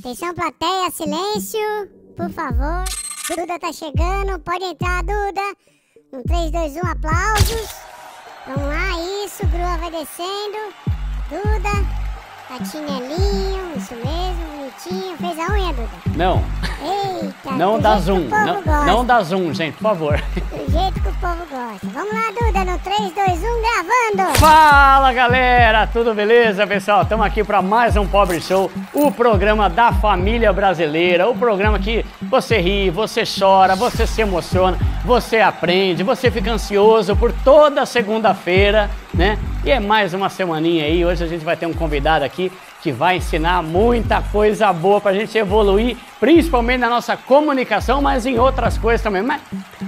Atenção, plateia, silêncio, por favor. Duda tá chegando, pode entrar, Duda. Um três dois um, aplausos. Vamos lá, isso, grua vai descendo. Duda, patinelinho, é isso mesmo fez a unha, Duda? Não. Eita, não dá zoom. Não, não, dá zoom, gente, por favor. Do jeito que o povo gosta. Vamos lá, Duda, no 3, 2, 1, gravando! Fala, galera! Tudo beleza, pessoal? Estamos aqui para mais um Pobre Show, o programa da família brasileira, o programa que você ri, você chora, você se emociona, você aprende, você fica ansioso por toda segunda-feira, né? E é mais uma semaninha aí, hoje a gente vai ter um convidado aqui que vai ensinar muita coisa boa para a gente evoluir, principalmente na nossa comunicação, mas em outras coisas também. Mas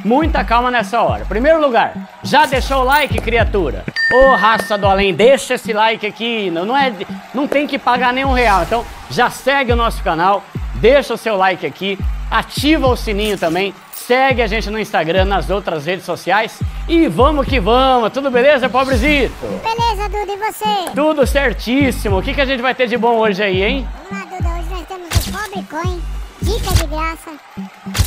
muita calma nessa hora. Primeiro lugar, já deixou o like, criatura? Ô oh, raça do além, deixa esse like aqui, não, não, é, não tem que pagar nenhum real. Então já segue o nosso canal, deixa o seu like aqui, ativa o sininho também Segue a gente no Instagram, nas outras redes sociais. E vamos que vamos! Tudo beleza, pobrezito? Beleza, Duda, e você? Tudo certíssimo. O que, que a gente vai ter de bom hoje aí, hein? Vamos lá, Duda. Hoje nós temos o Pobre Coin, Dica de Graça,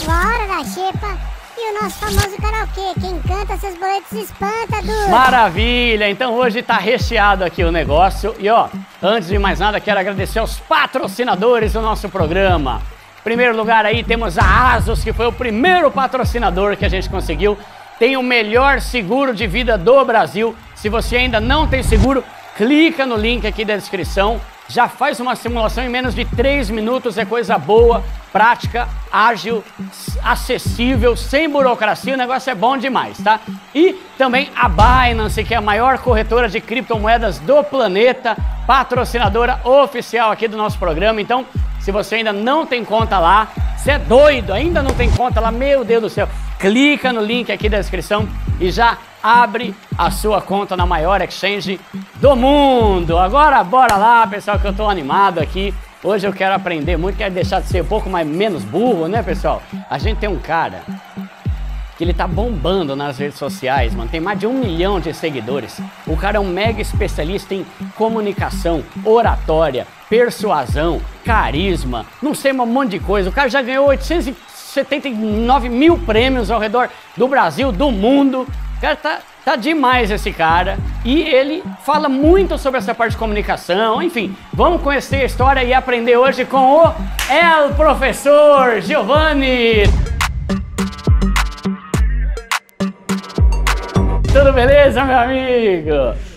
A Hora da Xepa e o nosso famoso karaokê. Quem canta seus boletos espanta, Duda. Maravilha! Então hoje tá recheado aqui o negócio. E ó, antes de mais nada, quero agradecer aos patrocinadores do nosso programa. Primeiro lugar aí temos a Asus, que foi o primeiro patrocinador que a gente conseguiu. Tem o melhor seguro de vida do Brasil. Se você ainda não tem seguro, clica no link aqui da descrição já faz uma simulação em menos de 3 minutos, é coisa boa, prática, ágil, acessível, sem burocracia, o negócio é bom demais, tá? E também a Binance, que é a maior corretora de criptomoedas do planeta, patrocinadora oficial aqui do nosso programa. Então, se você ainda não tem conta lá, você é doido, ainda não tem conta lá, meu Deus do céu clica no link aqui da descrição e já abre a sua conta na maior exchange do mundo. Agora bora lá, pessoal, que eu tô animado aqui. Hoje eu quero aprender muito, quero deixar de ser um pouco mais menos burro, né, pessoal? A gente tem um cara que ele tá bombando nas redes sociais, mano. Tem mais de um milhão de seguidores. O cara é um mega especialista em comunicação, oratória, persuasão, carisma, não sei, um monte de coisa. O cara já ganhou 800 79 mil prêmios ao redor do Brasil, do mundo. O cara tá, tá demais esse cara. E ele fala muito sobre essa parte de comunicação. Enfim, vamos conhecer a história e aprender hoje com o El Professor Giovanni. Tudo beleza, meu amigo?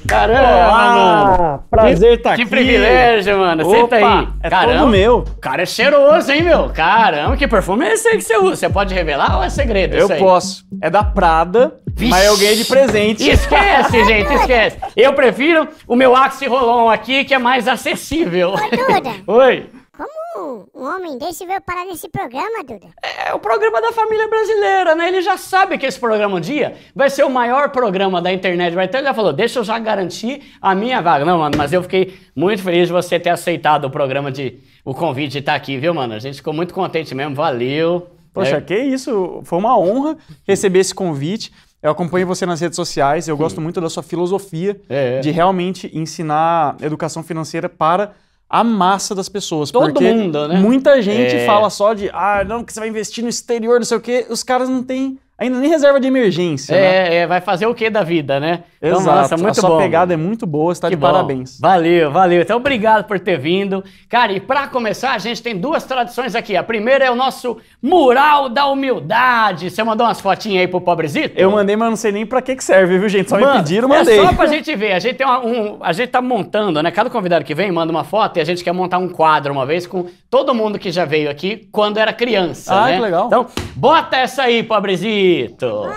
Caramba, Olá, mano. Prazer estar tá aqui. Que privilégio, mano. Opa, Senta aí. É Caramba, todo meu. Cara, é cheiroso, hein, meu? Caramba, que perfume é esse aí que você usa? Você pode revelar ou é segredo? Eu posso. É da Prada, é Vixe. mas eu ganhei de presente. Esquece, gente, esquece. Eu prefiro o meu Axe Rolon aqui, que é mais acessível. Oi, Duda. Oi. Como um homem desse veio parar nesse programa, Duda? É, é, o programa da família brasileira, né? Ele já sabe que esse programa um dia vai ser o maior programa da internet. Então ele já falou, deixa eu já garantir a minha vaga. Não, mano, mas eu fiquei muito feliz de você ter aceitado o programa de... O convite de estar aqui, viu, mano? A gente ficou muito contente mesmo, valeu. Poxa, é. que isso, foi uma honra receber esse convite. Eu acompanho você nas redes sociais, eu Sim. gosto muito da sua filosofia é, é. de realmente ensinar educação financeira para a massa das pessoas. Todo porque mundo, né? Muita gente é. fala só de, ah, não, que você vai investir no exterior, não sei o quê. Os caras não têm Ainda nem reserva de emergência. É, né? é vai fazer o que da vida, né? Então, Exato. Nossa, muito a sua bom, pegada mano. é muito boa, está de bom. parabéns. Valeu, valeu. Então, obrigado por ter vindo. Cara, e para começar, a gente tem duas tradições aqui. A primeira é o nosso mural da humildade. Você mandou umas fotinhas aí pro pobrezito? Eu mandei, mas não sei nem para que que serve, viu, gente? Só mano, me pediram, é mandei. É só pra gente ver. A gente tem uma, um, a gente tá montando, né? Cada convidado que vem manda uma foto e a gente quer montar um quadro uma vez com todo mundo que já veio aqui quando era criança, ah, né? que legal. Então, bota essa aí, pobrezito. Bora!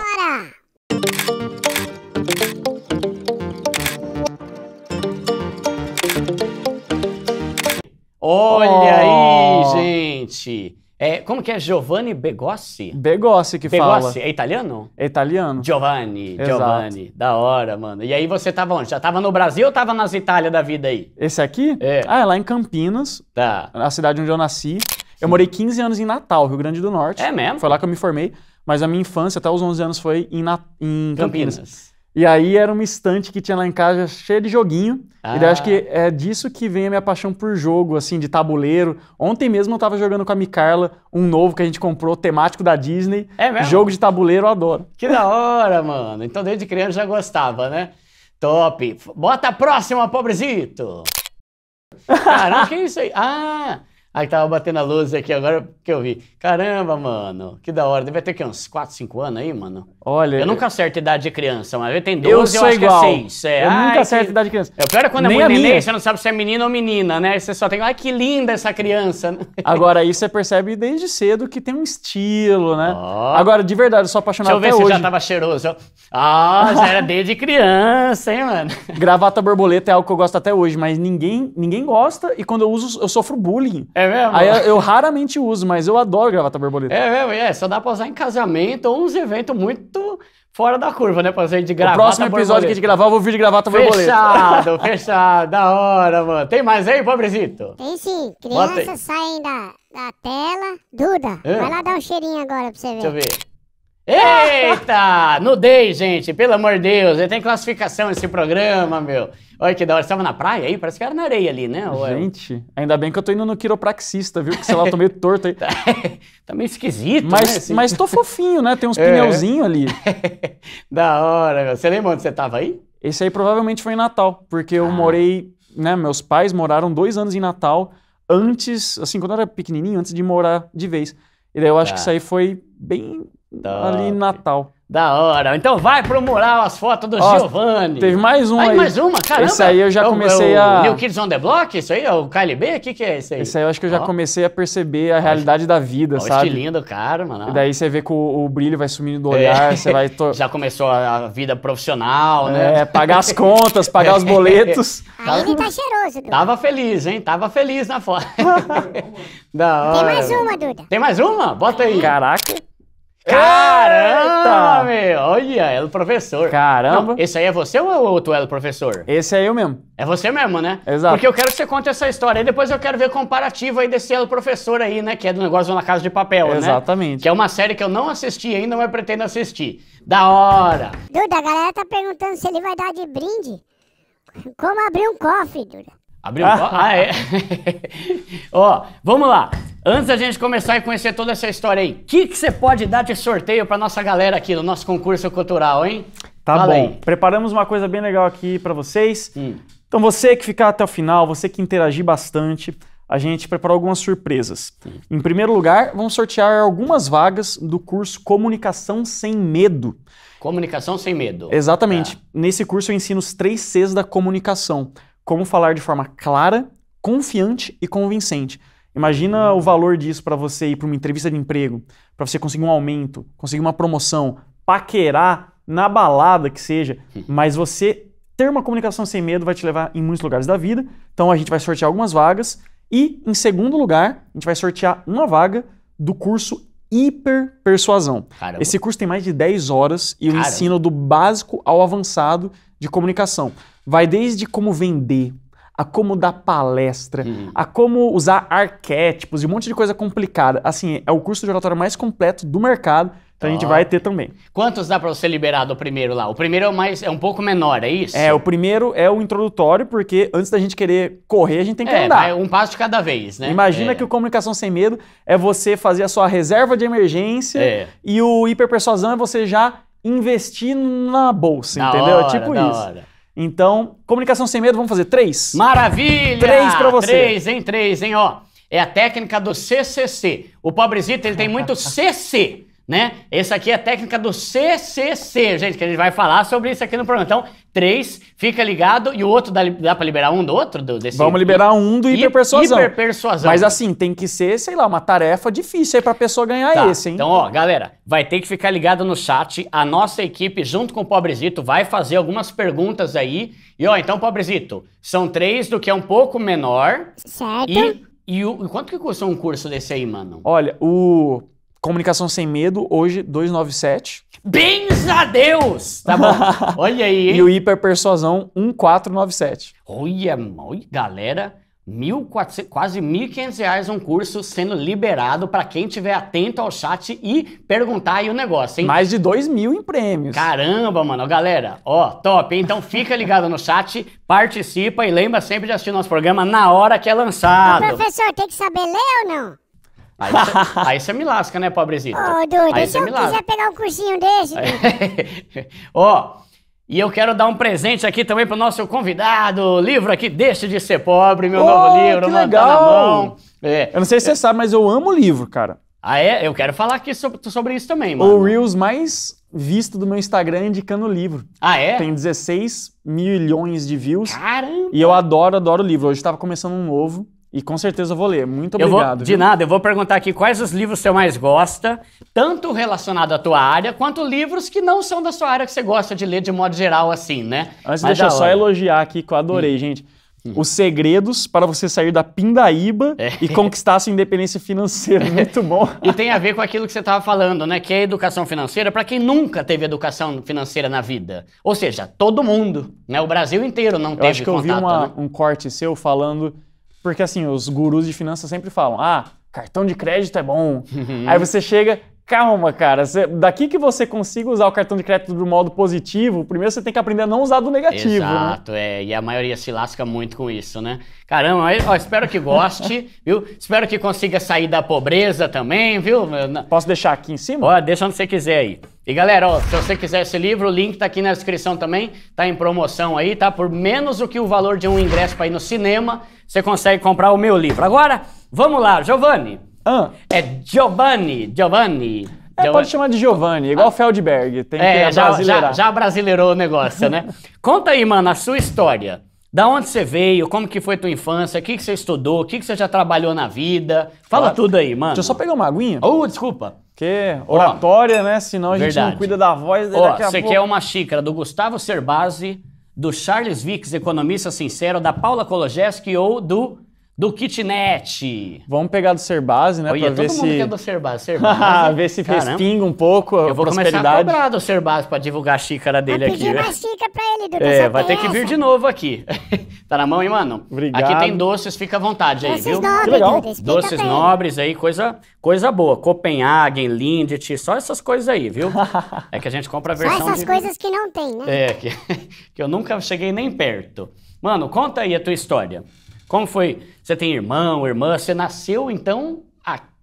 Olha oh. aí, gente! É, como que é? Giovanni Begossi? Begossi que Begossi. fala. É italiano? É italiano. Giovanni, Exato. Giovanni. Da hora, mano. E aí você tava onde? Já tava no Brasil ou tava nas Itália da vida aí? Esse aqui? É. Ah, é lá em Campinas. Tá. Na cidade onde eu nasci. Eu morei 15 anos em Natal, Rio Grande do Norte. É mesmo? Foi lá que eu me formei mas a minha infância, até os 11 anos, foi em, Na... em Campinas. Campinas. E aí era uma estante que tinha lá em casa cheia de joguinho. Ah. E daí acho que ah. é disso que vem a minha paixão por jogo, assim, de tabuleiro. Ontem mesmo eu tava jogando com a Micarla um novo que a gente comprou, temático da Disney. É mesmo? Jogo de tabuleiro, eu adoro. Que da hora, mano. Então desde criança já gostava, né? Top. Bota a próxima, pobrezito. Caraca, que é isso aí? Ah, Aí tava batendo a luz aqui agora que eu vi. Caramba, mano, que da hora. Deve ter que uns 4, 5 anos aí, mano. Olha. Eu nunca acerto a idade de criança, mas tem 12, eu, sou eu acho igual. que é 6. É, eu ai, nunca acerto a idade de criança. É, o pior é quando é Nem é muito neném, você não sabe se é menino ou menina, né? Você só tem, ai, que linda essa criança. Né? Agora, aí você percebe desde cedo que tem um estilo, né? Oh. Agora, de verdade, eu sou apaixonado Deixa eu ver se hoje. já tava cheiroso. Ah, oh, já era desde criança, hein, mano? Gravata borboleta é algo que eu gosto até hoje, mas ninguém, ninguém gosta e quando eu uso, eu sofro bullying. É. É mesmo? Aí eu, eu, raramente uso, mas eu adoro gravata borboleta. É mesmo, é. Só dá pra usar em casamento ou uns eventos muito fora da curva, né? Pra gente de gravata. próximo episódio borboleta. que a gente gravar, eu vou vir de gravata fechado, borboleta. Fechado, fechado. Da hora, mano. Tem mais aí, pobrezito? Tem sim. Crianças saem da, da tela. Duda, é. vai lá dar um cheirinho agora pra você ver. Deixa eu ver. Eita! Nudei, gente, pelo amor de Deus. Tem classificação esse programa, meu. Olha que da hora. Você estava na praia aí? Parece que era na areia ali, né? Ué. Gente, ainda bem que eu tô indo no quiropraxista, viu? Que sei lá, eu tô meio torto aí. Tá, tá, meio esquisito, mas, né? Assim. Mas tô fofinho, né? Tem uns é. pneuzinhos ali. da hora, meu. Você lembra onde você estava aí? Esse aí provavelmente foi em Natal, porque eu ah. morei, né? Meus pais moraram dois anos em Natal antes, assim, quando eu era pequenininho, antes de morar de vez. E daí eu acho tá. que isso aí foi bem Top. ali em Natal. Da hora. Então vai pro mural as fotos do Giovanni. Teve mais uma aí. aí. mais uma? Caramba. Esse aí eu já é é comecei o a... New Kids on the Block? Isso aí? É o KLB? O que que é isso aí? Esse aí eu acho que eu já comecei a perceber a realidade da vida, sabe? estilinho lindo, cara, mano. E daí você vê que o, brilho vai sumindo do olhar, você vai Já começou a a vida profissional, né? é, pagar as contas, pagar os boletos. Aí ele tá cheiroso, Duda. Tava feliz, hein? Tava feliz na foto. da hora. Tem mais uma, Duda. Tem mais uma? Bota aí. Caraca, Caramba, meu! Olha, é o professor. Caramba! Não, esse aí é você ou é o outro é o professor? Esse é eu mesmo. É você mesmo, né? Exato. Porque eu quero que você conte essa história e depois eu quero ver comparativo aí desse elo Professor aí, né? Que é do negócio na Casa de Papel, Exatamente. né? Exatamente. Que é uma série que eu não assisti ainda, mas pretendo assistir. Da hora! Duda, a galera tá perguntando se ele vai dar de brinde. Como abrir um cofre, Duda? Abriu? Ah, ah é. Ó, vamos lá. Antes da gente começar e conhecer toda essa história aí, o que você pode dar de sorteio para nossa galera aqui no nosso concurso cultural, hein? Tá Fala bom. Aí. Preparamos uma coisa bem legal aqui para vocês. Hum. Então você que ficar até o final, você que interagir bastante, a gente preparou algumas surpresas. Hum. Em primeiro lugar, vamos sortear algumas vagas do curso Comunicação Sem Medo. Comunicação Sem Medo. Exatamente. Tá. Nesse curso eu ensino os três Cs da comunicação como falar de forma clara, confiante e convincente. Imagina o valor disso para você ir para uma entrevista de emprego, para você conseguir um aumento, conseguir uma promoção, paquerar na balada que seja, hum. mas você ter uma comunicação sem medo vai te levar em muitos lugares da vida. Então a gente vai sortear algumas vagas e em segundo lugar, a gente vai sortear uma vaga do curso Hiper Persuasão. Caramba. Esse curso tem mais de 10 horas e eu Caramba. ensino do básico ao avançado de comunicação. Vai desde como vender, a como dar palestra, uhum. a como usar arquétipos e um monte de coisa complicada. Assim, é o curso de oratória mais completo do mercado. Então a gente vai ter também. Quantos dá para você liberar do primeiro lá? O primeiro é, mais, é um pouco menor, é isso? É, o primeiro é o introdutório, porque antes da gente querer correr, a gente tem que é, andar. É, um passo de cada vez, né? Imagina é. que o Comunicação Sem Medo é você fazer a sua reserva de emergência é. e o Hiperpersuasão é você já investir na bolsa, da entendeu? É hora, é tipo isso. Hora. Então, comunicação sem medo, vamos fazer três. Maravilha! Três para você. Três, hein? Três, hein? Ó, é a técnica do CCC. O pobrezito, ele tem muito CC né? Essa aqui é a técnica do CCC, gente, que a gente vai falar sobre isso aqui no programa. Então, três, fica ligado. E o outro, dá, dá pra liberar um do outro? Do, desse, Vamos liberar um do hiperpersuasão. Hiperpersuasão. Mas assim, tem que ser, sei lá, uma tarefa difícil aí pra pessoa ganhar tá. esse, hein? Então, ó, galera, vai ter que ficar ligado no chat. A nossa equipe, junto com o Pobrezito, vai fazer algumas perguntas aí. E ó, então, Pobrezito, são três do que é um pouco menor. Certo. E, e o, quanto que custa um curso desse aí, mano? Olha, o Comunicação Sem Medo, hoje 297. Bens a Deus! Tá bom. Olha aí, hein? E o Hiper Persuasão 1497. Olha, galera. 1.400, quase R$ 1.500 um curso sendo liberado para quem tiver atento ao chat e perguntar aí o negócio, hein? Mais de 2 mil em prêmios. Caramba, mano. Galera, ó, top. Então fica ligado no chat, participa e lembra sempre de assistir nosso programa na hora que é lançado. Ô, professor, tem que saber ler ou não? Aí, você me lasca, né, pobrezinho? Ô, Duda, aí se é eu quiser pegar um cursinho desse... Ó, oh, e eu quero dar um presente aqui também pro nosso convidado. livro aqui, Deixe de Ser Pobre, meu oh, novo livro. Que legal! É. Eu não sei se você sabe, mas eu amo livro, cara. Ah, é? Eu quero falar aqui sobre, sobre isso também, mano. O Reels mais visto do meu Instagram é indicando o livro. Ah, é? Tem 16 milhões de views. Caramba! E eu adoro, adoro o livro. Hoje estava começando um novo. E com certeza eu vou ler. Muito obrigado. Vou, de viu? nada, eu vou perguntar aqui quais os livros você mais gosta, tanto relacionado à tua área, quanto livros que não são da sua área que você gosta de ler de modo geral, assim, né? Antes, Mas deixa eu só elogiar aqui, que eu adorei, hum. gente. Hum. Os segredos para você sair da pindaíba é. e conquistar sua independência financeira. Muito bom. e tem a ver com aquilo que você estava falando, né? Que é educação financeira para quem nunca teve educação financeira na vida. Ou seja, todo mundo, né? O Brasil inteiro não eu teve acho que contato, Eu vi uma, né? um corte seu falando porque assim, os gurus de finanças sempre falam: ah, cartão de crédito é bom. Aí você chega, calma, cara. daqui que você consiga usar o cartão de crédito do modo positivo, primeiro você tem que aprender a não usar do negativo. Né? Exato, né? é. E a maioria se lasca muito com isso, né? Caramba, ó, espero que goste, viu? Espero que consiga sair da pobreza também, viu? Posso deixar aqui em cima? Ó, deixa onde você quiser aí. E galera, ó, se você quiser esse livro, o link tá aqui na descrição também, tá em promoção aí, tá? Por menos do que o valor de um ingresso para ir no cinema, você consegue comprar o meu livro. Agora, vamos lá, Giovanni. É Giovanni, Giovanni. É, pode chamar de Giovanni, igual ah. Feldberg. Tem é, que já, já, já brasileirou o negócio, né? Conta aí, mano, a sua história. Da onde você veio? Como que foi tua infância? O que, que você estudou? O que, que você já trabalhou na vida? Fala tudo aí, mano. Deixa eu só pegar uma aguinha. Oh, desculpa. Porque oratória, oh, né? Senão a gente verdade. não cuida da voz oh, daqui a Você pouco... quer uma xícara do Gustavo Cerbasi, do Charles Vicks, economista sincero, da Paula Kologeski ou do do kitnet. Vamos pegar do Serbase, né? Olha, pra todo ver mundo se... quer do Serbase. Serbase. Ah, é ver se Caramba. respinga um pouco a Eu vou começar a cobrar do Serbase pra divulgar a xícara dele vai aqui. Vai uma xícara pra ele, Dudu. É, vai ter que vir de novo aqui. tá na mão, hein, mano? Obrigado. Aqui tem doces, fica à vontade aí, doces viu? Nobres, legal. doces nobres aí, coisa, coisa boa. Copenhagen, Lindt, só essas coisas aí, viu? é que a gente compra a versão Só essas de... coisas que não tem, né? É, que, que eu nunca cheguei nem perto. Mano, conta aí a tua história. Como foi? Você tem irmão, irmã, você nasceu então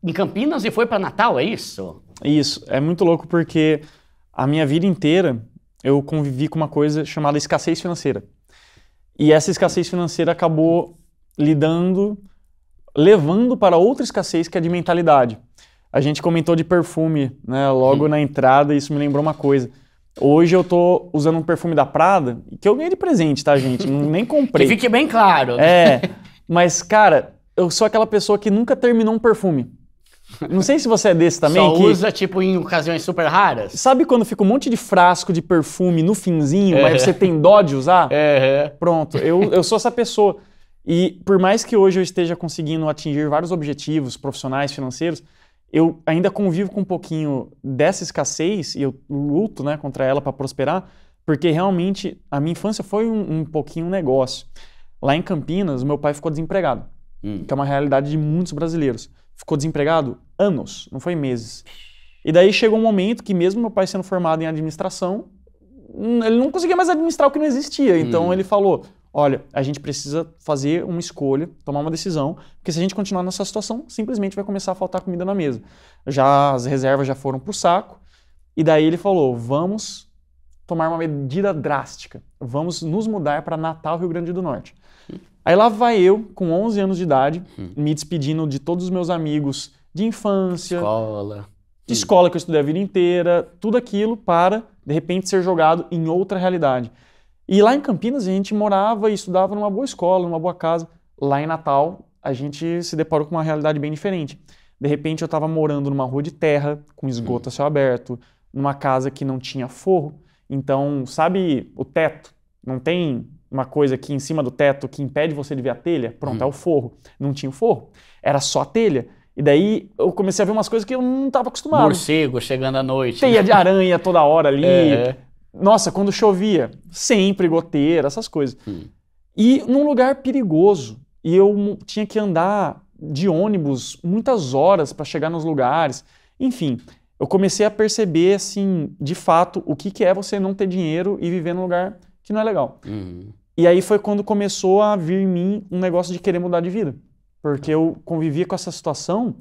em Campinas e foi para Natal, é isso? Isso, é muito louco porque a minha vida inteira eu convivi com uma coisa chamada escassez financeira. E essa escassez financeira acabou lidando, levando para outra escassez que é de mentalidade. A gente comentou de perfume, né, logo hum. na entrada, e isso me lembrou uma coisa. Hoje eu tô usando um perfume da Prada, que eu ganhei de presente, tá, gente? Nem comprei. que fique bem claro. Né? É. Mas, cara, eu sou aquela pessoa que nunca terminou um perfume. Não sei se você é desse também. Só que... usa, tipo, em ocasiões super raras? Sabe quando fica um monte de frasco de perfume no finzinho, uhum. mas é. você tem dó de usar? É, é. Pronto, eu, eu sou essa pessoa. E por mais que hoje eu esteja conseguindo atingir vários objetivos profissionais, financeiros, eu ainda convivo com um pouquinho dessa escassez e eu luto né, contra ela para prosperar, porque realmente a minha infância foi um, um, pouquinho um negócio. Lá em Campinas, meu pai ficou desempregado, hum. que é uma realidade de muitos brasileiros. Ficou desempregado anos, não foi meses. E daí chegou um momento que, mesmo meu pai sendo formado em administração, hum, ele não conseguia mais administrar o que não existia. Então hum. ele falou: olha, a gente precisa fazer uma escolha, tomar uma decisão, porque se a gente continuar nessa situação, simplesmente vai começar a faltar comida na mesa. Já as reservas já foram para o saco, e daí ele falou: vamos tomar uma medida drástica, vamos nos mudar para Natal, Rio Grande do Norte. Aí lá vai eu, com 11 anos de idade, hum. me despedindo de todos os meus amigos de infância. Escola. De escola que eu estudei a vida inteira, tudo aquilo para, de repente, ser jogado em outra realidade. E lá em Campinas a gente morava e estudava numa boa escola, numa boa casa. Lá em Natal a gente se deparou com uma realidade bem diferente. De repente eu estava morando numa rua de terra, com esgoto a céu aberto, numa casa que não tinha forro. Então, sabe o teto? Não tem uma coisa aqui em cima do teto que impede você de ver a telha? Pronto, hum. é o hum. forro. Não tinha o forro, era só a telha. E daí eu comecei a ver umas coisas que eu não estava acostumado. Morcego chegando à noite. Teia né? de aranha toda hora ali. É. Nossa, quando chovia, sempre goteira, essas coisas. Hum. E num lugar perigoso. E eu tinha que andar de ônibus muitas horas para chegar nos lugares. Enfim, eu comecei a perceber, assim, de fato, o que, que é você não ter dinheiro e viver num lugar que não é legal. Uhum. E aí foi quando começou a vir em mim um negócio de querer mudar de vida. Porque eu convivia com essa situação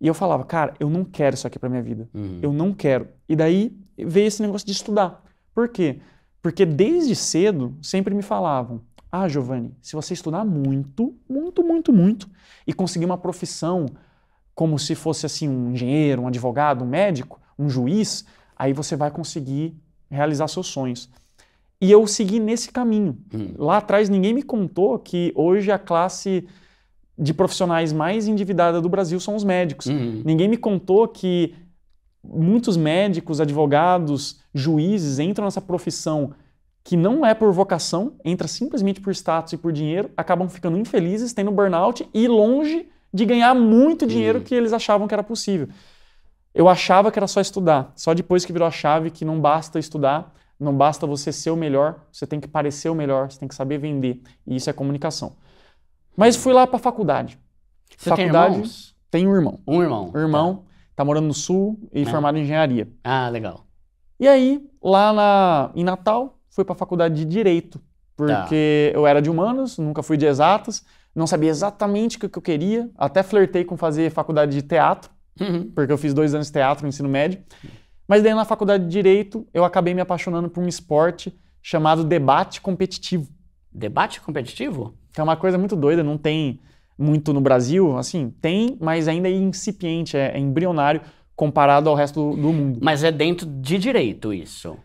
e eu falava, cara, eu não quero isso aqui para minha vida. Uhum. Eu não quero. E daí veio esse negócio de estudar. Por quê? Porque desde cedo sempre me falavam: ah, Giovanni, se você estudar muito, muito, muito, muito, e conseguir uma profissão como se fosse assim um engenheiro, um advogado, um médico, um juiz, aí você vai conseguir realizar seus sonhos. E eu segui nesse caminho. Hum. Lá atrás ninguém me contou que hoje a classe de profissionais mais endividada do Brasil são os médicos. Hum. Ninguém me contou que muitos médicos, advogados, juízes entram nessa profissão que não é por vocação, entra simplesmente por status e por dinheiro, acabam ficando infelizes, tendo burnout e longe de ganhar muito dinheiro que eles achavam que era possível. Eu achava que era só estudar, só depois que virou a chave que não basta estudar, não basta você ser o melhor, você tem que parecer o melhor, você tem que saber vender, e isso é comunicação. Mas fui lá para faculdade. Você faculdade, tem irmãos? Tenho um irmão. Um irmão. Um irmão. Tá tá morando no sul e ah. formado em engenharia. Ah, legal. E aí, lá na, em Natal, fui para a faculdade de Direito, porque tá. eu era de humanos, nunca fui de exatas, não sabia exatamente o que eu queria, até flertei com fazer faculdade de teatro, uhum. porque eu fiz dois anos de teatro no ensino médio. Mas daí na faculdade de Direito, eu acabei me apaixonando por um esporte chamado debate competitivo. Debate competitivo? Que é uma coisa muito doida, não tem muito no Brasil, assim, tem, mas ainda é incipiente, é, é embrionário comparado ao resto do, do mundo. Mas é dentro de direito isso?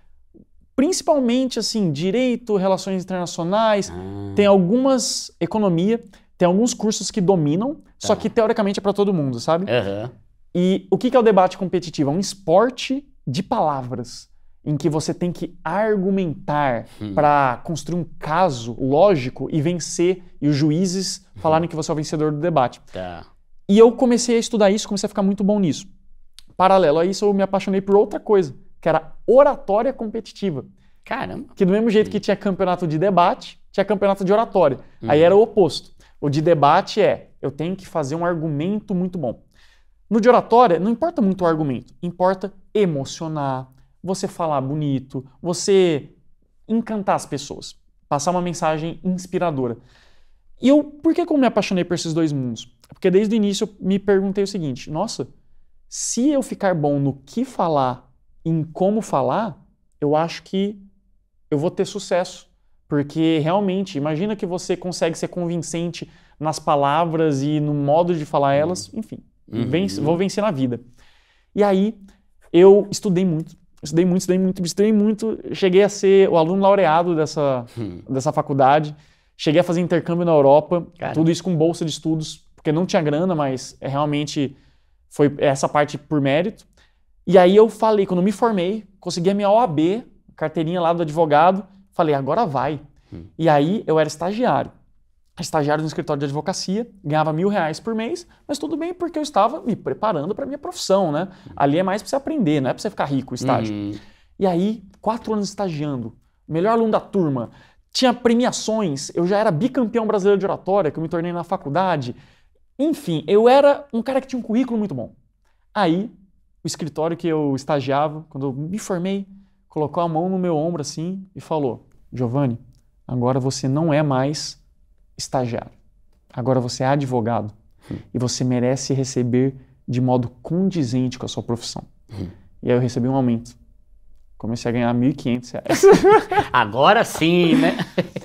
Principalmente, assim, direito, relações internacionais, ah. tem algumas, economia, tem alguns cursos que dominam, tá. só que teoricamente é para todo mundo, sabe? Uhum. E o que é o debate competitivo? É um esporte de palavras em que você tem que argumentar hum. para construir um caso lógico e vencer, e os juízes hum. falarem que você é o vencedor do debate. Tá. E eu comecei a estudar isso, comecei a ficar muito bom nisso. Paralelo a isso, eu me apaixonei por outra coisa, que era oratória competitiva. Caramba! Que do mesmo jeito que hum. tinha campeonato de debate, tinha campeonato de oratória. Aí era o hum. oposto. O de debate é, eu tenho que fazer um argumento muito bom. No de oratória, não importa muito o argumento, importa emocionar, você falar bonito, você encantar as pessoas, passar uma mensagem inspiradora. E eu, por que, que eu me apaixonei por esses dois mundos? É porque desde o início eu me perguntei o seguinte: nossa, se eu ficar bom no que falar, em como falar, eu acho que eu vou ter sucesso. Porque realmente, imagina que você consegue ser convincente nas palavras e no modo de falar uhum. elas, enfim, uhum. vence, vou vencer na vida. E aí, eu estudei muito, estudei muito, estudei muito, estudei muito. Cheguei a ser o aluno laureado dessa, hum. dessa faculdade. Cheguei a fazer intercâmbio na Europa, tudo isso com bolsa de estudos, porque não tinha grana, mas é realmente foi essa parte por mérito. E aí eu falei, quando me formei, consegui a minha OAB, carteirinha lá do advogado, falei, agora vai. Hum. E aí eu era estagiário estagiário no escritório de advocacia, ganhava mil reais por mês, mas tudo bem porque eu estava me preparando para minha profissão, né? Ali é mais para você aprender, não é para você ficar rico o estágio. Uhum. E aí, quatro anos estagiando, melhor aluno da turma, tinha premiações, eu já era bicampeão brasileiro de oratória, que eu me tornei na faculdade. Enfim, eu era um cara que tinha um currículo muito bom. Aí, o escritório que eu estagiava, quando eu me formei, colocou a mão no meu ombro assim e falou: Giovanni, agora você não é mais estagiário. Agora você é advogado hum. e você merece receber de modo condizente com a sua profissão. Hum. E aí eu recebi um aumento. Comecei a ganhar 1.500 reais. Agora sim, né?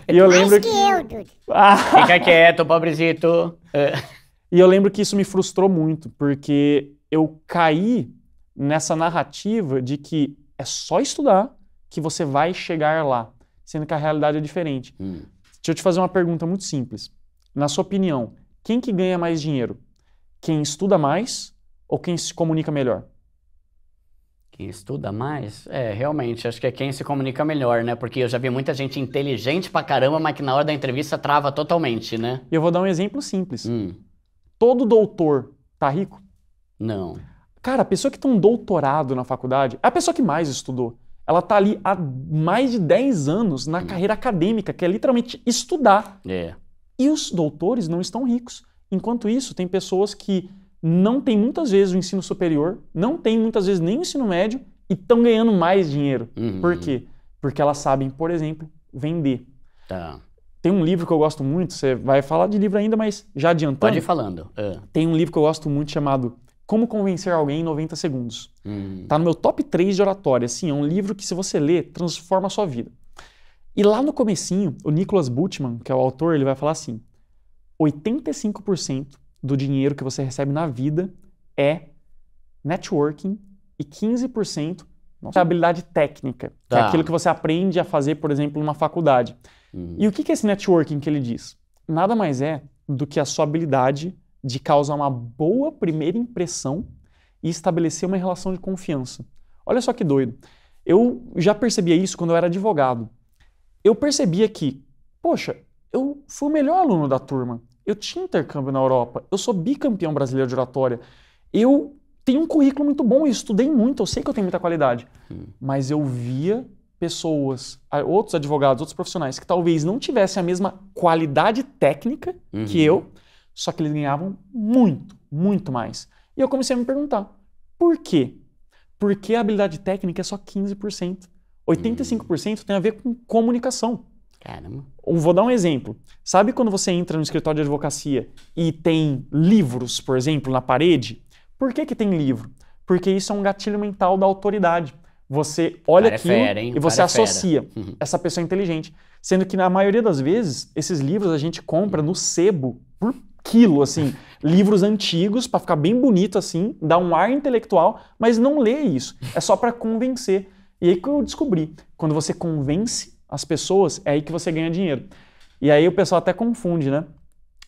e eu lembro que... que... Dudu. Ah. Fica quieto, pobrezito. É. E eu lembro que isso me frustrou muito, porque eu caí nessa narrativa de que é só estudar que você vai chegar lá, sendo que a realidade é diferente. Hum. Deixa eu te fazer uma pergunta muito simples. Na sua opinião, quem que ganha mais dinheiro? Quem estuda mais ou quem se comunica melhor? Quem estuda mais? É, realmente, acho que é quem se comunica melhor, né? Porque eu já vi muita gente inteligente pra caramba, mas que na hora da entrevista trava totalmente, né? Eu vou dar um exemplo simples. Hum. Todo doutor tá rico? Não. Cara, a pessoa que tem um doutorado na faculdade é a pessoa que mais estudou ela está ali há mais de 10 anos na carreira acadêmica, que é literalmente estudar. É. E os doutores não estão ricos. Enquanto isso, tem pessoas que não têm muitas vezes o ensino superior, não têm muitas vezes nem o ensino médio e estão ganhando mais dinheiro. Uhum. Por quê? Porque elas sabem, por exemplo, vender. Tá. Tem um livro que eu gosto muito, você vai falar de livro ainda, mas já adiantando. Pode ir falando. É. Tem um livro que eu gosto muito chamado como Convencer Alguém em 90 Segundos. Hum. Tá no meu top 3 de oratória, assim, é um livro que se você ler, transforma a sua vida. E lá no comecinho, o Nicholas Butman, que é o autor, ele vai falar assim: 85% do dinheiro que você recebe na vida é networking e 15% é habilidade técnica, tá. que é tá. aquilo que você aprende a fazer, por exemplo, numa faculdade. Hum. E o que é esse networking que ele diz? Nada mais é do que a sua habilidade de causar uma boa primeira impressão e estabelecer uma relação de confiança. Olha só que doido. Eu já percebia isso quando eu era advogado. Eu percebia que, poxa, eu fui o melhor aluno da turma. Eu tinha intercâmbio na Europa. Eu sou bicampeão brasileiro de oratória. Eu tenho um currículo muito bom, eu estudei muito, eu sei que eu tenho muita qualidade. Hum. Mas eu via pessoas, outros advogados, outros profissionais que talvez não tivessem a mesma qualidade técnica uhum. que eu, só que eles ganhavam muito, muito mais. E eu comecei a me perguntar, por quê? Porque a habilidade técnica é só 15%. 85% tem a ver com comunicação. Caramba. Vou dar um exemplo. Sabe quando você entra no escritório de advocacia e tem livros, por exemplo, na parede? Por que, que tem livro? Porque isso é um gatilho mental da autoridade. Você olha é aqui e você é associa essa pessoa inteligente. Sendo que na maioria das vezes, esses livros a gente compra no sebo por quilo, assim, livros antigos para ficar bem bonito, assim, dar um ar intelectual, mas não lê isso. É só para convencer. E aí que eu descobri, quando você convence as pessoas, é aí que você ganha dinheiro. E aí o pessoal até confunde, né?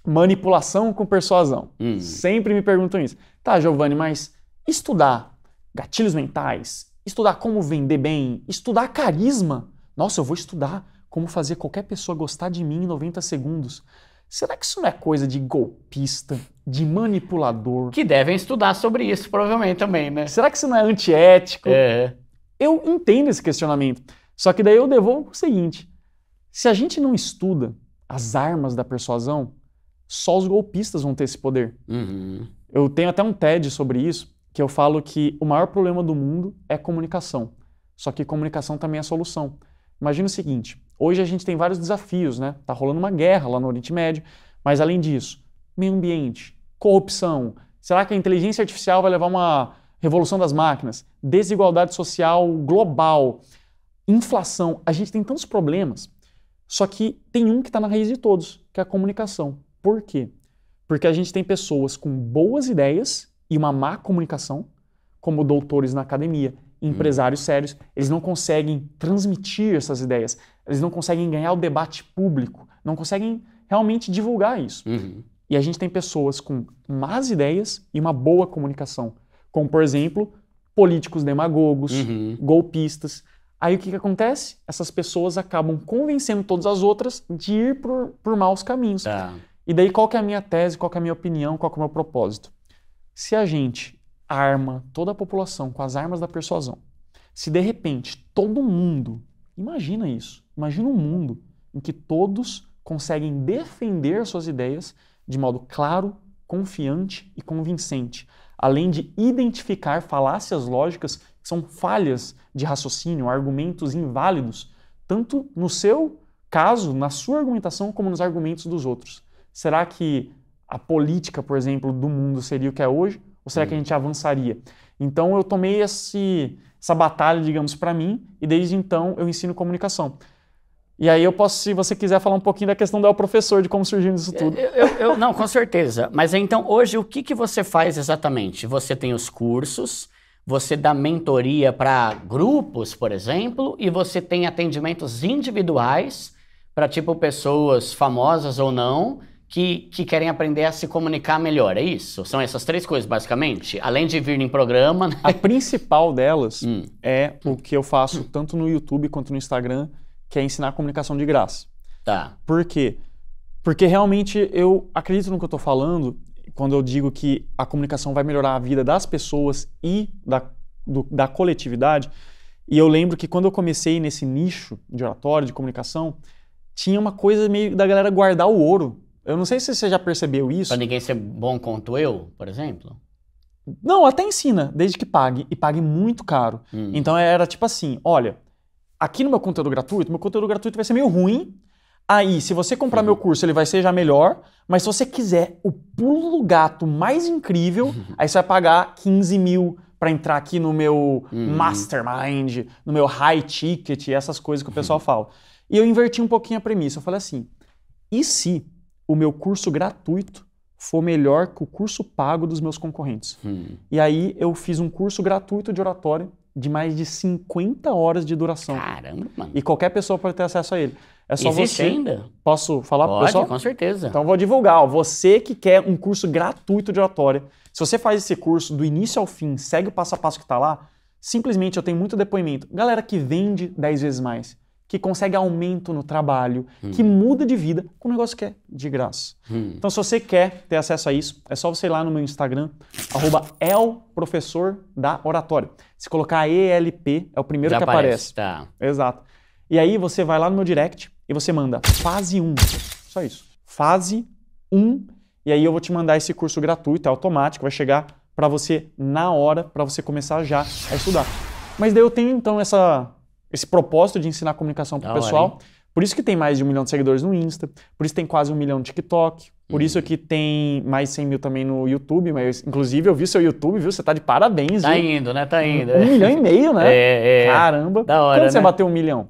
Manipulação com persuasão. Hum. Sempre me perguntam isso. Tá, Giovanni, mas estudar gatilhos mentais, estudar como vender bem, estudar carisma. Nossa, eu vou estudar como fazer qualquer pessoa gostar de mim em 90 segundos. Será que isso não é coisa de golpista, de manipulador? Que devem estudar sobre isso, provavelmente também, né? Será que isso não é antiético? É. Eu entendo esse questionamento. Só que daí eu devolvo o seguinte: se a gente não estuda as armas da persuasão, só os golpistas vão ter esse poder. Uhum. Eu tenho até um TED sobre isso, que eu falo que o maior problema do mundo é comunicação. Só que comunicação também é solução. Imagina o seguinte: Hoje a gente tem vários desafios, né? Tá rolando uma guerra lá no Oriente Médio, mas além disso, meio ambiente, corrupção. Será que a inteligência artificial vai levar uma revolução das máquinas? Desigualdade social global, inflação. A gente tem tantos problemas, só que tem um que está na raiz de todos, que é a comunicação. Por quê? Porque a gente tem pessoas com boas ideias e uma má comunicação, como doutores na academia, hum. empresários hum. sérios, eles não conseguem transmitir essas ideias eles não conseguem ganhar o debate público, não conseguem realmente divulgar isso. Uhum. E a gente tem pessoas com más ideias e uma boa comunicação, como, por exemplo, políticos demagogos, uhum. golpistas. Aí o que, que acontece? Essas pessoas acabam convencendo todas as outras de ir por, por maus caminhos. Tá. E daí qual que é a minha tese, qual que é a minha opinião, qual que é o meu propósito? Se a gente arma toda a população com as armas da persuasão, se de repente todo mundo Imagina isso. Imagina um mundo em que todos conseguem defender suas ideias de modo claro, confiante e convincente, além de identificar falácias lógicas que são falhas de raciocínio, argumentos inválidos, tanto no seu caso, na sua argumentação, como nos argumentos dos outros. Será que a política, por exemplo, do mundo seria o que é hoje? Ou será que a uhum. gente avançaria? Então eu tomei esse, essa batalha, digamos, para mim, e desde então eu ensino comunicação. E aí eu posso, se você quiser, falar um pouquinho da questão do El Professor, de como surgiu isso tudo. Eu, eu, eu, não, com certeza. Mas então, hoje, o que, que você faz exatamente? Você tem os cursos, você dá mentoria para grupos, por exemplo, e você tem atendimentos individuais para, tipo, pessoas famosas ou não, que, que querem aprender a se comunicar melhor, é isso? São essas três coisas, basicamente? Além de vir em programa... Né? A principal delas hum. é o que eu faço tanto no YouTube quanto no Instagram, que é ensinar comunicação de graça. Tá. Por quê? Porque realmente eu acredito no que eu estou falando quando eu digo que a comunicação vai melhorar a vida das pessoas e da, do, da coletividade. E eu lembro que quando eu comecei nesse nicho de oratório, de comunicação, tinha uma coisa meio da galera guardar o ouro. Eu não sei se você já percebeu isso. Pra ninguém ser bom quanto eu, por exemplo? Não, até ensina, desde que pague, e pague muito caro. Hum. Então era tipo assim: olha, aqui no meu conteúdo gratuito, meu conteúdo gratuito vai ser meio ruim. Aí, se você comprar uhum. meu curso, ele vai ser já melhor. Mas se você quiser o pulo do gato mais incrível, aí você vai pagar 15 mil para entrar aqui no meu uhum. mastermind, no meu high ticket, essas coisas que o pessoal fala. E eu inverti um pouquinho a premissa. Eu falei assim: e se o meu curso gratuito for melhor que o curso pago dos meus concorrentes. Hum. E aí eu fiz um curso gratuito de oratória de mais de 50 horas de duração. Caramba, mano. E qualquer pessoa pode ter acesso a ele. É só Existe você. ainda? Posso falar pode o pessoal? com certeza. Então vou divulgar. Ó. Você que quer um curso gratuito de oratória, se você faz esse curso do início ao fim, segue o passo a passo que está lá, simplesmente eu tenho muito depoimento. Galera que vende 10 vezes mais que consegue aumento no trabalho, hum. que muda de vida com um negócio que é de graça. Hum. Então, se você quer ter acesso a isso, é só você ir lá no meu Instagram, arroba Se colocar ELP, é o primeiro Já que aparece. aparece. Tá. Exato. E aí você vai lá no meu direct e você manda fase 1. Só isso. Fase 1. E aí eu vou te mandar esse curso gratuito, é automático, vai chegar para você na hora, para você começar já a estudar. Mas daí eu tenho então essa esse propósito de ensinar comunicação para o pessoal. Hora, por isso que tem mais de um milhão de seguidores no Insta, por isso tem quase um milhão no TikTok, por isso uhum. que tem mais 100 mil também no YouTube, mas inclusive eu vi seu YouTube, viu? Você tá de parabéns, Tá viu? indo, né? Tá indo. Um, um é. milhão e meio, né? É, é. Caramba. Da hora, Quando né? você bateu um milhão?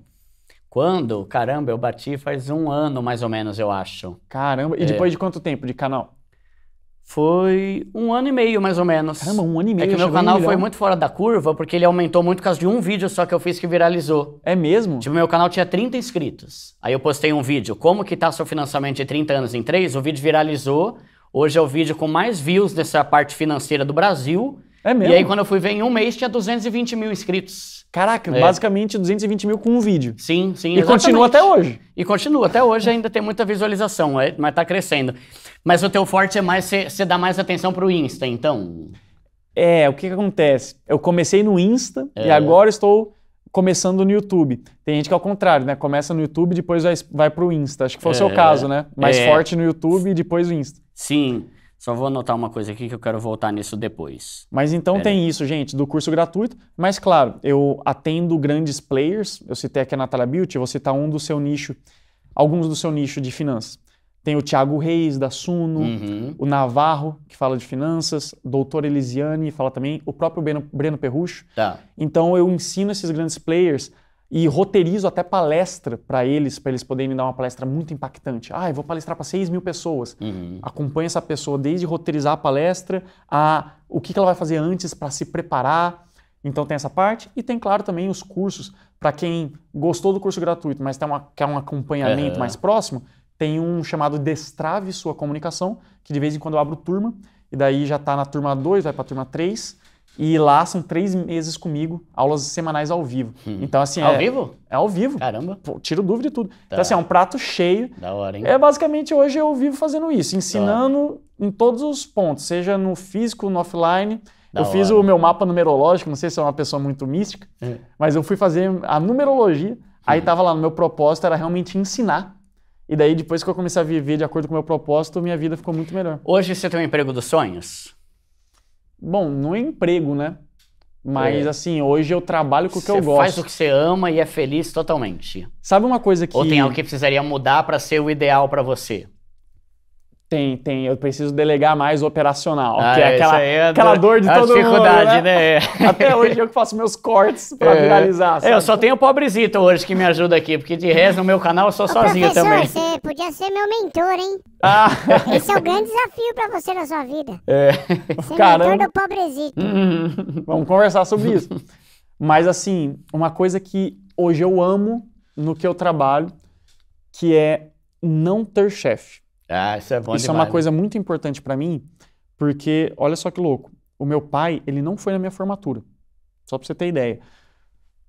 Quando? Caramba, eu bati faz um ano mais ou menos, eu acho. Caramba. E é. depois de quanto tempo de canal? Foi um ano e meio, mais ou menos. Caramba, um ano e é meio. É que meu canal foi muito fora da curva, porque ele aumentou muito por causa de um vídeo só que eu fiz que viralizou. É mesmo? Tipo, meu canal tinha 30 inscritos. Aí eu postei um vídeo, como que tá seu financiamento de 30 anos em 3? O vídeo viralizou. Hoje é o vídeo com mais views dessa parte financeira do Brasil. É mesmo? E aí quando eu fui ver, em um mês tinha 220 mil inscritos. Caraca, é. basicamente 220 mil com um vídeo. Sim, sim. E exatamente. continua até hoje. E continua. Até hoje ainda tem muita visualização, é, mas está crescendo. Mas o teu forte é mais, você dá mais atenção para o Insta, então? É, o que, que, acontece? Eu comecei no Insta é. e agora estou começando no YouTube. Tem gente que é o contrário, né? Começa no YouTube, depois vai, vai para o Insta. Acho que foi é. o seu é. caso, né? Mais é. forte no YouTube e depois o Insta. Sim. Só vou anotar uma coisa aqui que eu quero voltar nisso depois. Mas então Pera tem aí. isso, gente, do curso gratuito. Mas claro, eu atendo grandes players. Eu citei aqui a Natália Beauty, vou citar um do seu nicho, alguns do seu nicho de finanças. Tem o Thiago Reis, da Suno, uhum. o Navarro, que fala de finanças, doutor Elisiane fala também, o próprio Breno, Breno Perrucho. Tá. Então eu ensino esses grandes players e roteirizo até palestra para eles, para eles poderem me dar uma palestra muito impactante. Ah, eu vou palestrar para 6 mil pessoas. Uhum. Acompanho essa pessoa desde roteirizar a palestra a o que, que ela vai fazer antes para se preparar. Então tem essa parte e tem, claro, também os cursos. Para quem gostou do curso gratuito, mas tem uma, quer um acompanhamento mais próximo, tem um chamado Destrave Sua Comunicação, que de vez em quando eu abro turma, e daí já está na turma 2, vai para a turma 3 e lá são três meses comigo, aulas semanais ao vivo. Hum. Então, assim. Ao é, vivo? É ao vivo. Caramba. Pô, tiro dúvida e tudo. Então, tá. Então, assim, é um prato cheio. Da hora, hein? É basicamente hoje eu vivo fazendo isso, ensinando em todos os pontos, seja no físico, no offline. Da eu hora. fiz o meu mapa numerológico, não sei se é uma pessoa muito mística, hum. mas eu fui fazer a numerologia. Aí hum. tava lá, no meu propósito era realmente ensinar. E daí, depois que eu comecei a viver de acordo com o meu propósito, minha vida ficou muito melhor. Hoje você tem um emprego dos sonhos? Bom, não é emprego, né? Mas é. assim, hoje eu trabalho com o que eu gosto. Você faz o que você ama e é feliz totalmente. Sabe uma coisa que Ou tem algo que precisaria mudar para ser o ideal para você? Tem, tem. Eu preciso delegar mais o operacional. Ah, que é aquela, é aquela é dor de todo dificuldade, mundo. Né? né? É. Até hoje eu que faço meus cortes para é. viralizar. É, sabe? Eu só tenho o pobrezito hoje que me ajuda aqui, porque de resto no meu canal eu sou Ô, sozinho também. Você podia ser meu mentor, hein? Ah. Esse é o grande desafio para você na sua vida. É. Ser Caramba. mentor do pobrezito. Hum, vamos conversar sobre isso. Mas assim, uma coisa que hoje eu amo no que eu trabalho, que é não ter chefe. Ah, isso é bom Isso demais, é uma né? coisa muito importante para mim, porque olha só que louco. O meu pai, ele não foi na minha formatura. Só para você ter ideia.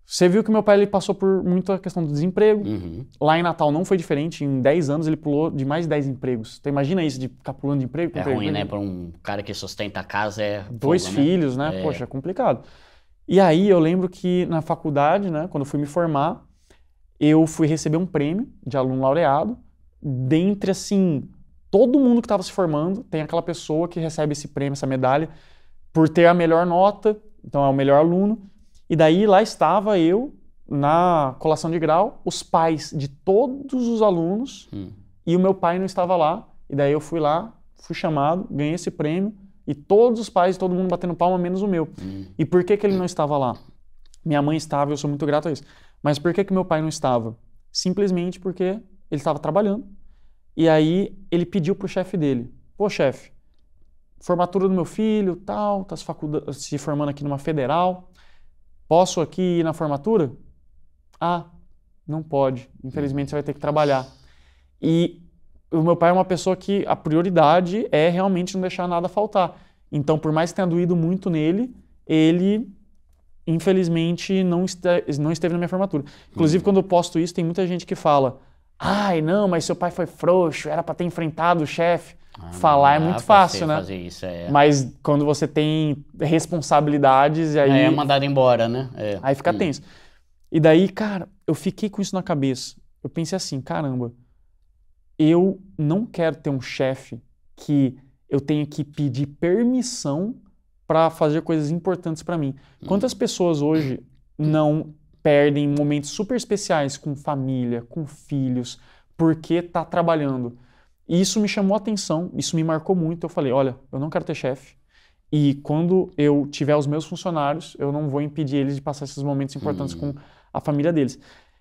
Você viu que meu pai ele passou por muita questão do desemprego. Uhum. Lá em Natal não foi diferente. Em 10 anos ele pulou de mais de 10 empregos. Então imagina isso de ficar pulando de emprego. É emprego, ruim, né? Para um cara que sustenta a casa é. Dois fogo, né? filhos, né? né? É. Poxa, é complicado. E aí eu lembro que na faculdade, né, quando eu fui me formar, eu fui receber um prêmio de aluno laureado, dentre assim todo mundo que estava se formando tem aquela pessoa que recebe esse prêmio, essa medalha, por ter a melhor nota, então é o melhor aluno. E daí lá estava eu, na colação de grau, os pais de todos os alunos, hum. e o meu pai não estava lá. E daí eu fui lá, fui chamado, ganhei esse prêmio, e todos os pais, todo mundo batendo palma, menos o meu. Hum. E por que, que ele não estava lá? Minha mãe estava, eu sou muito grato a isso. Mas por que, que meu pai não estava? Simplesmente porque ele estava trabalhando e aí ele pediu pro chefe dele: Pô, chefe, formatura do meu filho, tal, tá se, se formando aqui numa federal, posso aqui ir na formatura? Ah, não pode. Infelizmente você vai ter que trabalhar. E o meu pai é uma pessoa que a prioridade é realmente não deixar nada faltar. Então, por mais que tenha doído muito nele, ele infelizmente não, este não esteve na minha formatura. Inclusive, uhum. quando eu posto isso, tem muita gente que fala: Ai, não, mas seu pai foi frouxo, era para ter enfrentado o chefe. Ah, Falar é muito fácil, né? Fazer isso, é. Mas quando você tem responsabilidades e aí. É, é, mandado embora, né? É. Aí fica hum. tenso. E daí, cara, eu fiquei com isso na cabeça. Eu pensei assim: caramba, eu não quero ter um chefe que eu tenha que pedir permissão para fazer coisas importantes para mim. Quantas hum. pessoas hoje não perdem momentos super especiais com família, com filhos, porque tá trabalhando. E isso me chamou a atenção, isso me marcou muito. Eu falei: olha, eu não quero ter chefe. E quando eu tiver os meus funcionários, eu não vou impedir eles de passar esses momentos importantes com hum. a família deles.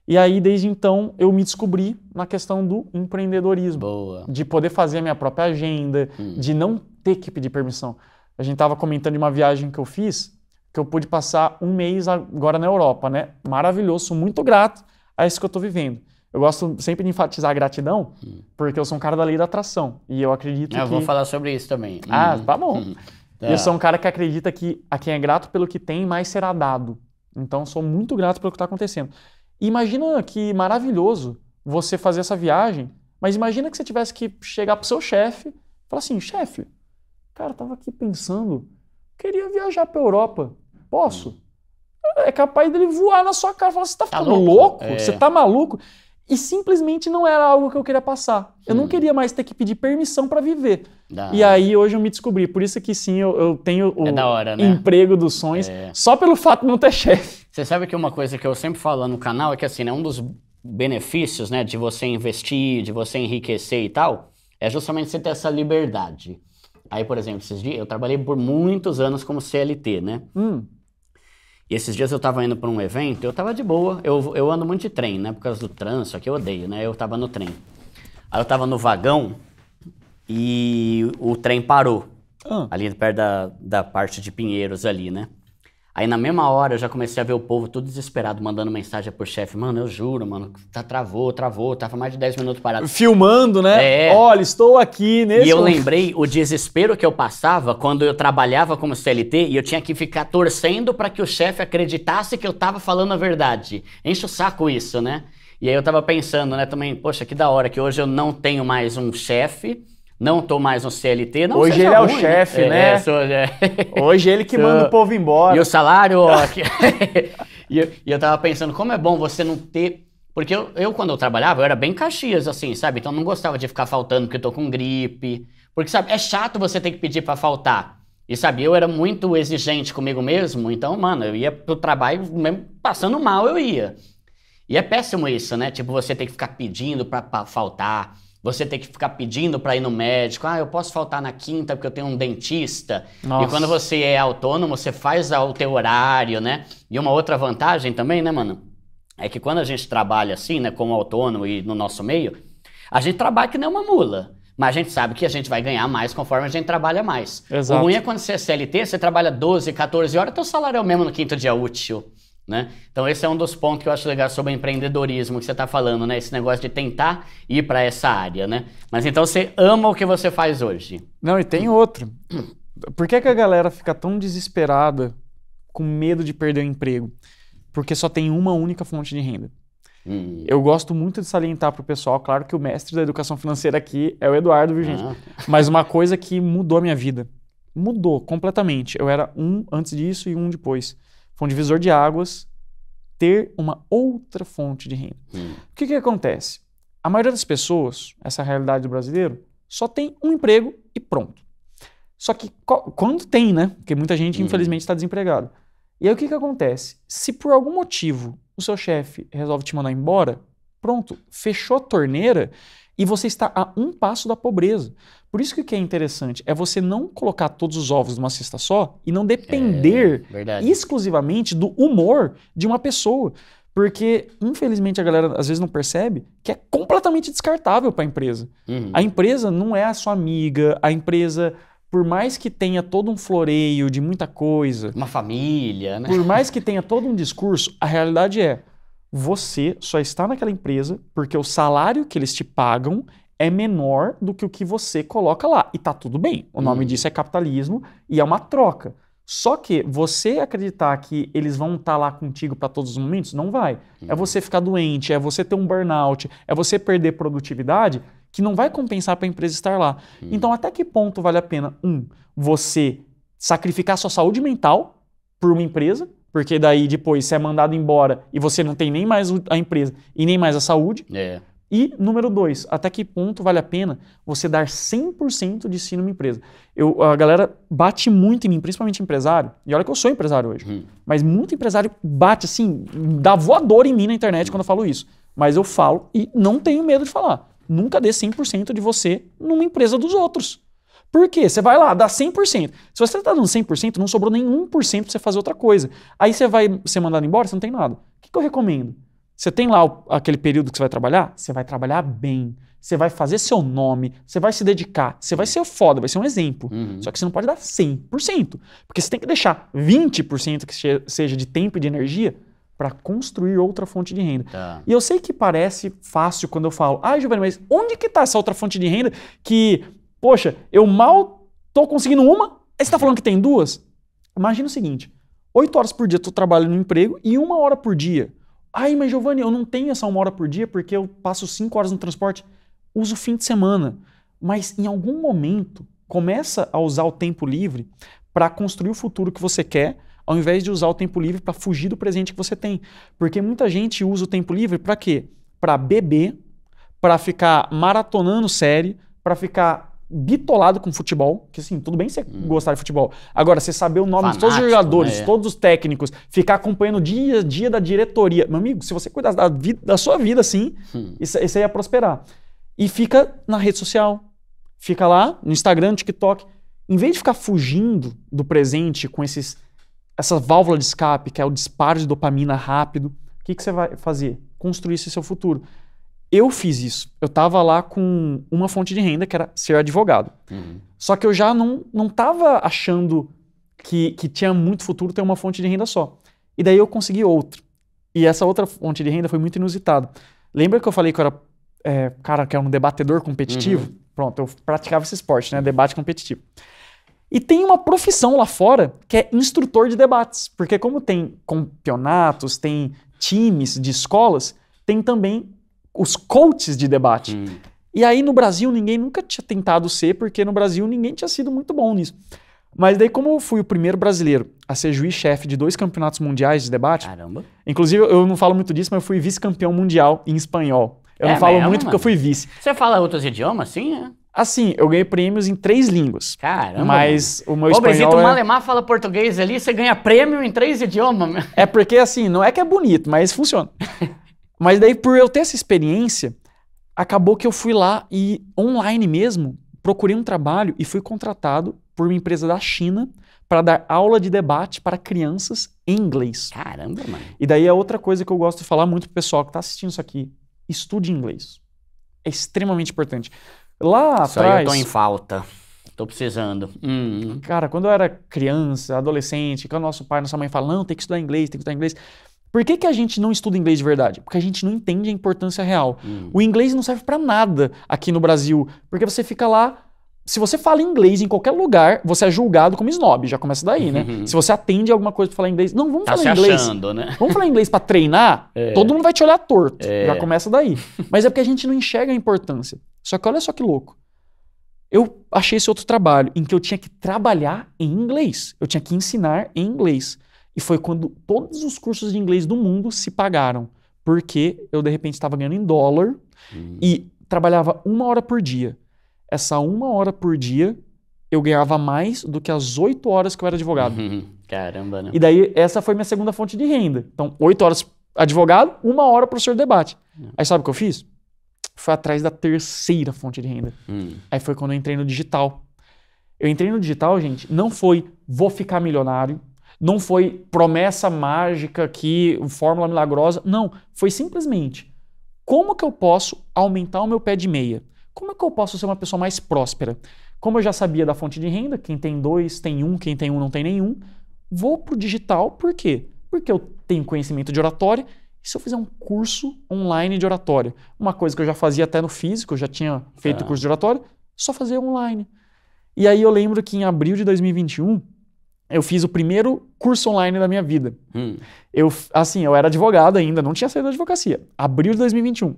E aí, desde então, eu me descobri na questão do empreendedorismo. Boa. De poder fazer a minha própria agenda, hum. de não ter que pedir permissão. A gente estava comentando de uma viagem que eu fiz que eu pude passar um mês agora na Europa, né? Maravilhoso, sou muito grato a isso que eu estou vivendo. Eu gosto sempre de enfatizar a gratidão, hum. porque eu sou um cara da lei da atração. E eu acredito eu ah, que. Eu vou falar sobre isso também. Ah, uhum. tá bom. Uhum. Tá. Eu sou um cara que acredita que a quem é grato pelo que tem, mais será dado. Então, sou muito grato pelo que está acontecendo. Imagina que maravilhoso você fazer essa viagem, mas imagina que você tivesse que chegar pro seu chefe e falar assim: chefe, cara, tava aqui pensando, queria viajar pra Europa. Posso? É capaz dele voar na sua cara e falar: você tá, tá ficando tá louco? É. Você é. tá maluco? E simplesmente não era algo que eu queria passar. Eu não hum. queria mais ter que pedir permissão para viver. e aí hoje eu me descobri. Por isso que sim, eu, eu tenho o é hora, né? emprego dos sonhos, é. só pelo fato de não ter chefe. Você sabe que uma coisa que eu sempre falo no canal é que assim, né, um dos benefícios né, de você investir, de você enriquecer e tal, é justamente você ter essa liberdade. Aí, por exemplo, esses dias eu trabalhei por muitos anos como CLT, né? Hum. E esses dias eu tava indo para um evento, eu tava de boa. Eu, eu ando muito de trem, né? Por causa do trânsito aqui, eu odeio, né? Eu tava no trem. Aí eu tava no vagão e o trem parou. Ah. Ali perto da, da parte de Pinheiros ali, né? Aí na mesma hora eu já comecei a ver o povo todo desesperado, mandando mensagem pro chefe, mano, eu juro, mano, tá travou, travou, tava mais de 10 minutos parado. Filmando, né? É. Olha, estou aqui nesse. E eu lembrei o desespero que eu passava quando eu trabalhava como CLT e eu tinha que ficar torcendo para que o chefe acreditasse que eu tava falando a verdade. Enche o saco isso, né? E aí eu tava pensando, né, também, poxa, que da hora que hoje eu não tenho mais um chefe não estou mais no CLT. Não Hoje ele ruim, é o né? chefe, né? né? É, sou, é. Hoje ele que manda o povo embora. E o salário, ó, e, eu, e eu tava pensando, como é bom você não ter. Porque eu, eu, quando eu trabalhava, eu era bem caxias, assim, sabe? Então não gostava de ficar faltando porque eu tô com gripe. Porque, sabe, é chato você ter que pedir para faltar. E sabe, eu era muito exigente comigo mesmo, então, mano, eu ia pro trabalho, mesmo passando mal, eu ia. E é péssimo isso, né? Tipo, você tem que ficar pedindo para pra faltar. Você ter que ficar pedindo para ir no médico, ah, eu posso faltar na quinta porque eu tenho um dentista. Nossa. E quando você é autônomo, você faz o teu horário, né? E uma outra vantagem também, né, mano? É que quando a gente trabalha assim, né, como autônomo e no nosso meio, a gente trabalha que nem uma mula. Mas a gente sabe que a gente vai ganhar mais conforme a gente trabalha mais. Exato. O ruim é quando você é CLT, você trabalha 12, 14 horas, teu salário é o mesmo no quinto dia útil. Né? Então esse é um dos pontos que eu acho legal sobre empreendedorismo que você está falando, né? Esse negócio de tentar ir para essa área, né? Mas então você ama o que você faz hoje? Não, e tem outro. Por que, que a galera fica tão desesperada com medo de perder o emprego? Porque só tem uma única fonte de renda. Hum. Eu gosto muito de salientar para o pessoal, claro que o mestre da educação financeira aqui é o Eduardo, viu, gente? Ah. Mas uma coisa que mudou a minha vida. Mudou completamente. Eu era um antes disso e um depois. Foi um divisor de águas ter uma outra fonte de renda. Hum. O que, que acontece? A maioria das pessoas, essa é realidade do brasileiro, só tem um emprego e pronto. Só que quando tem, né? Porque muita gente, uhum. infelizmente, está desempregada. E aí o que, que acontece? Se por algum motivo o seu chefe resolve te mandar embora, pronto, fechou a torneira e você está a um passo da pobreza. Por isso que o que é interessante é você não colocar todos os ovos numa cesta só e não depender é, exclusivamente do humor de uma pessoa. Porque, infelizmente, a galera às vezes não percebe que é completamente descartável para a empresa. Uhum. A empresa não é a sua amiga, a empresa por mais que tenha todo um floreio de muita coisa. Uma família, né? Por mais que tenha todo um discurso, a realidade é: você só está naquela empresa porque o salário que eles te pagam é menor do que o que você coloca lá. E tá tudo bem. O nome uhum. disso é capitalismo e é uma troca. Só que você acreditar que eles vão estar tá lá contigo para todos os momentos, não vai. É uhum. você ficar doente, é você ter um burnout, é você perder produtividade que não vai compensar para a empresa estar lá. Uhum. Então, até que ponto vale a pena, um, você sacrificar sua saúde mental por uma empresa, porque daí depois você é mandado embora e você não tem nem mais a empresa e nem mais a saúde. É. E número dois, até que ponto vale a pena você dar 100% de si numa empresa? Eu, a galera bate muito em mim, principalmente empresário, e olha que eu sou empresário hoje, hum. mas muito empresário bate assim, dá voador em mim na internet hum. quando eu falo isso. Mas eu falo e não tenho medo de falar. Nunca dê 100% de você numa empresa dos outros. Por quê? Você vai lá, dá 100%. Se você está dando 100%, não sobrou nenhum por cento para você fazer outra coisa. Aí você vai ser mandado embora, você não tem nada. O que, que eu recomendo? Você tem lá o, aquele período que você vai trabalhar? Você vai trabalhar bem. Você vai fazer seu nome, você vai se dedicar, você vai ser foda, vai ser um exemplo. Uhum. Só que você não pode dar 100%, porque você tem que deixar 20% que seja de tempo e de energia para construir outra fonte de renda. Tá. E eu sei que parece fácil quando eu falo, ah, Giovanni, mas onde que está essa outra fonte de renda que Poxa, eu mal estou conseguindo uma, aí você está falando que tem duas? Imagina o seguinte: oito horas por dia estou trabalhando no emprego e uma hora por dia. Ai, mas Giovanni, eu não tenho essa uma hora por dia porque eu passo cinco horas no transporte. Uso fim de semana. Mas em algum momento, começa a usar o tempo livre para construir o futuro que você quer, ao invés de usar o tempo livre para fugir do presente que você tem. Porque muita gente usa o tempo livre para quê? Para beber, para ficar maratonando série, para ficar bitolado com futebol, que assim, tudo bem você hum. gostar de futebol. Agora, você saber o nome Fanático, de todos os jogadores, né? todos os técnicos, ficar acompanhando o dia a dia da diretoria. Meu amigo, se você cuidasse da, vida, da sua vida assim, hum. isso, isso ia prosperar. E fica na rede social. Fica lá, no Instagram, TikTok. Em vez de ficar fugindo do presente com esses, essa válvula de escape, que é o disparo de dopamina rápido, o que, que você vai fazer? Construir esse seu futuro. Eu fiz isso. Eu estava lá com uma fonte de renda, que era ser advogado. Uhum. Só que eu já não, não tava achando que, que tinha muito futuro ter uma fonte de renda só. E daí eu consegui outra. E essa outra fonte de renda foi muito inusitada. Lembra que eu falei que eu era é, cara que era um debatedor competitivo? Uhum. Pronto, eu praticava esse esporte, né? Debate competitivo. E tem uma profissão lá fora que é instrutor de debates. Porque como tem campeonatos, tem times de escolas, tem também os coaches de debate. Hum. E aí no Brasil ninguém nunca tinha tentado ser, porque no Brasil ninguém tinha sido muito bom nisso. Mas daí, como eu fui o primeiro brasileiro a ser juiz-chefe de dois campeonatos mundiais de debate. Caramba. Inclusive, eu não falo muito disso, mas eu fui vice-campeão mundial em espanhol. Eu é, não falo muito uma... porque eu fui vice. Você fala outros idiomas, sim? É? Assim, eu ganhei prêmios em três línguas. Caramba. Mas o meu espanhol... Ô, é... um alemão fala português ali, você ganha prêmio em três idiomas. É porque, assim, não é que é bonito, mas funciona. Mas daí, por eu ter essa experiência, acabou que eu fui lá e online mesmo procurei um trabalho e fui contratado por uma empresa da China para dar aula de debate para crianças em inglês. Caramba, mano. E daí é outra coisa que eu gosto de falar muito pro pessoal que tá assistindo isso aqui. Estude inglês. É extremamente importante. Lá isso atrás... Aí eu tô em falta. Tô precisando. Hum. Cara, quando eu era criança, adolescente, quando o nosso pai, nossa mãe falando não, tem que estudar inglês, tem que estudar inglês. Por que, que a gente não estuda inglês de verdade? Porque a gente não entende a importância real. Hum. O inglês não serve para nada aqui no Brasil, porque você fica lá se você fala inglês em qualquer lugar, você é julgado como snob, já começa daí, né? Uhum. Se você atende alguma coisa pra falar inglês, não, vamos tá falar inglês. Achando, né? Vamos falar inglês para treinar, é. todo mundo vai te olhar torto. É. Já começa daí. Mas é porque a gente não enxerga a importância. Só que olha só que louco. Eu achei esse outro trabalho em que eu tinha que trabalhar em inglês. Eu tinha que ensinar em inglês. E foi quando todos os cursos de inglês do mundo se pagaram, porque eu de repente estava ganhando em dólar hum. e trabalhava uma hora por dia. Essa uma hora por dia eu ganhava mais do que as oito horas que eu era advogado. Caramba, né? E daí essa foi minha segunda fonte de renda. Então, oito horas advogado, uma hora professor de debate. Hum. Aí sabe o que eu fiz? Foi atrás da terceira fonte de renda. Hum. Aí foi quando eu entrei no digital. Eu entrei no digital, gente, não foi vou ficar milionário, não foi promessa mágica que fórmula milagrosa. Não, foi simplesmente como que eu posso aumentar o meu pé de meia? Como é que eu posso ser uma pessoa mais próspera? Como eu já sabia da fonte de renda, quem tem dois tem um, quem tem um não tem nenhum, vou para o digital por quê? Porque eu tenho conhecimento de oratória e se eu fizer um curso online de oratória? Uma coisa que eu já fazia até no físico, eu já tinha feito é. curso de oratória, só fazer online. E aí eu lembro que em abril de 2021, eu fiz o primeiro curso online da minha vida. Hum. Eu, assim, eu era advogado ainda, não tinha saído da advocacia. Abril de 2021.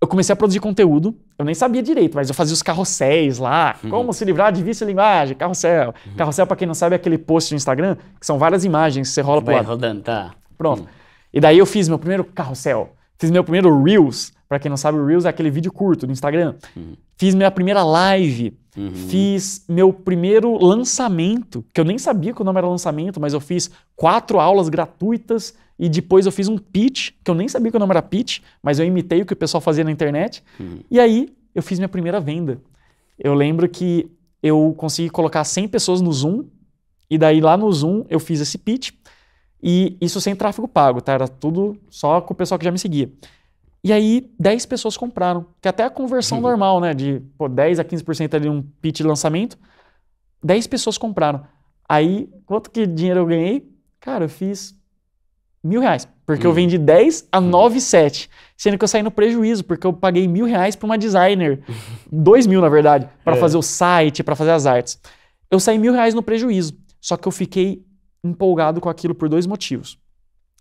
Eu comecei a produzir conteúdo, eu nem sabia direito, mas eu fazia os carrosséis lá, uhum. como se livrar de vício linguagem, carrossel. Uhum. Carrossel, para quem não sabe, é aquele post do Instagram, que são várias imagens que você rola pro Vai rodando, tá. Pronto. Uhum. E daí eu fiz meu primeiro carrossel, fiz meu primeiro Reels, para quem não sabe, o Reels é aquele vídeo curto do Instagram. Uhum. Fiz minha primeira live, Uhum. Fiz meu primeiro lançamento, que eu nem sabia que o nome era lançamento, mas eu fiz quatro aulas gratuitas e depois eu fiz um pitch, que eu nem sabia que o nome era pitch, mas eu imitei o que o pessoal fazia na internet. Uhum. E aí eu fiz minha primeira venda. Eu lembro que eu consegui colocar 100 pessoas no Zoom, e daí lá no Zoom eu fiz esse pitch, e isso sem tráfego pago, tá? Era tudo só com o pessoal que já me seguia. E aí 10 pessoas compraram, que é até a conversão uhum. normal, né, de pô, 10 a 15% ali um pitch de lançamento, 10 pessoas compraram. Aí, quanto que dinheiro eu ganhei? Cara, eu fiz mil reais. Porque uhum. eu hum. vendi 10 a 9,7. Hum. Sendo que eu saí no prejuízo, porque eu paguei mil reais para uma designer. Dois mil, na verdade, para é. fazer o site, para fazer as artes. Eu saí mil reais no prejuízo. Só que eu fiquei empolgado com aquilo por dois motivos.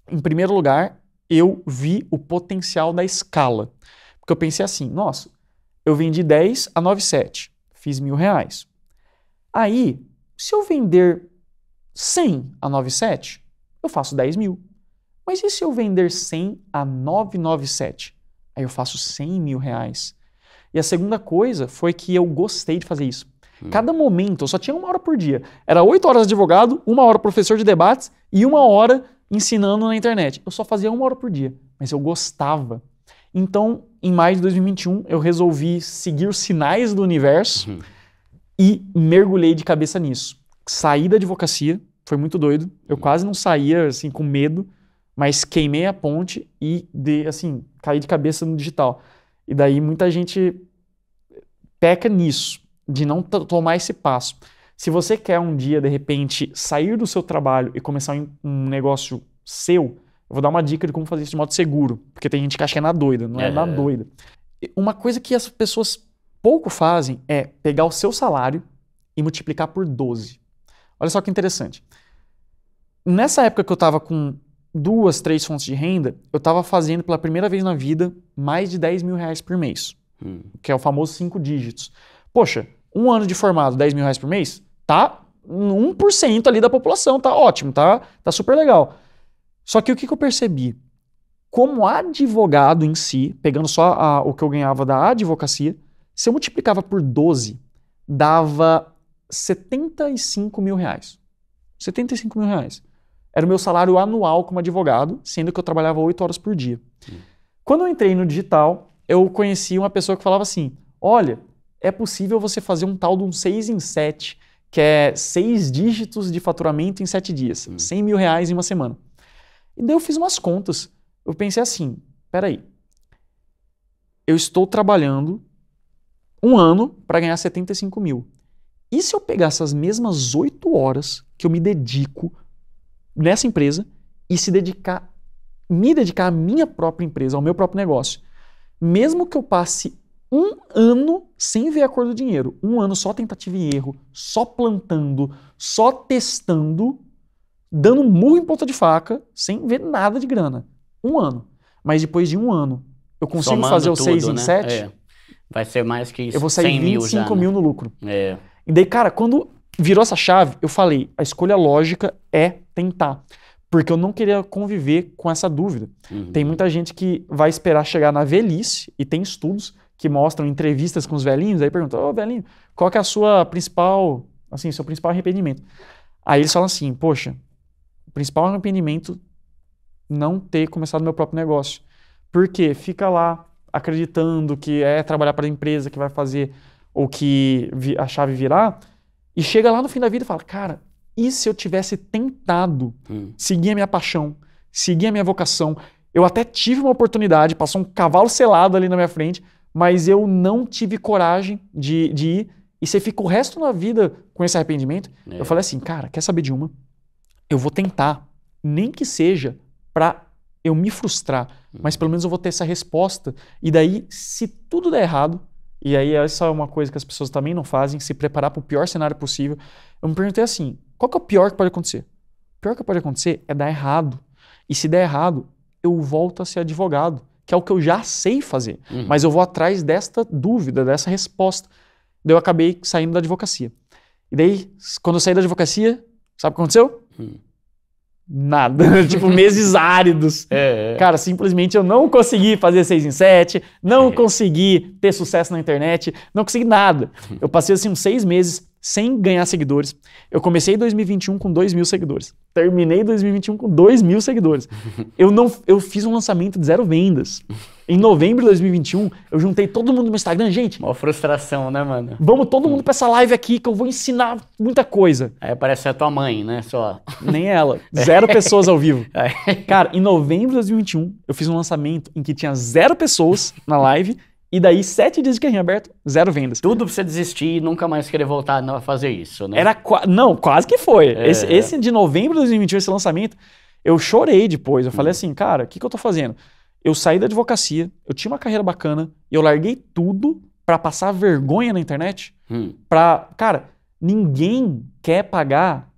Em primeiro lugar, eu vi o potencial da escala. Porque eu pensei assim, nossa, eu vendi 10 a 9,7, fiz mil reais. Aí, se eu vender 100 a 9,7, eu faço 10 mil. Mas e se eu vender 100 a 997? Aí eu faço 100 mil reais. E a segunda coisa foi que eu gostei de fazer isso. Hum. Cada momento, eu só tinha uma hora por dia. Era oito horas de advogado, uma hora professor de debates e uma hora ensinando na internet. Eu só fazia uma hora por dia, mas eu gostava. Então, em maio de 2021, eu resolvi seguir os sinais do universo uhum. e mergulhei de cabeça nisso. Saí da advocacia, foi muito doido. Eu uhum. quase não saía, assim, com medo, mas queimei a ponte e, de, assim, caí de cabeça no digital. E daí muita gente peca nisso, de não tomar esse passo. Se você quer um dia, de repente, sair do seu trabalho e começar um negócio seu, eu vou dar uma dica de como fazer isso de modo seguro. Porque tem gente que acha que é na doida, não é, é na doida. Uma coisa que as pessoas pouco fazem é pegar o seu salário e multiplicar por 12. Olha só que interessante. Nessa época que eu estava com duas, três fontes de renda, eu estava fazendo pela primeira vez na vida mais de 10 mil reais por mês, hum. que é o famoso cinco dígitos. Poxa, um ano de formado, 10 mil reais por mês? tá 1% ali da população, tá ótimo, tá, tá super legal. Só que o que, que eu percebi? Como advogado em si, pegando só a, o que eu ganhava da advocacia, se eu multiplicava por 12, dava 75 mil reais. 75 mil reais. Era o meu salário anual como advogado, sendo que eu trabalhava 8 horas por dia. Hum. Quando eu entrei no digital, eu conheci uma pessoa que falava assim: olha, é possível você fazer um tal de um 6 em 7 que é seis dígitos de faturamento em sete dias, hum. 100 mil reais em uma semana. E daí eu fiz umas contas. Eu pensei assim: peraí, eu estou trabalhando um ano para ganhar 75 mil. E se eu pegar essas mesmas oito horas que eu me dedico nessa empresa e se dedicar, me dedicar à minha própria empresa, ao meu próprio negócio, mesmo que eu passe um ano sem ver a cor do dinheiro, um ano só tentativa e erro, só plantando, só testando, dando murro em ponta de faca, sem ver nada de grana. Um ano. Mas depois de um ano, eu consigo Somando fazer o 6 em né? 7. É. Vai ser mais que isso. Eu vou sair 100 25 mil, já, né? mil né? no lucro. É. E daí, cara, quando virou essa chave, eu falei: a escolha lógica é tentar. Porque eu não queria conviver com essa dúvida. Uhum. Tem muita gente que vai esperar chegar na velhice, e tem estudos que mostram entrevistas com os velhinhos, aí perguntam, ô oh, velhinho, qual que é a sua principal, assim, seu principal arrependimento? Aí eles falam assim, poxa, o principal arrependimento não ter começado meu próprio negócio. Porque fica lá acreditando que é trabalhar para a empresa que vai fazer ou que a chave virar, e chega lá no fim da vida e fala, cara, e se eu tivesse tentado hum. seguir a minha paixão, seguir a minha vocação? Eu até tive uma oportunidade, passou um cavalo selado ali na minha frente, mas eu não tive coragem de, de ir. E você fica o resto da vida com esse arrependimento. É. Eu falei assim, cara, quer saber de uma? Eu vou tentar, nem que seja para eu me frustrar, uhum. mas pelo menos eu vou ter essa resposta. E daí, se tudo der errado, e aí essa é uma coisa que as pessoas também não fazem, se preparar para o pior cenário possível. Eu me perguntei assim, qual que é o pior que pode acontecer? O pior que pode acontecer é dar errado. E se der errado, eu volto a ser advogado que é o que eu já sei fazer, uhum. mas eu vou atrás desta dúvida, dessa resposta. Daí eu acabei saindo da advocacia. E daí, quando eu saí da advocacia, sabe o que aconteceu? Uhum. Nada. tipo, meses áridos. É, é. Cara, simplesmente eu não consegui fazer 6 em 7, não é. consegui ter sucesso na internet, não consegui nada. Hum. Eu passei assim uns seis meses sem ganhar seguidores. Eu comecei 2021 com 2 mil seguidores. Terminei 2021 com 2 mil seguidores. Eu, não, eu fiz um lançamento de zero vendas. Em novembro de 2021, eu juntei todo mundo no Instagram. Gente... Uma frustração, né, mano? Vamos todo mundo pra essa live aqui que eu vou ensinar muita coisa. Aí aparece a tua mãe, né, só. Nem ela. É. Zero pessoas ao vivo. É. Cara, em novembro de 2021, eu fiz um lançamento em que tinha zero pessoas na live e daí, sete dias de carrinho aberto, zero vendas. Tudo pra você desistir e nunca mais querer voltar a fazer isso, né? Era qua Não, quase que foi. É. Esse, esse, de novembro de 2021, esse lançamento, eu chorei depois. Eu falei hum. assim, cara, o que, que eu tô fazendo? Eu saí da advocacia, eu tinha uma carreira bacana, eu larguei tudo para passar vergonha na internet. Hum. Pra. Cara, ninguém quer pagar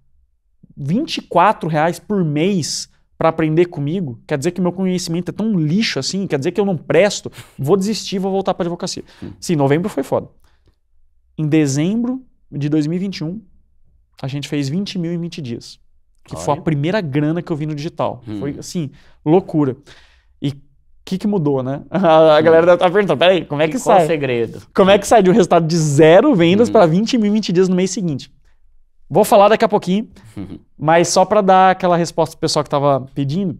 24 reais por mês para aprender comigo? Quer dizer que meu conhecimento é tão lixo assim? Quer dizer que eu não presto? Vou desistir, vou voltar para advocacia. Hum. Sim, novembro foi foda. Em dezembro de 2021, a gente fez 20 mil em 20 dias. Que Olha. foi a primeira grana que eu vi no digital. Hum. Foi, assim, loucura. E o que, que mudou, né? A, a hum. galera tá perguntando, peraí, como é que, sai? Qual o segredo? Como é que sai de um resultado de zero vendas hum. para 20 mil em 20 dias no mês seguinte? Vou falar daqui a pouquinho, uhum. mas só para dar aquela resposta pro pessoal que estava pedindo.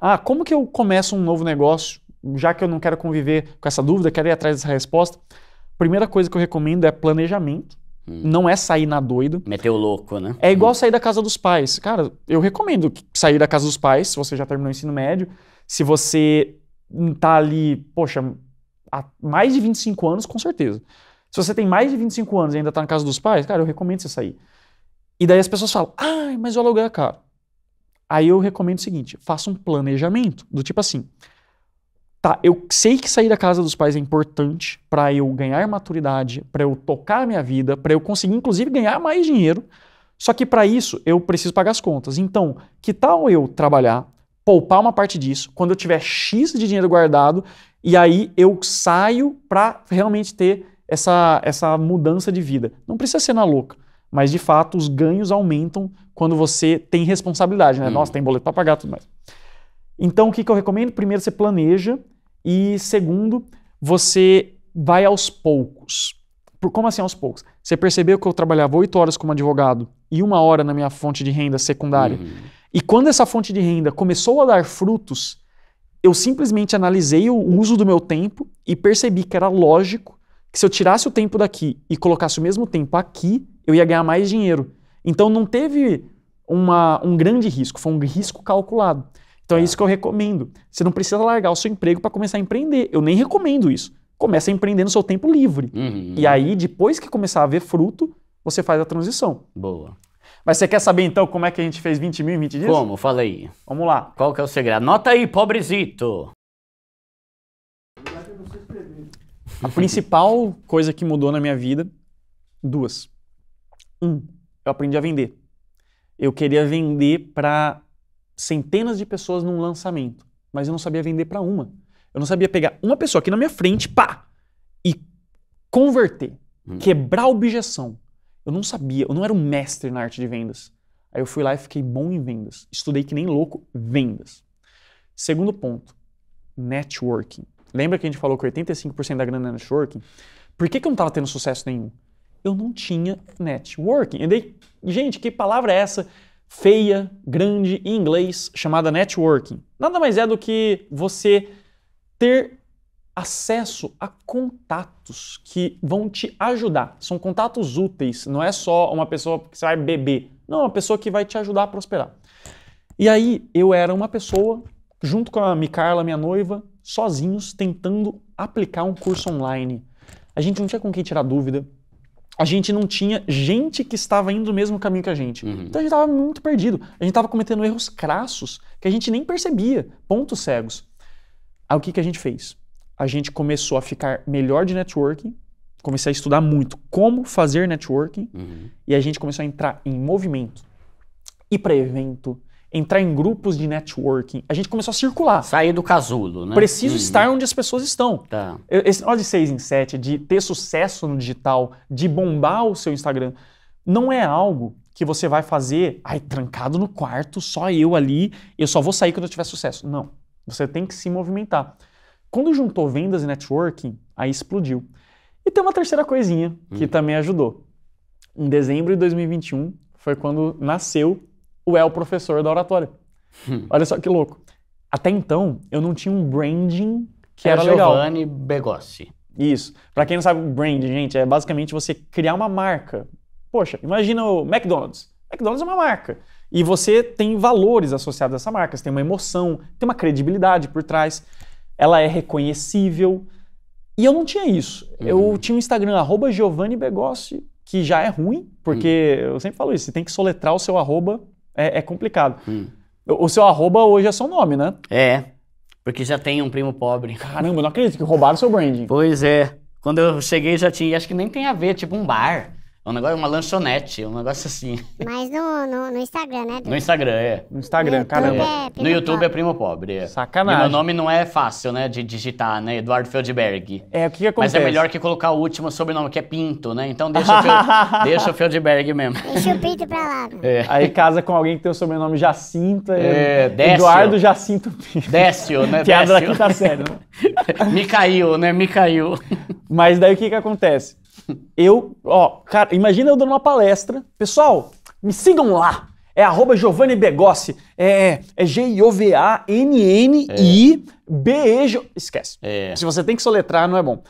Ah, como que eu começo um novo negócio, já que eu não quero conviver com essa dúvida, quero ir atrás dessa resposta? Primeira coisa que eu recomendo é planejamento. Hum. Não é sair na doida. Meter o louco, né? É igual hum. sair da casa dos pais. Cara, eu recomendo sair da casa dos pais, se você já terminou o ensino médio. Se você tá ali, poxa, há mais de 25 anos, com certeza. Se você tem mais de 25 anos e ainda tá na casa dos pais, cara, eu recomendo você sair. E daí as pessoas falam, ah, mas o aluguel é caro. Aí eu recomendo o seguinte, faça um planejamento, do tipo assim, tá, eu sei que sair da casa dos pais é importante para eu ganhar maturidade, para eu tocar a minha vida, para eu conseguir inclusive ganhar mais dinheiro, só que para isso eu preciso pagar as contas. Então, que tal eu trabalhar, poupar uma parte disso, quando eu tiver X de dinheiro guardado, e aí eu saio para realmente ter essa, essa mudança de vida. Não precisa ser na louca mas de fato os ganhos aumentam quando você tem responsabilidade, né? Hum. Nossa, tem boleto para pagar, tudo mais. Então, o que, que eu recomendo? Primeiro, você planeja e segundo, você vai aos poucos. Por, como assim aos poucos? Você percebeu que eu trabalhava oito horas como advogado e uma hora na minha fonte de renda secundária. Uhum. E quando essa fonte de renda começou a dar frutos, eu simplesmente analisei o uso do meu tempo e percebi que era lógico que se eu tirasse o tempo daqui e colocasse o mesmo tempo aqui, eu ia ganhar mais dinheiro. Então não teve uma, um grande risco, foi um risco calculado. Então é tá. isso que eu recomendo. Você não precisa largar o seu emprego para começar a empreender. Eu nem recomendo isso. Começa a empreender no seu tempo livre. Uhum. E aí, depois que começar a ver fruto, você faz a transição. Boa. Mas você quer saber então como é que a gente fez 20 mil em 20 dias? Como? Falei. Vamos lá. Qual que é o segredo? Anota aí, pobrezito. A principal coisa que mudou na minha vida, duas. Um, eu aprendi a vender. Eu queria vender para centenas de pessoas num lançamento, mas eu não sabia vender para uma. Eu não sabia pegar uma pessoa aqui na minha frente, pá, e converter, hum. quebrar a objeção. Eu não sabia, eu não era um mestre na arte de vendas. Aí eu fui lá e fiquei bom em vendas. Estudei que nem louco vendas. Segundo ponto, networking. Lembra que a gente falou que 85% da grana é networking? Por que, que eu não estava tendo sucesso nenhum? Eu não tinha networking. E daí, gente, que palavra é essa? Feia, grande, em inglês, chamada networking. Nada mais é do que você ter acesso a contatos que vão te ajudar. São contatos úteis, não é só uma pessoa que você vai beber. Não, é uma pessoa que vai te ajudar a prosperar. E aí, eu era uma pessoa, junto com a Micaela, minha noiva, sozinhos tentando aplicar um curso online. A gente não tinha com quem tirar dúvida. A gente não tinha gente que estava indo no mesmo caminho que a gente. Uhum. Então a gente estava muito perdido. A gente estava cometendo erros crassos que a gente nem percebia, pontos cegos. Aí o que, que a gente fez? A gente começou a ficar melhor de networking, comecei a estudar muito como fazer networking uhum. e a gente começou a entrar em movimento, e para evento, entrar em grupos de networking. A gente começou a circular. Sair do casulo, né? Preciso uhum. estar onde as pessoas estão. Tá. Esse negócio de seis em sete, de ter sucesso no digital, de bombar o seu Instagram, não é algo que você vai fazer, ai, trancado no quarto, só eu ali, eu só vou sair quando eu tiver sucesso. Não. Você tem que se movimentar. Quando juntou vendas e networking, aí explodiu. E tem uma terceira coisinha que uhum. também ajudou. Em dezembro de 2021 foi quando nasceu o El Professor da oratória. Hum. Olha só que louco. Até então, eu não tinha um branding que era, legal. Giovanni Begossi. Isso. Para quem não sabe, branding, gente, é basicamente você criar uma marca. Poxa, imagina o McDonald's. McDonald's é uma marca. E você tem valores associados a essa marca, você tem uma emoção, tem uma credibilidade por trás, ela é reconhecível. E eu não tinha isso. Uhum. Eu tinha um Instagram, arroba Giovanni Begossi, que já é ruim, porque uhum. eu sempre falo isso, você tem que soletrar o seu arroba é, é complicado. Hum. O, o seu arroba hoje é seu nome, né? É, porque já tem um primo pobre. Caramba, não acredito que roubaram seu branding. Pois é. Quando eu cheguei já tinha, acho que nem tem a ver, tipo um bar. É um negócio, uma lanchonete, é um negócio assim. Mas no, no, no Instagram, né? No Instagram, é. No Instagram, no caramba. É, no YouTube é pobre. é primo pobre. Sacanagem. E meu nome não é fácil, né, de digitar, né? Eduardo Feldberg. É, o que, que acontece? Mas é melhor que colocar o último sobrenome, que é Pinto, né? Então deixa o, deixa o Feldberg mesmo. Deixa o Pinto pra lá. Né? É. Aí casa com alguém que tem o sobrenome Jacinta. É, Décio. Eduardo Jacinto Pinto. Décio, né? Piada da quinta série, né? Me caiu, né? Me caiu. Mas daí o que que acontece? Eu, ó, cara, imagina eu dando uma palestra. Pessoal, me sigam lá. É arroba Giovanni Begossi. É, é, é G-I-O-V-A-N-N-I-B-E. Esquece. É. Se você tem que soletrar, não é bom.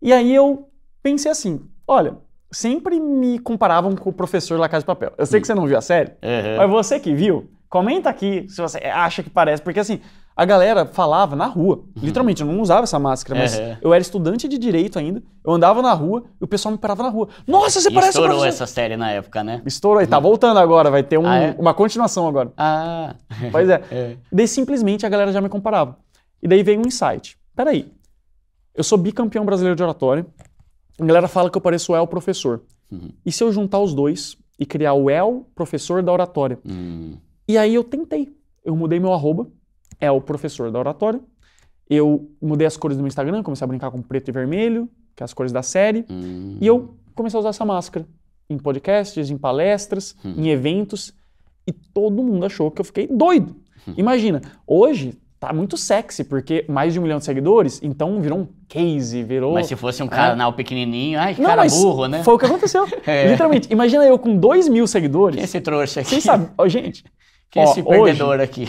E aí eu pensei assim: olha, sempre me comparavam com o professor da Casa de Papel. Eu sei que você não viu a série, mas você que viu, comenta aqui se você acha que parece. Porque assim, a galera falava na rua. Uhum. Literalmente, eu não usava essa máscara, mas é, é. eu era estudante de direito ainda. Eu andava na rua e o pessoal me parava na rua. Nossa, você e parece Estourou essa série na época, né? Estourou uhum. e tá uhum. voltando agora, vai ter um, ah, é? uma continuação agora. Ah. Pois é. é. Daí simplesmente a galera já me comparava. E daí veio um insight. Peraí. Eu sou bicampeão brasileiro de oratória. A galera fala que eu pareço o El Professor. Uhum. E se eu juntar os dois e criar o El Professor da Oratória? Hum. E aí eu tentei. Eu mudei meu arroba é o professor da oratória. Eu mudei as cores do meu Instagram, comecei a brincar com preto e vermelho, que é as cores da série. Hum. E eu comecei a usar essa máscara em podcasts, em palestras, hum. em eventos. E todo mundo achou que eu fiquei doido. Hum. Imagina, hoje tá muito sexy, porque mais de um milhão de seguidores, então virou um case, virou. Mas se fosse um canal é. pequenininho, ai, que Não, cara burro, né? Foi o que aconteceu. é. Literalmente, imagina eu com dois mil é seguidores. Quem esse trouxa aqui? Quem sabe? Oh, gente. Quem é esse perdedor hoje, aqui?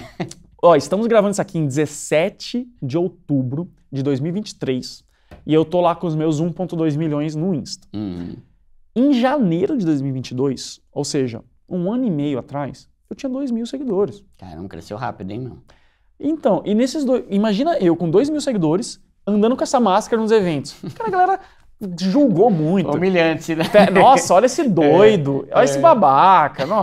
Ó, estamos gravando isso aqui em 17 de outubro de 2023 e eu tô lá com os meus 1,2 milhões no Insta. Uhum. Em janeiro de 2022, ou seja, um ano e meio atrás, eu tinha 2 mil seguidores. Caramba, cresceu rápido, hein, meu? Então, e nesses dois. Imagina eu com 2 mil seguidores andando com essa máscara nos eventos. Cara, a galera julgou muito. Humilhante, né? Nossa, olha esse é. doido, é, olha é. esse babaca. Não,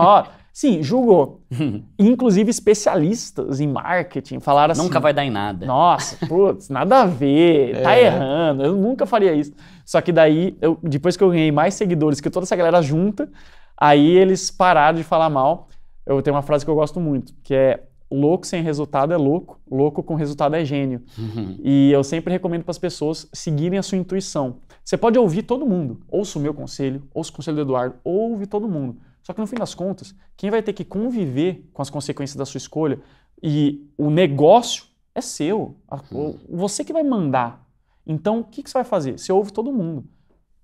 Sim, julgou. Inclusive especialistas em marketing falaram assim. Nunca vai dar em nada. Nossa, putz, nada a ver, tá é. tá errando, eu nunca faria isso. Só que daí, eu, depois que eu ganhei mais seguidores, que toda essa galera junta, aí eles pararam de falar mal. Eu tenho uma frase que eu gosto muito, que é louco sem resultado é louco, louco com resultado é gênio. Uhum. E eu sempre recomendo para as pessoas seguirem a sua intuição. Você pode ouvir todo mundo, ouça o meu conselho, ouça o conselho do Eduardo, ouve todo mundo. Só que no fim das contas, quem vai ter que conviver com as consequências da sua escolha e o negócio é seu. Uhum. Você que vai mandar. Então, o que, que você vai fazer? Você ouve todo mundo.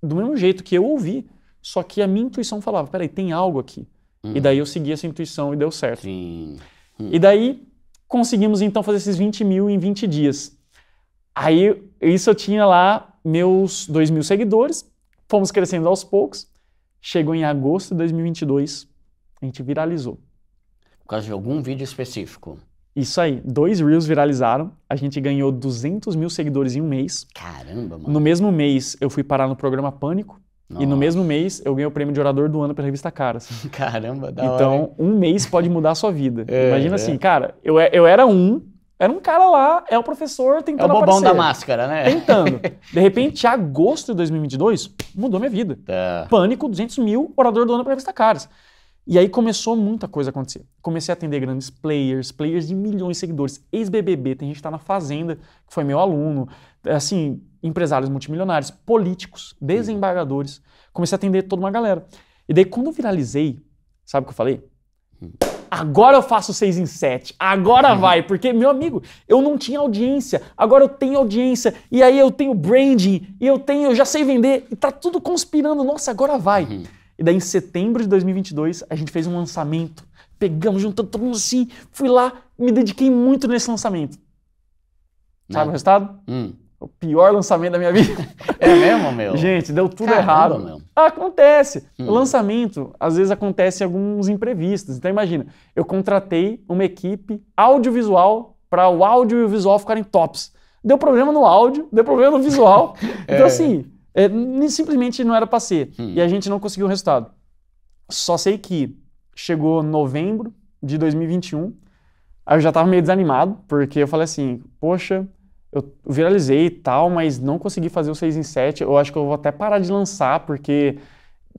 Do mesmo jeito que eu ouvi, só que a minha intuição falava: peraí, tem algo aqui. Hum. E uhum. daí eu segui essa intuição e deu certo. Sim. Hum. E daí conseguimos então fazer esses 20 mil em 20 dias. Aí, isso eu tinha lá meus 2 mil seguidores, fomos crescendo aos poucos. Chegou em agosto de 2022, a gente viralizou. Por causa de algum vídeo específico? Isso aí, dois Reels viralizaram, a gente ganhou 200 mil seguidores em um mês. Caramba, mano. No mesmo mês, eu fui parar no programa Pânico. Nossa. E no mesmo mês, eu ganhei o prêmio de orador do ano pela revista Caras. Caramba, da Então, hora, um mês pode mudar a sua vida. É, Imagina assim, é. assim, cara, eu, eu era um, era um cara lá, é o professor tentando É o bobão aparecer. da máscara, né? Tentando. De repente, agosto de 2022, mudou minha vida. Tá. Pânico, 200 mil, orador do ano para revista Caras. E aí começou muita coisa a acontecer. Comecei a atender grandes players, players de milhões de seguidores, ex-BBB, tem gente que tá na Fazenda, que foi meu aluno, assim, empresários multimilionários, políticos, desembargadores. Comecei a atender toda uma galera. E daí, quando eu viralizei, sabe o que eu falei? Hum agora eu faço 6 em 7, agora uhum. vai, porque, meu amigo, eu não tinha audiência, agora eu tenho audiência, e aí eu tenho branding, e eu tenho, eu já sei vender, e tá tudo conspirando, nossa, agora vai. Uhum. E daí, em setembro de 2022, a gente fez um lançamento, pegamos, juntando todo mundo assim, fui lá, me dediquei muito nesse lançamento. Né? Sabe não. o resultado? Hum. O pior lançamento da minha vida. É mesmo, meu? Gente, deu tudo Caramba, errado. Meu. Acontece. Hum. Lançamento, às vezes acontece alguns imprevistos. Então imagina, eu contratei uma equipe audiovisual para o áudio e o visual ficarem tops. Deu problema no áudio, deu problema no visual. Então, é. Então assim, é, simplesmente não era para ser. Hum. E a gente não conseguiu o resultado. Só sei que chegou novembro de 2021, aí eu já estava meio desanimado, porque eu falei assim, poxa, eu viralizei e tal, mas não consegui fazer o 6 em 7. Eu acho que eu vou até parar de lançar, porque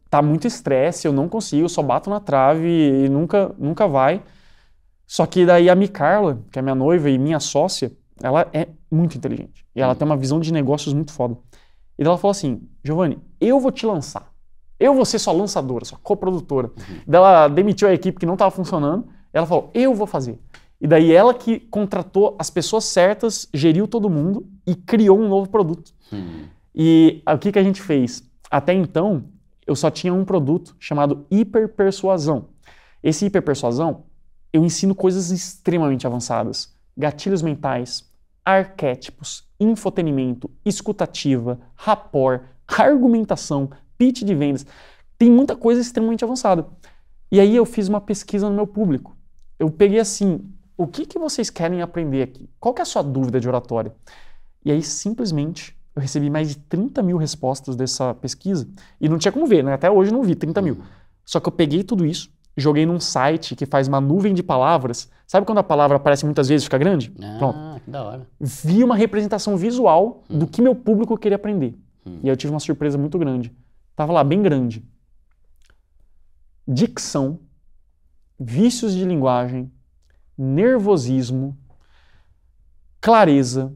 tá muito estresse, eu não consigo, eu só bato na trave e nunca, nunca vai. Só que daí a Carla, que é minha noiva e minha sócia, ela é muito inteligente. E ela uhum. tem uma visão de negócios muito foda. E ela falou assim: Giovanni, eu vou te lançar. Eu vou ser sua lançadora, sua coprodutora. Uhum. Daí ela demitiu a equipe que não estava funcionando. Ela falou: eu vou fazer. E daí ela que contratou as pessoas certas, geriu todo mundo e criou um novo produto. Hum. E ah, o que, que a gente fez? Até então, eu só tinha um produto chamado hiperpersuasão. Esse hiperpersuasão, eu ensino coisas extremamente avançadas. Gatilhos mentais, arquétipos, infotenimento, escutativa, rapport, argumentação, pitch de vendas. Tem muita coisa extremamente avançada. E aí eu fiz uma pesquisa no meu público. Eu peguei assim, o que, que vocês querem aprender aqui? Qual que é a sua dúvida de oratória? E aí, simplesmente, eu recebi mais de 30 mil respostas dessa pesquisa e não tinha como ver, né? Até hoje não vi 30 mil. Uhum. Só que eu peguei tudo isso, joguei num site que faz uma nuvem de palavras. Sabe quando a palavra aparece muitas vezes e fica grande? Ah, Pronto. Que da hora. Vi uma representação visual hum. do que meu público queria aprender. Hum. E eu tive uma surpresa muito grande. Tava lá, bem grande. Dicção, vícios de linguagem, nervosismo, clareza.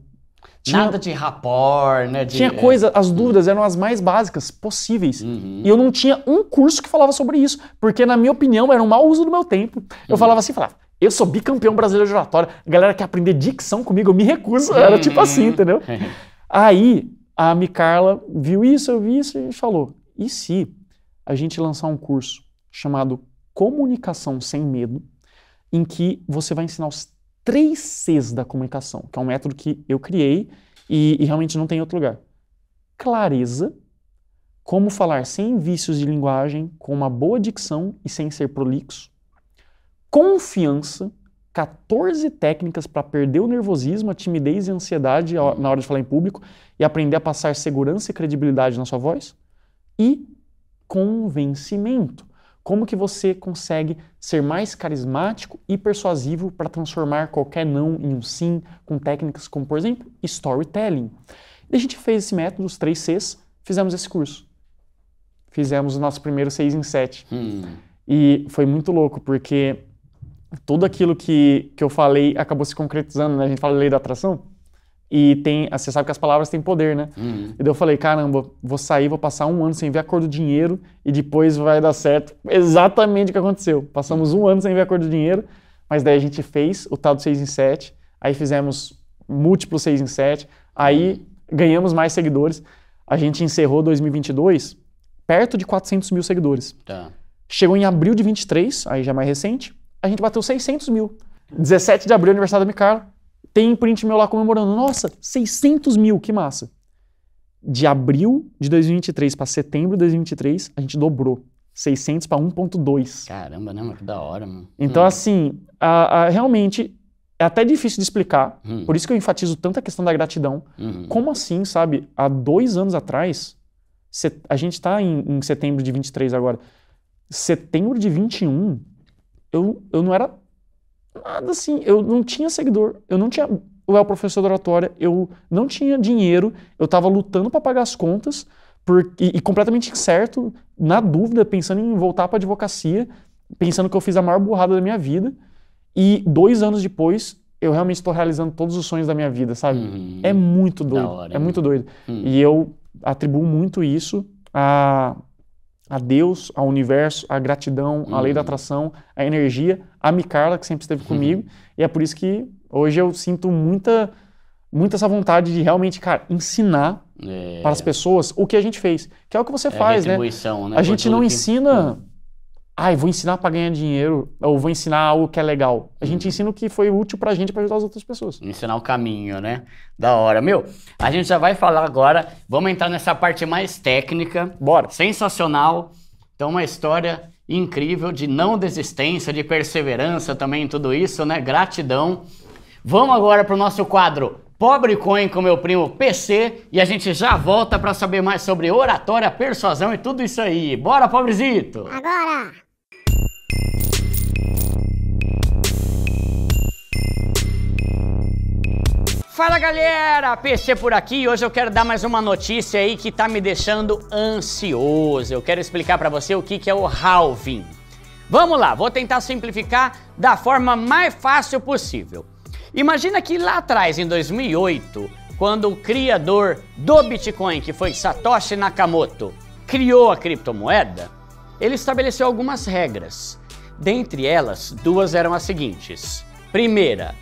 Tinha, Nada de rapor, né? De, tinha coisa, é. as dúvidas eram as mais básicas possíveis. Uhum. E eu não tinha um curso que falava sobre isso, porque, na minha opinião, era um mau uso do meu tempo. Eu uhum. falava assim, falava, eu sou bicampeão brasileiro de oratória, a galera quer aprender dicção comigo, eu me recuso. Era tipo assim, uhum. entendeu? Aí, a Micarla viu isso, eu vi isso e falou, e se a gente lançar um curso chamado Comunicação Sem Medo, em que você vai ensinar os três Cs da comunicação, que é um método que eu criei e, e realmente não tem outro lugar. Clareza, como falar sem vícios de linguagem, com uma boa dicção e sem ser prolixo. Confiança, 14 técnicas para perder o nervosismo, a timidez e a ansiedade na hora de falar em público e aprender a passar segurança e credibilidade na sua voz. E convencimento. Como que você consegue ser mais carismático e persuasivo para transformar qualquer não em um sim, com técnicas como, por exemplo, storytelling? E a gente fez esse método, os três Cs, fizemos esse curso. Fizemos o nosso primeiro 6 em 7. Hum. E foi muito louco, porque tudo aquilo que, que eu falei acabou se concretizando, né? A gente fala lei da atração. E tem, você sabe que as palavras têm poder, né? Uhum. E daí eu falei, caramba, vou sair, vou passar um ano sem ver a cor do dinheiro e depois vai dar certo. Exatamente o que aconteceu. Passamos um ano sem ver a cor do dinheiro, mas daí a gente fez o tal do 6 em 7, aí fizemos múltiplo 6 em 7, aí uhum. ganhamos mais seguidores. A gente encerrou 2022 perto de 400 mil seguidores. Tá. Chegou em abril de 23, aí já é mais recente, a gente bateu 600 mil. 17 de abril, é aniversário da Micaela. Tem um print meu lá comemorando. Nossa, 600 mil, que massa. De abril de 2023 para setembro de 2023, a gente dobrou. 600 para 1.2. Caramba, né, mano? Que da hora, mano. Então, hum. assim, a, a, realmente é até difícil de explicar. Hum. Por isso que eu enfatizo tanto a questão da gratidão. Hum. Como assim, sabe? Há dois anos atrás, a gente está em, em, setembro de 23 agora. Setembro de 21, eu, eu não era nada assim. Eu não tinha seguidor, eu não tinha o era Professor de Oratória, eu não tinha dinheiro, eu estava lutando para pagar as contas por, e, e, completamente incerto, na dúvida, pensando em voltar para advocacia, pensando que eu fiz a maior burrada da minha vida. E dois anos depois, eu realmente estou realizando todos os sonhos da minha vida, sabe? Uhum. É muito doido, hora, é muito doido. Uhum. E eu atribuo muito isso a a Deus, ao universo, à gratidão, à lei da uhum. atração, à energia, a Micarla, que sempre esteve uhum. comigo. Uhum. E é por isso que hoje eu sinto muita, muita essa vontade de realmente, cara, ensinar é. para as pessoas o que a gente fez. Que é o que você é faz, né? né? A gente não que... ensina uhum ai, vou ensinar para ganhar dinheiro, ou vou ensinar algo que é legal. A gente uhum. ensina o que foi útil pra gente para ajudar as outras pessoas. Ensinar o caminho, né? Da hora. Meu, a gente já vai falar agora, vamos entrar nessa parte mais técnica. Bora. Sensacional. Então, uma história incrível de não desistência, de perseverança também, tudo isso, né? Gratidão. Vamos agora pro nosso quadro Pobre Coin com meu primo PC e a gente já volta para saber mais sobre oratória, persuasão e tudo isso aí. Bora, pobrezito! Agora! Fala galera, PC por aqui. Hoje eu quero dar mais uma notícia aí que tá me deixando ansioso. Eu quero explicar para você o que, que é o halving. Vamos lá, vou tentar simplificar da forma mais fácil possível. Imagina que lá atrás, em 2008, quando o criador do Bitcoin, que foi Satoshi Nakamoto, criou a criptomoeda, ele estabeleceu algumas regras. Dentre elas, duas eram as seguintes. Primeira,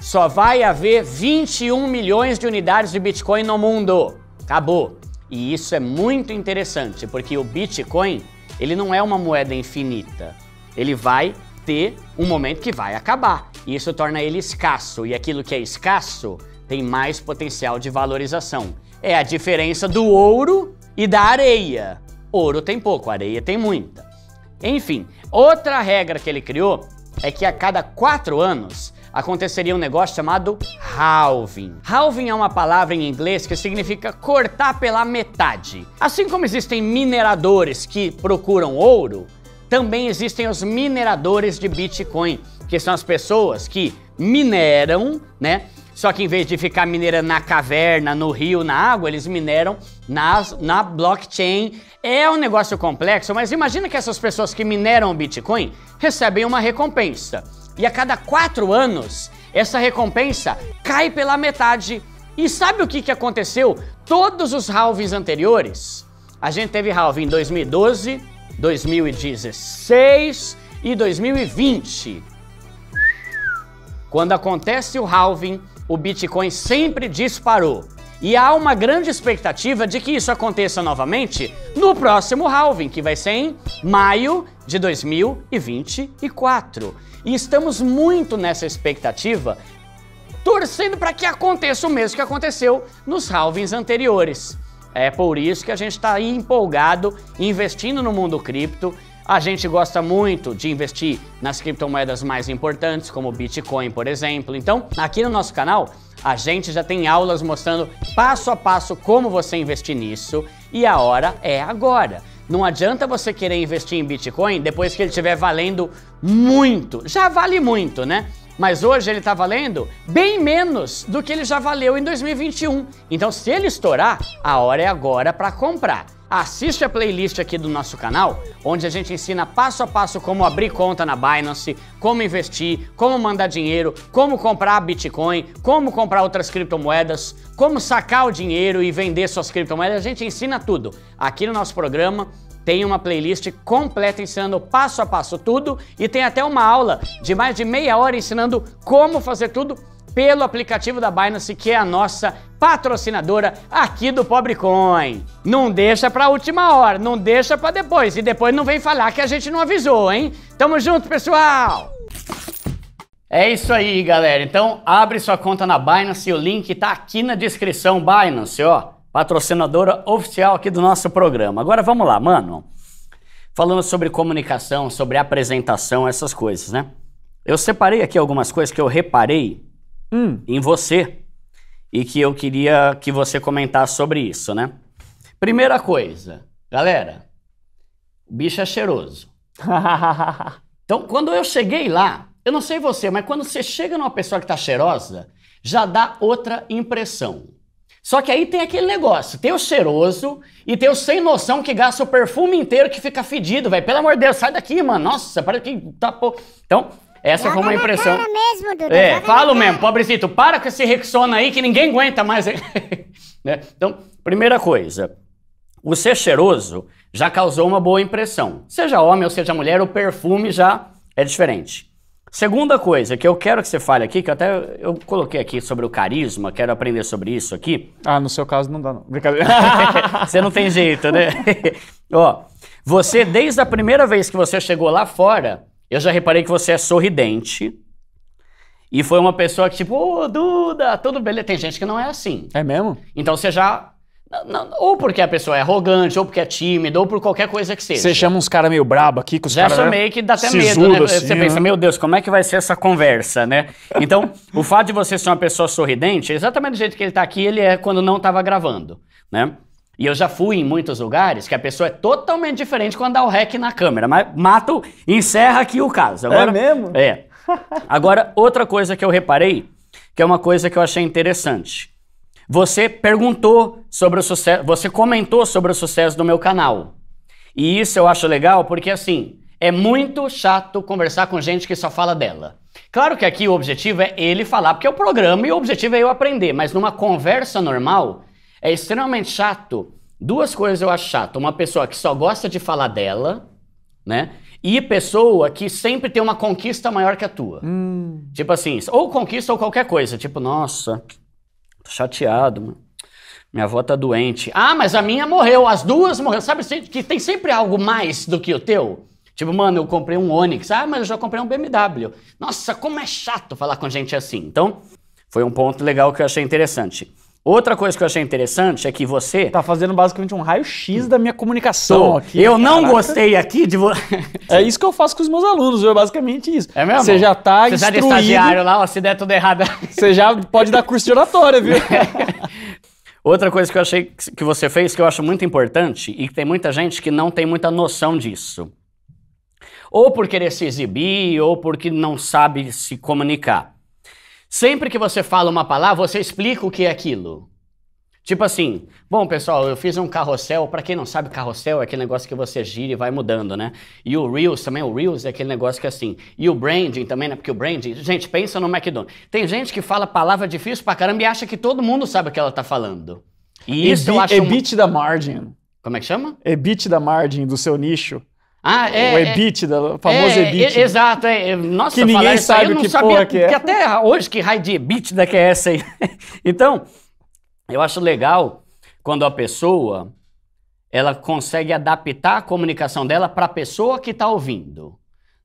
só vai haver 21 milhões de unidades de Bitcoin no mundo. Acabou. E isso é muito interessante, porque o Bitcoin, ele não é uma moeda infinita. Ele vai ter um momento que vai acabar. E isso torna ele escasso, e aquilo que é escasso tem mais potencial de valorização. É a diferença do ouro e da areia. Ouro tem pouco, areia tem muita. Enfim, outra regra que ele criou é que a cada quatro anos aconteceria um negócio chamado halving. Halving é uma palavra em inglês que significa cortar pela metade. Assim como existem mineradores que procuram ouro, também existem os mineradores de Bitcoin, que são as pessoas que mineram, né? Só que em vez de ficar minerando na caverna, no rio, na água, eles mineram na, na blockchain. É um negócio complexo, mas imagina que essas pessoas que mineram o Bitcoin recebem uma recompensa. E a cada quatro anos, essa recompensa cai pela metade. E sabe o que, que aconteceu? Todos os halvings anteriores, a gente teve halving em 2012, 2016 e 2020. Quando acontece o halving, o Bitcoin sempre disparou. E há uma grande expectativa de que isso aconteça novamente no próximo halving, que vai ser em maio de 2024. E estamos muito nessa expectativa, torcendo para que aconteça o mesmo que aconteceu nos halvings anteriores. É por isso que a gente está empolgado investindo no mundo cripto. A gente gosta muito de investir nas criptomoedas mais importantes, como Bitcoin, por exemplo. Então, aqui no nosso canal, a gente já tem aulas mostrando passo a passo como você investir nisso e a hora é agora. Não adianta você querer investir em Bitcoin depois que ele estiver valendo muito. Já vale muito, né? Mas hoje ele está valendo bem menos do que ele já valeu em 2021. Então, se ele estourar, a hora é agora para comprar. Assiste a playlist aqui do nosso canal, onde a gente ensina passo a passo como abrir conta na Binance, como investir, como mandar dinheiro, como comprar Bitcoin, como comprar outras criptomoedas, como sacar o dinheiro e vender suas criptomoedas. A gente ensina tudo. Aqui no nosso programa tem uma playlist completa ensinando passo a passo tudo e tem até uma aula de mais de meia hora ensinando como fazer tudo pelo aplicativo da Binance, que é a nossa patrocinadora aqui do Pobre Coin. Não deixa para a última hora, não deixa para depois. E depois não vem falar que a gente não avisou, hein? Tamo junto, pessoal! É isso aí, galera. Então, abre sua conta na Binance, o link tá aqui na descrição, Binance, ó. Patrocinadora oficial aqui do nosso programa. Agora vamos lá, mano. Falando sobre comunicação, sobre apresentação, essas coisas, né? Eu separei aqui algumas coisas que eu reparei hum. em você e que eu queria que você comentasse sobre isso, né? Primeira coisa, galera, o bicho é cheiroso. então, quando eu cheguei lá, eu não sei você, mas quando você chega numa pessoa que tá cheirosa, já dá outra impressão. Só que aí tem aquele negócio, tem o cheiroso e tem o sem noção que gasta o perfume inteiro que fica fedido, velho. Pelo amor de Deus, sai daqui, mano. Nossa, para que tá pô. Então, essa Joga foi uma impressão. Mesmo, Duda. É, falo mesmo, pobrecito, para com esse Rexona aí que ninguém aguenta mais. né? Então, primeira coisa, o ser cheiroso já causou uma boa impressão. Seja homem ou seja mulher, o perfume já é diferente. Segunda coisa que eu quero que você fale aqui, que até eu coloquei aqui sobre o carisma, quero aprender sobre isso aqui. Ah, no seu caso não dá, não. Brincadeira. você não tem jeito, né? Ó, você, desde a primeira vez que você chegou lá fora, eu já reparei que você é sorridente. E foi uma pessoa que, tipo, ô, oh, Duda, tudo beleza. Tem gente que não é assim. É mesmo? Então você já. Não, não, ou porque a pessoa é arrogante, ou porque é tímida, ou por qualquer coisa que seja. Você chama uns caras meio brabo aqui, que os caras. Já chamei né, que dá até medo, né? Assim, você pensa, né? meu Deus, como é que vai ser essa conversa, né? Então, o fato de você ser uma pessoa sorridente, é exatamente do jeito que ele tá aqui, ele é quando não tava gravando, né? E eu já fui em muitos lugares que a pessoa é totalmente diferente quando dá o rec na câmera. Mas mato, encerra aqui o caso. É Agora, é mesmo? É. Agora, outra coisa que eu reparei, que é uma coisa que eu achei interessante. Você perguntou sobre o sucesso, você comentou sobre o sucesso do meu canal. E isso eu acho legal porque assim, é muito chato conversar com gente que só fala dela. Claro que aqui o objetivo é ele falar, porque é o programa e o objetivo é eu aprender, mas numa conversa normal, é extremamente chato. Duas coisas eu acho chato. Uma pessoa que só gosta de falar dela, né? E pessoa que sempre tem uma conquista maior que a tua. Hum. Tipo assim, ou conquista ou qualquer coisa. Tipo, nossa, tô chateado, mano. Minha avó tá doente. Ah, mas a minha morreu, as duas morreram. Sabe que tem sempre algo mais do que o teu? Tipo, mano, eu comprei um Onix. Ah, mas eu já comprei um BMW. Nossa, como é chato falar com gente assim. Então, foi um ponto legal que eu achei interessante. Outra coisa que eu achei interessante é que você. Tá fazendo basicamente um raio-x da minha comunicação Tô. aqui. Eu não Caraca. gostei aqui de você. É isso que eu faço com os meus alunos, viu? É basicamente isso. É mesmo? Você já tá Você já é de estagiário lá, ó, se der tudo errado. Você já pode dar curso de oratória, viu? Outra coisa que eu achei que você fez, que eu acho muito importante, e que tem muita gente que não tem muita noção disso. Ou por querer se é exibir, ou porque não sabe se comunicar. Sempre que você fala uma palavra, você explica o que é aquilo. Tipo assim, bom pessoal, eu fiz um carrossel. Para quem não sabe, carrossel é aquele negócio que você gira e vai mudando, né? E o Reels também, o Reels é aquele negócio que é assim. E o branding também, né? Porque o branding, gente, pensa no McDonald's. Tem gente que fala palavra difícil pra caramba e acha que todo mundo sabe o que ela tá falando. E isso e eu acho. EBIT da margin. Como é que chama? EBIT da margin do seu nicho. Ah, é, o é. EBITDA, o famoso é, EBITDA. É, exato, é, nossa, que ninguém isso, sabe eu não que sabia, porra que é. Que até hoje que raio de EBITDA que é essa aí. então, eu acho legal quando a pessoa ela consegue adaptar a comunicação dela para a pessoa que está ouvindo,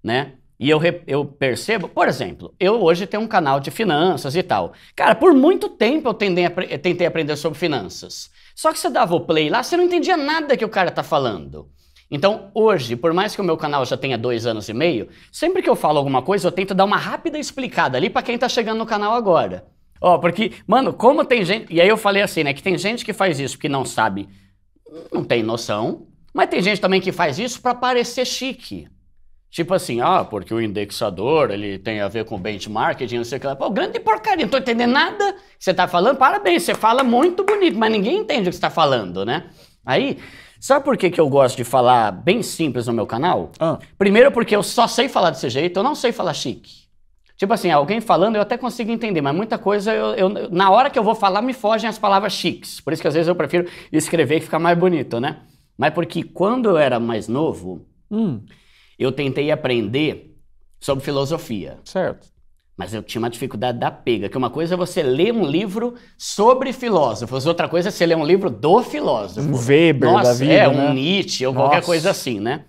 né? E eu, eu percebo, por exemplo, eu hoje tenho um canal de finanças e tal. Cara, por muito tempo eu tentei, tentei aprender sobre finanças. Só que você dava o play lá, você não entendia nada que o cara tá falando. Então, hoje, por mais que o meu canal já tenha dois anos e meio, sempre que eu falo alguma coisa, eu tento dar uma rápida explicada ali para quem está chegando no canal agora. Ó, porque, mano, como tem gente. E aí eu falei assim, né? Que tem gente que faz isso porque não sabe, não tem noção. Mas tem gente também que faz isso para parecer chique. Tipo assim, ah, porque o indexador ele tem a ver com benchmarking, não sei o que lá. Pô, grande porcaria, não tô entendendo nada que você tá falando. Parabéns, você fala muito bonito, mas ninguém entende o que você tá falando, né? Aí, Sabe por que, que eu gosto de falar bem simples no meu canal? Ah. Primeiro porque eu só sei falar desse jeito, eu não sei falar chique. Tipo assim, alguém falando eu até consigo entender, mas muita coisa eu, eu na hora que eu vou falar me fogem as palavras chiques. Por isso que às vezes eu prefiro escrever que fica mais bonito, né? Mas porque quando eu era mais novo, hum. eu tentei aprender sobre filosofia. Certo. Mas eu tinha uma dificuldade da pega, que uma coisa é você ler um livro sobre filósofos, outra coisa é você ler um livro do filósofo. Um Weber Nossa, da vida, é, um né? Nietzsche ou Nossa. qualquer coisa assim, né?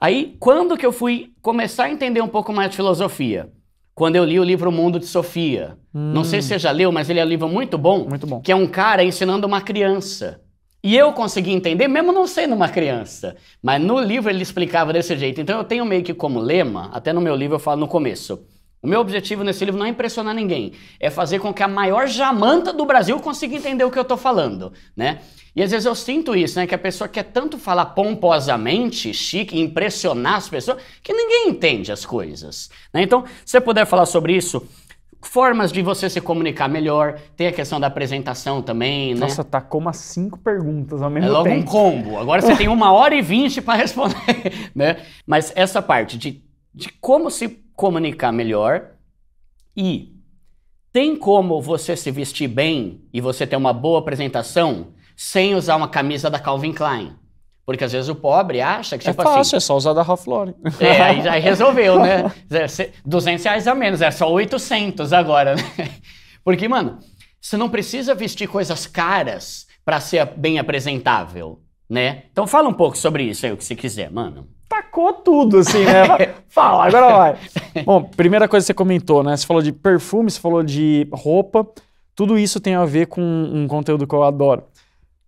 Aí, quando que eu fui começar a entender um pouco mais de filosofia? Quando eu li o livro Mundo de Sofia. Hum. Não sei se você hum. já leu, mas ele é um livro muito bom, muito bom. que é um cara ensinando uma criança. E eu consegui entender, mesmo não sendo uma criança. Mas no livro ele explicava desse jeito. Então eu tenho meio que como lema, até no meu livro eu falo no começo, o meu objetivo nesse livro não é impressionar ninguém, é fazer com que a maior jamanta do Brasil consiga entender o que eu estou falando, né? E às vezes eu sinto isso, né? Que a pessoa quer tanto falar pomposamente, chique, impressionar as pessoas, que ninguém entende as coisas. Né? Então, se você puder falar sobre isso, formas de você se comunicar melhor, tem a questão da apresentação também, né? Nossa, tá como as cinco perguntas ao mesmo tempo. É logo tempo. um combo. Agora você tem uma hora e vinte para responder, né? Mas essa parte de, de como se comunicar melhor e tem como você se vestir bem e você ter uma boa apresentação sem usar uma camisa da Calvin Klein. Porque às vezes o pobre acha que, é tipo é fácil, assim... é só usar da Ralph Lauren. É, aí, aí resolveu, né? 200 reais a menos, é só 800 agora, né? Porque, mano, você não precisa vestir coisas caras para ser bem apresentável, né? Então fala um pouco sobre isso aí, o que você quiser, mano tacou tudo, assim, né? Fala, agora vai. Bom, primeira coisa que você comentou, né? Você falou de perfume, você falou de roupa. Tudo isso tem a ver com um conteúdo que eu adoro.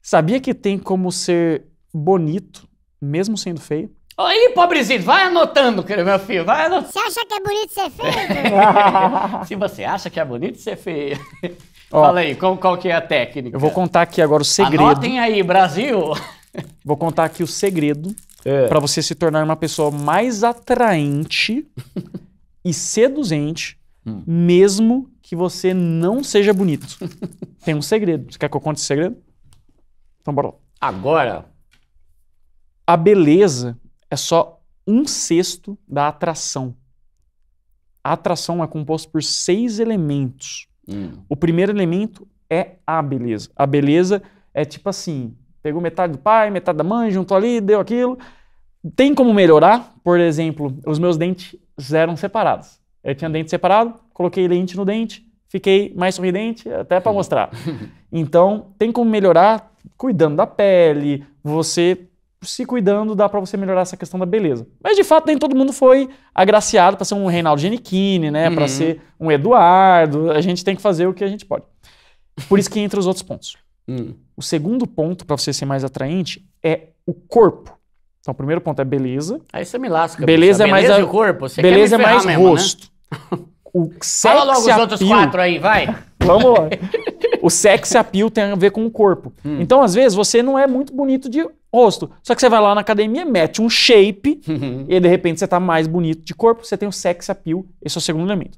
Sabia que tem como ser bonito, mesmo sendo feio? aí pobrezinho, vai anotando, meu filho, vai anotando. Você acha que é bonito ser feio? Se você acha que é bonito ser feio. Ó, Fala aí, qual, qual que é a técnica? Eu vou contar aqui agora o segredo. Anotem aí, Brasil! Vou contar aqui o segredo é. para você se tornar uma pessoa mais atraente e seduzente, hum. mesmo que você não seja bonito. Tem um segredo. Você quer que eu conte esse segredo? Então bora lá. Agora. A beleza é só um sexto da atração. A atração é composta por seis elementos. Hum. O primeiro elemento é a beleza. A beleza é tipo assim, Pegou metade do pai, metade da mãe, juntou ali, deu aquilo. Tem como melhorar? Por exemplo, os meus dentes eram separados. Eu tinha dente separado, coloquei lente no dente, fiquei mais sorridente, até para mostrar. Então, tem como melhorar cuidando da pele, você se cuidando, dá para você melhorar essa questão da beleza. Mas de fato, nem todo mundo foi agraciado para ser um Reinaldo Genichini, né, uhum. para ser um Eduardo. A gente tem que fazer o que a gente pode. Por isso que entra os outros pontos. Hum. O segundo ponto para você ser mais atraente é o corpo. Então, o primeiro ponto é beleza. Aí você me lasca. Beleza, beleza é mais beleza a... corpo. Você beleza é mais mesmo, né? rosto. Né? O sexy Fala logo appeal... os outros quatro aí, vai. Vamos lá. O sexy appeal tem a ver com o corpo. Hum. Então, às vezes, você não é muito bonito de rosto. Só que você vai lá na academia, mete um shape, e de repente você tá mais bonito de corpo, você tem o sexy appeal. Esse é o segundo elemento.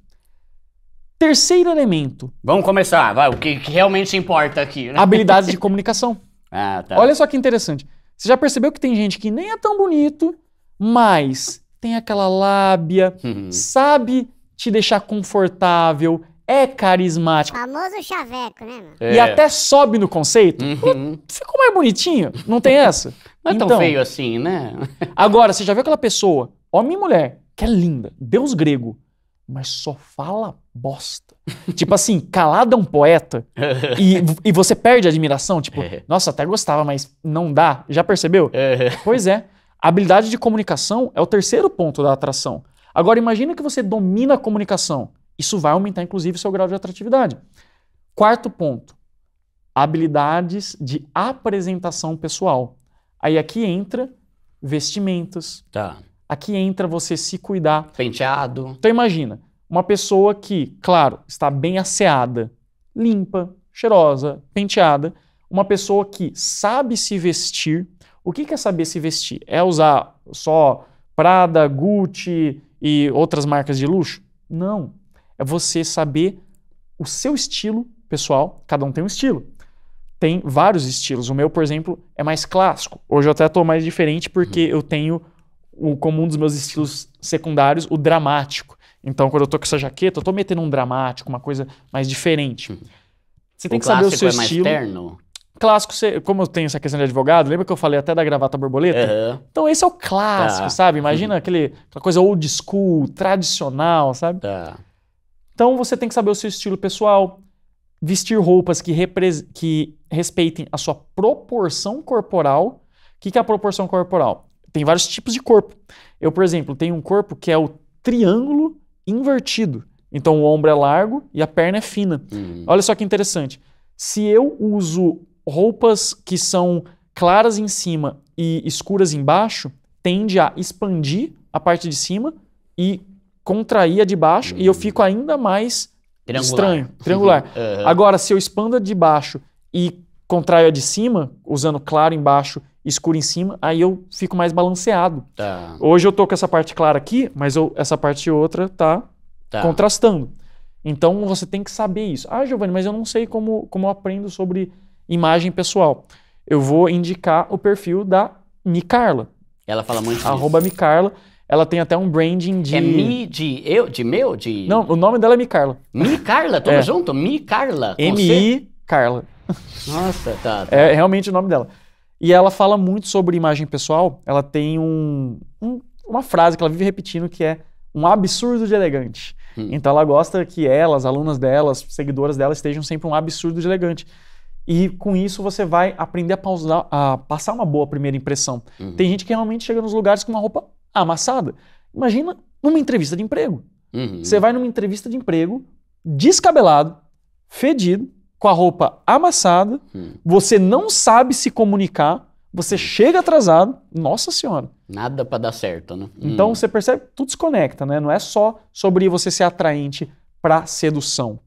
Terceiro elemento. Vamos começar, vai, o que, que realmente importa aqui. Né? Habilidades de comunicação. Ah, tá. Olha só que interessante. Você já percebeu que tem gente que nem é tão bonito, mas tem aquela lábia, uhum. sabe te deixar confortável, é carismático. Famoso chaveco, né, mano? É. E até sobe no conceito. Uhum. Ficou mais bonitinho, não tem essa? não é então, tão feio assim, né? agora, você já viu aquela pessoa, homem e mulher, que é linda, deus grego, mas só fala bosta. tipo assim, calado é um poeta. e, e você perde a admiração. Tipo, é. nossa, até gostava, mas não dá. Já percebeu? É. Pois é. A habilidade de comunicação é o terceiro ponto da atração. Agora, imagina que você domina a comunicação. Isso vai aumentar, inclusive, seu grau de atratividade. Quarto ponto: habilidades de apresentação pessoal. Aí aqui entra vestimentas, tá. Aqui entra você se cuidar. Penteado. Então imagina, uma pessoa que, claro, está bem asseada, limpa, cheirosa, penteada, uma pessoa que sabe se vestir. O que é saber se vestir? É usar só Prada, Gucci e outras marcas de luxo? Não. É você saber o seu estilo pessoal. Cada um tem um estilo. Tem vários estilos. O meu, por exemplo, é mais clássico. Hoje eu até estou mais diferente porque uhum. eu tenho o, como um dos meus estilos secundários, o dramático. Então, quando eu tô com essa jaqueta, eu tô metendo um dramático, uma coisa mais diferente. Hum. Você tem o que saber o seu é mais estilo. Terno? Clássico, como eu tenho essa questão de advogado, lembra que eu falei até da gravata borboleta? Uhum. Então esse é o clássico, tá. sabe? Uhum. Imagina uhum. aquele, aquela coisa old school, tradicional, sabe? Tá. Então você tem que saber o seu estilo pessoal, vestir roupas que, que respeitem a sua proporção corporal. O que, que é a proporção corporal? tem vários tipos de corpo. Eu, por exemplo, tenho um corpo que é o triângulo invertido. Então o ombro é largo e a perna é fina. Uhum. Olha só que interessante. Se eu uso roupas que são claras em cima e escuras embaixo, tende a expandir a parte de cima e contrair a de baixo, uhum. e eu hum. fico ainda mais triangular. estranho, triangular. Uhum. Agora, se eu expando a de baixo e contraio a de cima, usando claro embaixo escuro em cima, aí eu fico mais balanceado. Tá. Hoje eu tô com essa parte clara aqui, mas eu, essa parte outra tá, tá, contrastando. Então você tem que saber isso. Ah, Giovanni, mas eu não sei como, como eu aprendo sobre imagem pessoal. Eu vou indicar o perfil da Micarla. Ela fala muito disso. Arroba Micarla. Ela tem até um branding de. É Mi de eu? De meu? De... Não, o nome dela é Micarla. Micarla? Tamo é. junto? Micarla? M-I Carla. Nossa, tá. tá. É realmente o nome dela. E ela fala muito sobre imagem pessoal. Ela tem um, um, uma frase que ela vive repetindo que é um absurdo de elegante. Hum. Então ela gosta que elas, alunas delas, seguidoras delas, estejam sempre um absurdo de elegante. E com isso você vai aprender a, pausar, a passar uma boa primeira impressão. Uhum. Tem gente que realmente chega nos lugares com uma roupa amassada. Imagina numa entrevista de emprego. Uhum. Você vai numa entrevista de emprego, descabelado, fedido, com a roupa amassada, hum. você não sabe se comunicar, você hum. chega atrasado, nossa senhora. Nada para dar certo, né? Hum. Então hum. você percebe, tudo desconecta, né? Não é só sobre você ser atraente para sedução.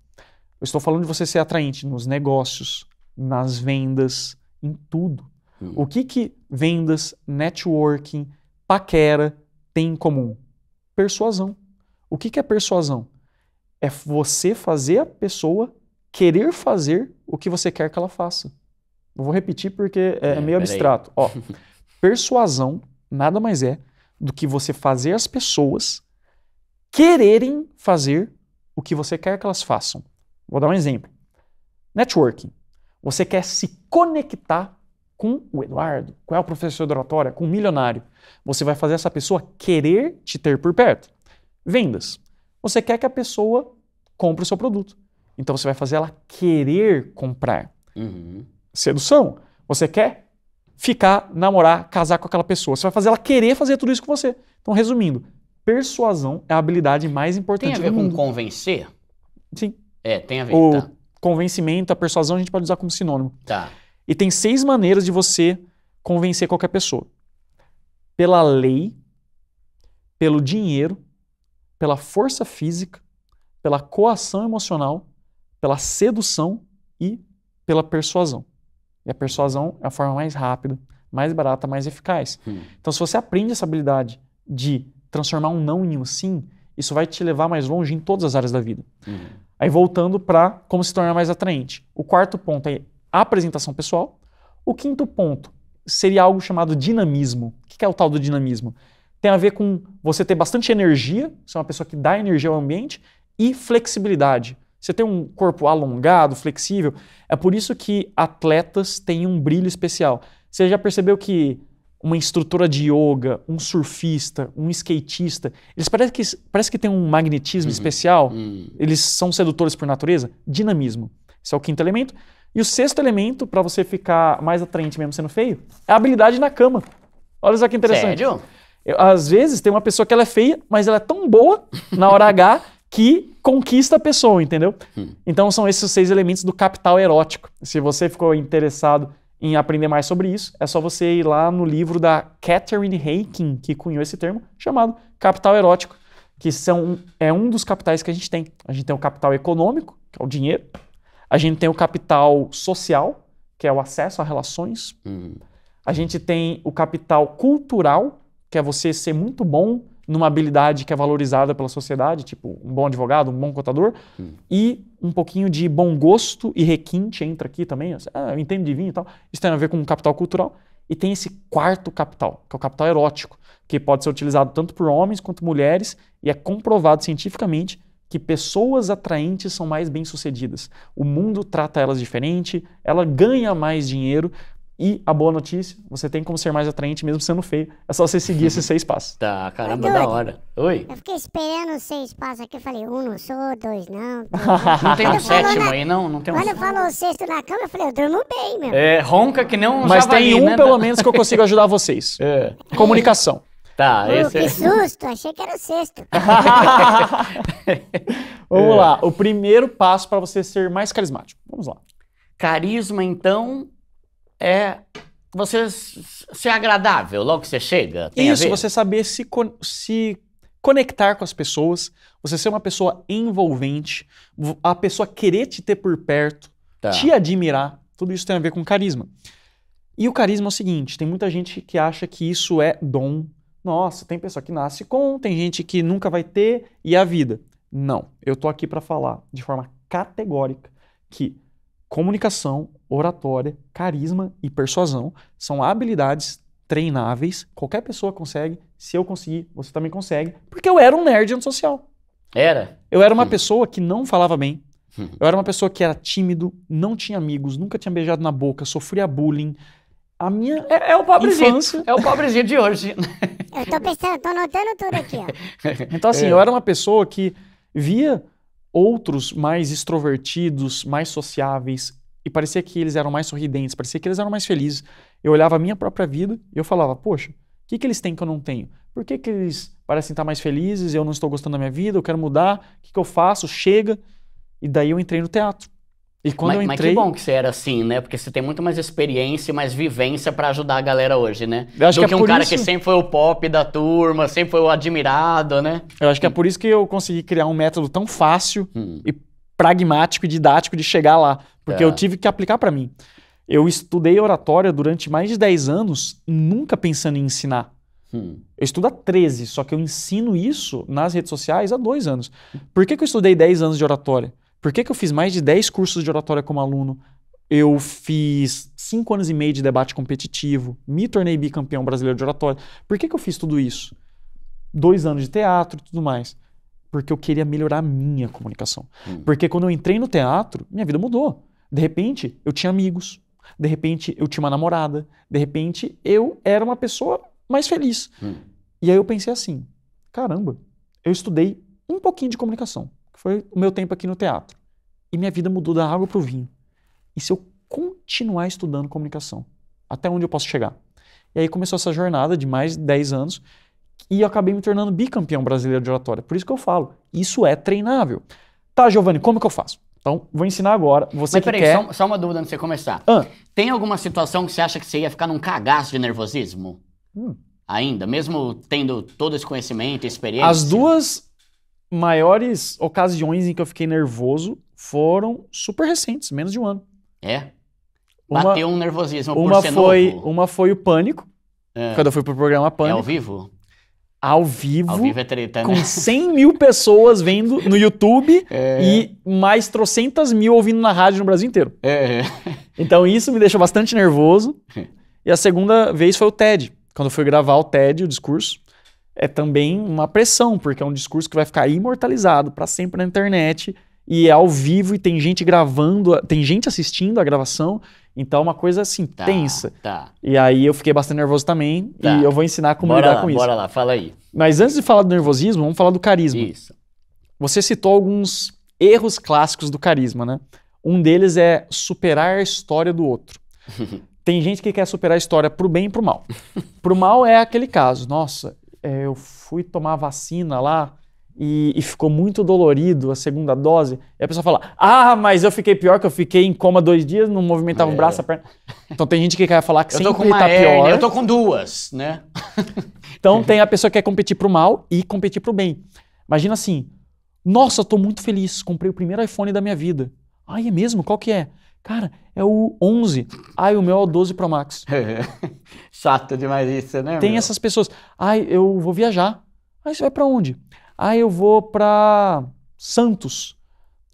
Eu estou falando de você ser atraente nos negócios, nas vendas, em tudo. Hum. O que que vendas, networking, paquera tem em comum? Persuasão. O que que é persuasão? É você fazer a pessoa querer fazer o que você quer que ela faça. Eu vou repetir porque é, é meio abstrato. Ó, persuasão nada mais é do que você fazer as pessoas quererem fazer o que você quer que elas façam. Vou dar um exemplo. Networking. Você quer se conectar com o Eduardo, com é o professor de oratória, com o milionário. Você vai fazer essa pessoa querer te ter por perto. Vendas. Você quer que a pessoa compre o seu produto. Então você vai fazer ela querer comprar. Uhum. Sedução. Você quer ficar, namorar, casar com aquela pessoa. Você vai fazer ela querer fazer tudo isso com você. Então, resumindo, persuasão é a habilidade mais importante. Tem a ver com convencer? Sim. É, tem a ver. O tá. convencimento, a persuasão a gente pode usar como sinônimo. Tá. E tem seis maneiras de você convencer qualquer pessoa: pela lei, pelo dinheiro, pela força física, pela coação emocional, pela sedução e pela persuasão. E a persuasão é a forma mais rápida, mais barata, mais eficaz. Hum. Então, se você aprende essa habilidade de transformar um não em um sim, isso vai te levar mais longe em todas as áreas da vida. Hum. Aí, voltando para como se tornar mais atraente. O quarto ponto é a apresentação pessoal. O quinto ponto seria algo chamado dinamismo. O que é o tal do dinamismo? Tem a ver com você ter bastante energia, ser uma pessoa que dá energia ao ambiente, e flexibilidade. Você tem um corpo alongado, flexível. É por isso que atletas têm um brilho especial. Você já percebeu que uma instrutora de yoga, um surfista, um skatista, eles parecem que, parece que têm um magnetismo uhum. especial? Uhum. Eles são sedutores por natureza? Dinamismo. Esse é o quinto elemento. E o sexto elemento, para você ficar mais atraente mesmo sendo feio, é a habilidade na cama. Olha só que interessante. Sério? Eu, às vezes tem uma pessoa que ela é feia, mas ela é tão boa na hora H que conquista a pessoa, entendeu? Hum. Então são esses seis elementos do capital erótico. Se você ficou interessado em aprender mais sobre isso, é só você ir lá no livro da Catherine Haking que cunhou esse termo, chamado Capital Erótico, que são, é um dos capitais que a gente tem. A gente tem o capital econômico, que é o dinheiro, a gente tem o capital social, que é o acesso a relações, hum. a gente tem o capital cultural, que é você ser muito bom numa habilidade que é valorizada pela sociedade, tipo um bom advogado, um bom contador, hum. e um pouquinho de bom gosto e requinte entra aqui também. Assim, ah, eu entendo de vinho e tal. Isso tem a ver com capital cultural. E tem esse quarto capital, que é o capital erótico, que pode ser utilizado tanto por homens quanto mulheres, e é comprovado cientificamente que pessoas atraentes são mais bem-sucedidas. O mundo trata elas diferente, ela ganha mais dinheiro, e a boa notícia, você tem como ser mais atraente mesmo sendo feio. É só você seguir esses seis passos. Tá, caramba, da hora. Oi? Eu fiquei esperando os seis passos aqui, eu falei, um não sou, dois não. Dois, não. não tem um sétimo na... aí, não? Não tem um Quando falou o sexto na cama, eu falei, eu durmo bem, meu. É, ronca que nem um Mas javali, tem né? um, né? pelo menos, que eu consigo ajudar vocês. É. Comunicação. Tá, uh, esse que é... susto, achei que era o sexto. Vamos é. lá, o primeiro passo para você ser mais carismático. Vamos lá. Carisma, então, é você ser agradável logo que você chega. Isso, você saber se, con se conectar com as pessoas, você ser uma pessoa envolvente, a pessoa querer te ter por perto, tá. te admirar, tudo isso tem a ver com carisma. E o carisma é o seguinte: tem muita gente que acha que isso é dom. Nossa, tem pessoa que nasce com, tem gente que nunca vai ter e a vida. Não, eu tô aqui para falar de forma categórica que comunicação oratória, carisma e persuasão são habilidades treináveis, qualquer pessoa consegue. Se eu conseguir, você também consegue, porque eu era um nerd antissocial. Era? Eu era uma hum. pessoa que não falava bem. Hum. Eu era uma pessoa que era tímido, não tinha amigos, nunca tinha beijado na boca, sofria bullying. A minha é, é o pobrezinho, infância... é o pobrezinho de hoje. Né? eu tô pensando, tô anotando tudo aqui, ó. Então assim, é. eu era uma pessoa que via outros mais extrovertidos, mais sociáveis, e parecia que eles eram mais sorridentes, parecia que eles eram mais felizes. Eu olhava a minha própria vida e eu falava, poxa, o que, que eles têm que eu não tenho? Por que, que eles parecem estar mais felizes, eu não estou gostando da minha vida, eu quero mudar, o que, que eu faço? Chega. E daí eu entrei no teatro. E quando mas, eu entrei... mas que bom que você era assim, né? Porque você tem muito mais experiência e mais vivência para ajudar a galera hoje, né? Eu acho Do que, é que é um cara isso... que sempre foi o pop da turma, sempre foi o admirado, né? Eu acho que é por isso que eu consegui criar um método tão fácil hum. e pragmático e didático de chegar lá, porque é. eu tive que aplicar para mim. Eu estudei oratória durante mais de 10 anos, nunca pensando em ensinar. Hum. Eu estudo há 13, só que eu ensino isso nas redes sociais há dois anos. Por que, que eu estudei 10 anos de oratória? Por que, que eu fiz mais de 10 cursos de oratória como aluno? Eu fiz 5 anos e meio de debate competitivo, me tornei bicampeão brasileiro de oratória. Por que, que eu fiz tudo isso? Dois anos de teatro e tudo mais porque eu queria melhorar a minha comunicação. Hum. Porque quando eu entrei no teatro, minha vida mudou. De repente, eu tinha amigos. De repente, eu tinha uma namorada. De repente, eu era uma pessoa mais feliz. Hum. E aí eu pensei assim: caramba, eu estudei um pouquinho de comunicação, que foi o meu tempo aqui no teatro. E minha vida mudou da água para o vinho. E se eu continuar estudando comunicação? Até onde eu posso chegar? E aí começou essa jornada de mais de 10 anos e eu acabei me tornando bicampeão brasileiro de oratória. Por isso que eu falo, isso é treinável. Tá, Giovanni, como que eu faço? Então, vou ensinar agora. Você Mas, que peraí, quer... só, só uma dúvida antes de você começar. Ah. Tem alguma situação que você acha que você ia ficar num cagaço de nervosismo? Hum. Ainda, mesmo tendo todo esse conhecimento, e experiência? As duas maiores ocasiões em que eu fiquei nervoso foram super recentes, menos de um ano. É? Uma, Bateu um nervosismo uma por ser foi, novo. Uma foi o Pânico, é. quando eu fui pro programa Pânico. É ao vivo? ao vivo, ao vivo é treta, né? com 100 mil pessoas vendo no YouTube é. e mais trocentas mil ouvindo na rádio no Brasil inteiro. É. Então isso me deixou bastante nervoso. E a segunda vez foi o TED. Quando eu fui gravar o TED, o discurso, é também uma pressão, porque é um discurso que vai ficar imortalizado para sempre na internet e é ao vivo e tem gente gravando, tem gente assistindo a gravação. Então é uma coisa assim, tá, tensa. Tá. E aí eu fiquei bastante nervoso também tá. e eu vou ensinar como bora lidar lá, com isso. Bora lá, fala aí. Mas antes de falar do nervosismo, vamos falar do carisma. Isso. Você citou alguns erros clássicos do carisma, né? Um deles é superar a história do outro. Tem gente que quer superar a história pro bem e pro mal. Pro mal é aquele caso, nossa, é, eu fui tomar vacina lá, e, e, ficou muito dolorido a segunda dose, e a pessoa fala: Ah, mas eu fiquei pior, que eu fiquei em coma dois dias, não movimentava é. o braço, a perna. Então tem gente que quer falar que eu sempre tô com uma tá hernia, pior. Eu tô com duas, né? então tem a pessoa que quer competir pro mal e competir pro bem. Imagina assim: Nossa, eu tô muito feliz, comprei o primeiro iPhone da minha vida. Ai, é mesmo? Qual que é? Cara, é o 11. Ai, o meu é o 12 Pro Max. Chato demais isso, né? Tem meu? essas pessoas. Ai, eu vou viajar. Aí você vai para onde? Ah, eu vou para Santos.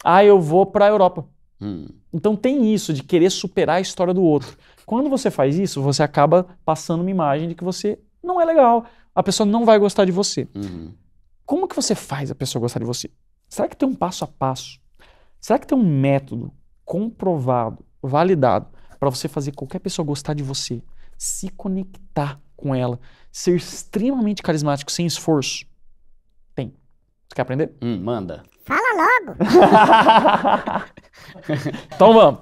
Ah, eu vou para a Europa. Hum. Então tem isso de querer superar a história do outro. Quando você faz isso, você acaba passando uma imagem de que você não é legal. A pessoa não vai gostar de você. Uhum. Como que você faz a pessoa gostar de você? Será que tem um passo a passo? Será que tem um método comprovado, validado, para você fazer qualquer pessoa gostar de você? Se conectar com ela, ser extremamente carismático, sem esforço quer aprender? Hum, manda. Fala logo! então vamos.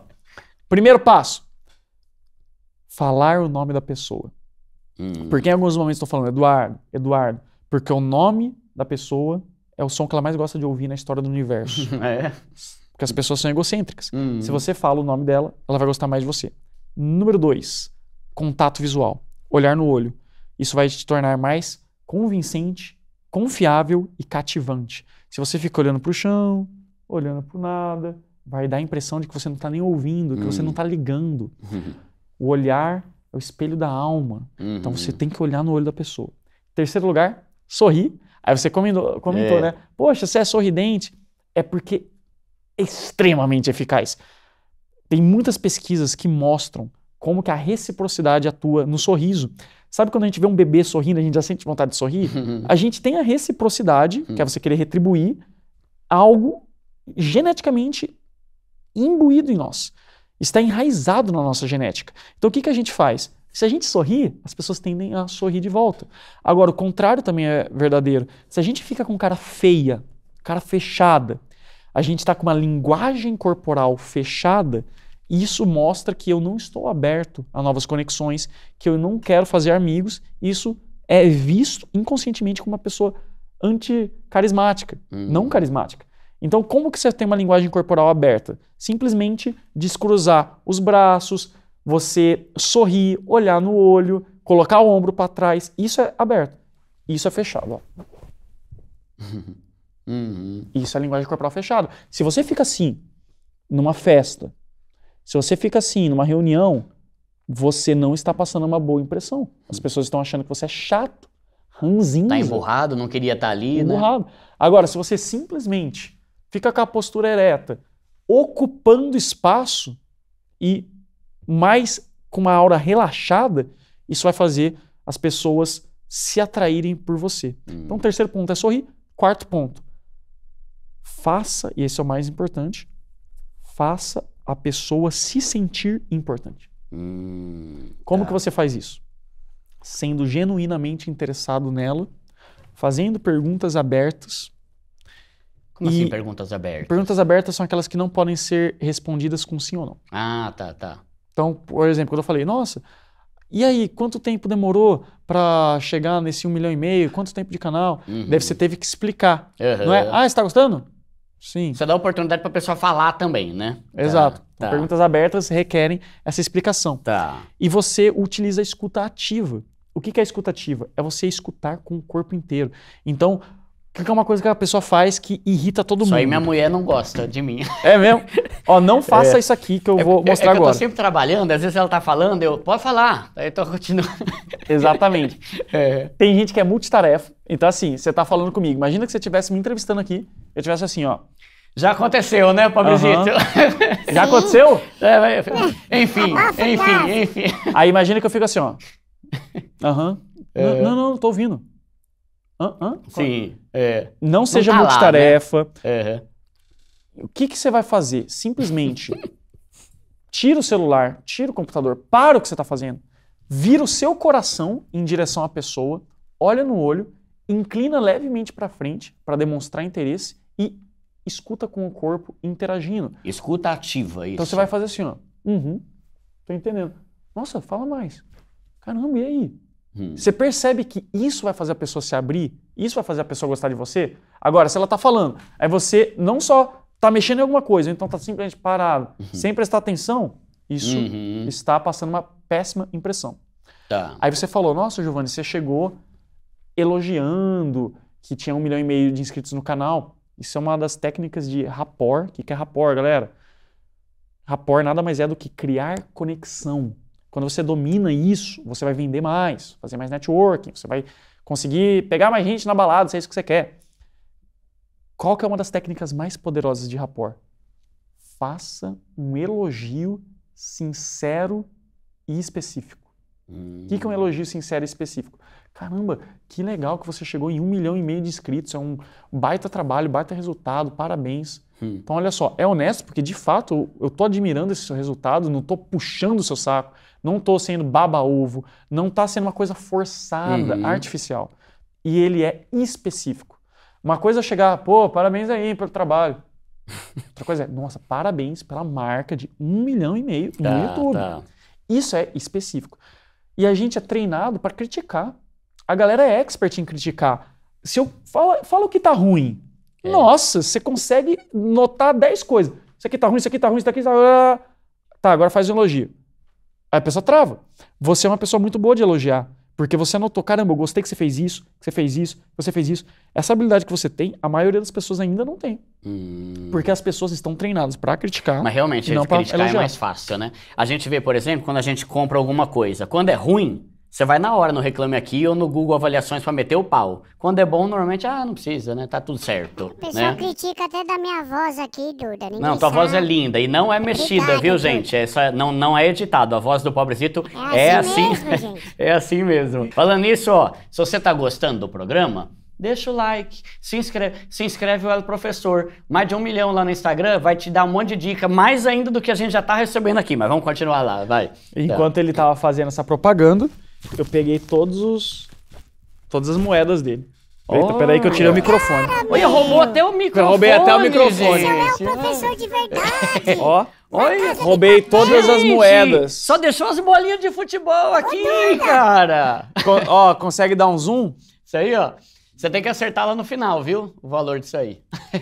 Primeiro passo: falar o nome da pessoa. Hum. Porque em alguns momentos estou falando Eduardo, Eduardo, porque o nome da pessoa é o som que ela mais gosta de ouvir na história do universo. é. Porque as pessoas são egocêntricas. Hum. Se você fala o nome dela, ela vai gostar mais de você. Número dois: contato visual. Olhar no olho. Isso vai te tornar mais convincente confiável e cativante. Se você fica olhando para o chão, olhando para nada, vai dar a impressão de que você não está nem ouvindo, que você não está hum. ligando. Uhum. O olhar é o espelho da alma. Uhum. Então você uhum. tem que olhar no olho da pessoa. Terceiro lugar, sorri. Aí você comentou, comentou é. né? Poxa, você é sorridente. É porque é extremamente eficaz. Tem muitas pesquisas que mostram como que a reciprocidade atua no sorriso. Sabe quando a gente vê um bebê sorrindo, a gente já sente vontade de sorrir? a gente tem a reciprocidade, que é hum. você querer retribuir algo geneticamente imbuído em nós. Está enraizado na nossa genética. Então o que, que a gente faz? Se a gente sorrir, as pessoas tendem a sorrir de volta. Agora, o contrário também é verdadeiro. Se a gente fica com cara feia, cara fechada, a gente está com uma linguagem corporal fechada, e isso mostra que eu não estou aberto a novas conexões, que eu não quero fazer amigos. Isso é visto inconscientemente como uma pessoa anticarismática, uhum. não carismática. Então, como que você tem uma linguagem corporal aberta? Simplesmente descruzar os braços, você sorrir, olhar no olho, colocar o ombro para trás. Isso é aberto. Isso é fechado. Uhum. Isso é linguagem corporal fechada. Se você fica assim, numa festa, se você fica assim numa reunião, você não está passando uma boa impressão. As hum. pessoas estão achando que você é chato, ranzinho. Tá emburrado, não queria estar tá ali, né? emburrado. né? Agora, se você simplesmente fica com a postura ereta, ocupando espaço e mais com uma aura relaxada, isso vai fazer as pessoas se atraírem por você. Hum. Então, terceiro ponto é sorrir. Quarto ponto, faça, e esse é o mais importante, faça a pessoa se sentir importante. Hum, Como tá. que você faz isso? Sendo genuinamente interessado nela, fazendo perguntas abertas. Como assim perguntas abertas? Perguntas abertas são aquelas que não podem ser respondidas com sim ou não. Ah, tá, tá. Então, por exemplo, quando eu falei, nossa, e aí, quanto tempo demorou para chegar nesse um milhão e meio? Quanto tempo de canal? Uhum. Deve você teve que explicar. Uhum. Não é? Ah, você tá gostando? Sim. Você dá oportunidade para a pessoa falar também, né? Exato. Tá, então, Perguntas abertas requerem essa explicação. Tá. E você utiliza a escuta ativa. O que é a escuta ativa? É você escutar com o corpo inteiro. Então, o que é uma coisa que a pessoa faz que irrita todo isso mundo. Isso aí minha mulher não gosta de mim. É mesmo? Ó, não faça é. isso aqui que eu é, vou é mostrar é, agora. Eu tô sempre trabalhando, às vezes ela tá falando, eu, pode falar, aí eu tô continuando. Exatamente. É. Tem gente que é multitarefa, então assim, você tá falando comigo, imagina que você estivesse me entrevistando aqui, eu tivesse assim, ó. Já aconteceu, né, Pobrezito? Uhum. Já aconteceu? É, enfim, enfim, enfim. Aí imagina que eu fico assim, ó. Aham. Uhum. É. Não, não, não, tô ouvindo. Aham? Sim. É. é. Não seja não tá multitarefa. Lá, né? É, é. O que, que você vai fazer? Simplesmente tira o celular, tira o computador, para o que você está fazendo, vira o seu coração em direção à pessoa, olha no olho, inclina levemente para frente para demonstrar interesse e escuta com o corpo interagindo. Escuta ativa, então isso. Então você vai fazer assim, ó. Uhum. Tô entendendo. Nossa, fala mais. Caramba, e aí? Hum. Você percebe que isso vai fazer a pessoa se abrir? Isso vai fazer a pessoa gostar de você? Agora, se ela tá falando, aí você não só tá mexendo em alguma coisa, então tá simplesmente parado, uhum. sem prestar atenção, isso uhum. está passando uma péssima impressão. Tá. Aí você falou, nossa, Giovanni, você chegou elogiando que tinha um milhão e meio de inscritos no canal. Isso é uma das técnicas de rapport. O que, é rapport, galera? Rapport nada mais é do que criar conexão. Quando você domina isso, você vai vender mais, fazer mais networking, você vai conseguir pegar mais gente na balada, se é isso que você quer. Qual que é uma das técnicas mais poderosas de rapport? Faça um elogio sincero e específico. O hum. que, que é um hum. elogio sincero e específico? Caramba, que legal que você chegou em um milhão e meio de inscritos, é um baita trabalho, baita resultado, parabéns. Hum. Então, olha só, é honesto, porque de fato eu estou admirando esse seu resultado, não estou puxando o seu saco, não estou sendo baba-ovo, não está sendo uma coisa forçada, uhum. artificial. E ele é específico. Uma coisa é chegar, pô, parabéns aí pelo trabalho. Outra coisa é, nossa, parabéns pela marca de um milhão e meio no tá, YouTube. Tá. Isso é específico. E a gente é treinado para criticar. A galera é expert em criticar. Se eu fala, fala o que tá ruim, é. nossa, você consegue notar 10 coisas. Isso aqui tá ruim, isso aqui tá ruim, isso aqui tá. Ah, tá, agora faz um elogio. Aí a pessoa trava. Você é uma pessoa muito boa de elogiar. Porque você anotou, caramba, eu gostei que você fez isso, que você fez isso, que você fez isso. Essa habilidade que você tem, a maioria das pessoas ainda não tem. Hum. Porque as pessoas estão treinadas para criticar. Mas realmente, não criticar é elogiar. é mais fácil, né? A gente vê, por exemplo, quando a gente compra alguma coisa. Quando é ruim, você vai na hora no Reclame Aqui ou no Google Avaliações para meter o pau. Quando é bom, normalmente, ah, não precisa, né? Tá tudo certo. O pessoal né? critica até da minha voz aqui, Duda. Ninguém não, tua sabe. voz é linda e não é mexida, viu, gente? Essa é não, não é editado. A voz do pobrecito é assim. É assim, assim mesmo, é assim mesmo. Falando nisso, ó, se você tá gostando do programa, deixa o like, se inscreve, se inscreve o El Professor. Mais de um milhão lá no Instagram vai te dar um monte de dica, mais ainda do que a gente já tá recebendo aqui, mas vamos continuar lá, vai. Enquanto tá. ele tava fazendo essa propaganda, eu peguei todos os. Todas as moedas dele. Eita, oh, peraí que eu tirei o microfone. Cara, Olha, roubou até o microfone. Eu roubei até o microfone. Você é o professor de verdade. Ó. roubei todas as moedas. Só deixou as bolinhas de futebol aqui, cara. Con ó, consegue dar um zoom? Isso aí, ó. Você tem que acertar lá no final, viu? O valor disso aí.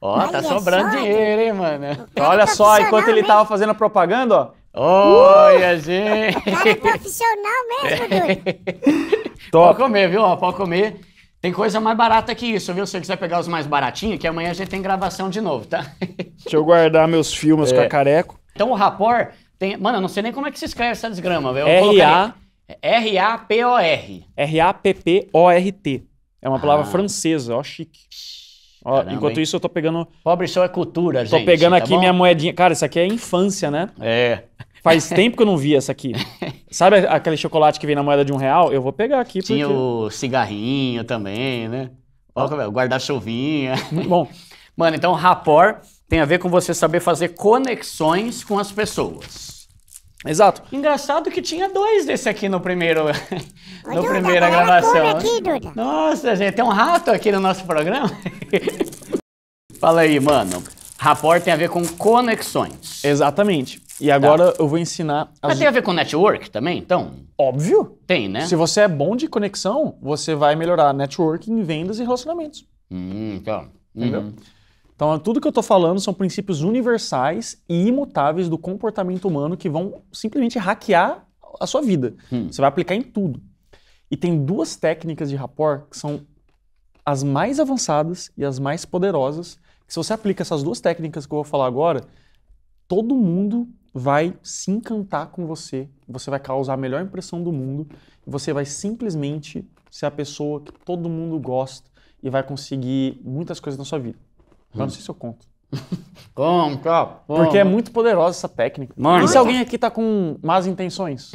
ó, tá sobrando só, dinheiro, hein, mano? Olha só, enquanto ele tava fazendo a propaganda, ó. Olha, uh! gente! Cara é profissional mesmo, Dudu. Pode comer, viu? Pode comer. Tem coisa mais barata que isso, viu? Se você quiser pegar os mais baratinhos, que amanhã a gente tem gravação de novo, tá? Deixa eu guardar meus filmes é. careco? Então o rapor tem... Mano, eu não sei nem como é que se escreve essa desgrama, velho. R-A... R-A-P-O-R. R-A-P-P-O-R-T. É uma palavra ah. francesa, ó, chique. Ó, Caramba, enquanto hein? isso, eu tô pegando. Pobre só é cultura, gente. Tô pegando tá aqui bom? minha moedinha. Cara, isso aqui é infância, né? É. Faz tempo que eu não vi essa aqui. Sabe aquele chocolate que vem na moeda de um real? Eu vou pegar aqui. Tinha porque... o cigarrinho também, né? Ó, o guarda-chuvinha. bom. Mano, então, rapport tem a ver com você saber fazer conexões com as pessoas. Exato. Engraçado que tinha dois desse aqui no primeiro. no primeiro primeira gravação. Aqui, Duda. Nossa, gente, tem um rato aqui no nosso programa. Fala aí, mano. Rapport tem a ver com conexões. Exatamente. E agora tá. eu vou ensinar. As... Mas tem a ver com network também, então? Óbvio. Tem, né? Se você é bom de conexão, você vai melhorar networking, vendas e relacionamentos. Hum, então. Entendeu? Uhum. Então, tudo que eu estou falando são princípios universais e imutáveis do comportamento humano que vão simplesmente hackear a sua vida. Hum. Você vai aplicar em tudo. E tem duas técnicas de rapport que são as mais avançadas e as mais poderosas. se você aplica essas duas técnicas que eu vou falar agora, todo mundo vai se encantar com você, você vai causar a melhor impressão do mundo, você vai simplesmente ser a pessoa que todo mundo gosta e vai conseguir muitas coisas na sua vida. Mas não sei se eu conto. Conta, Porque é muito poderosa essa técnica. Mano. E se alguém aqui tá com más intenções?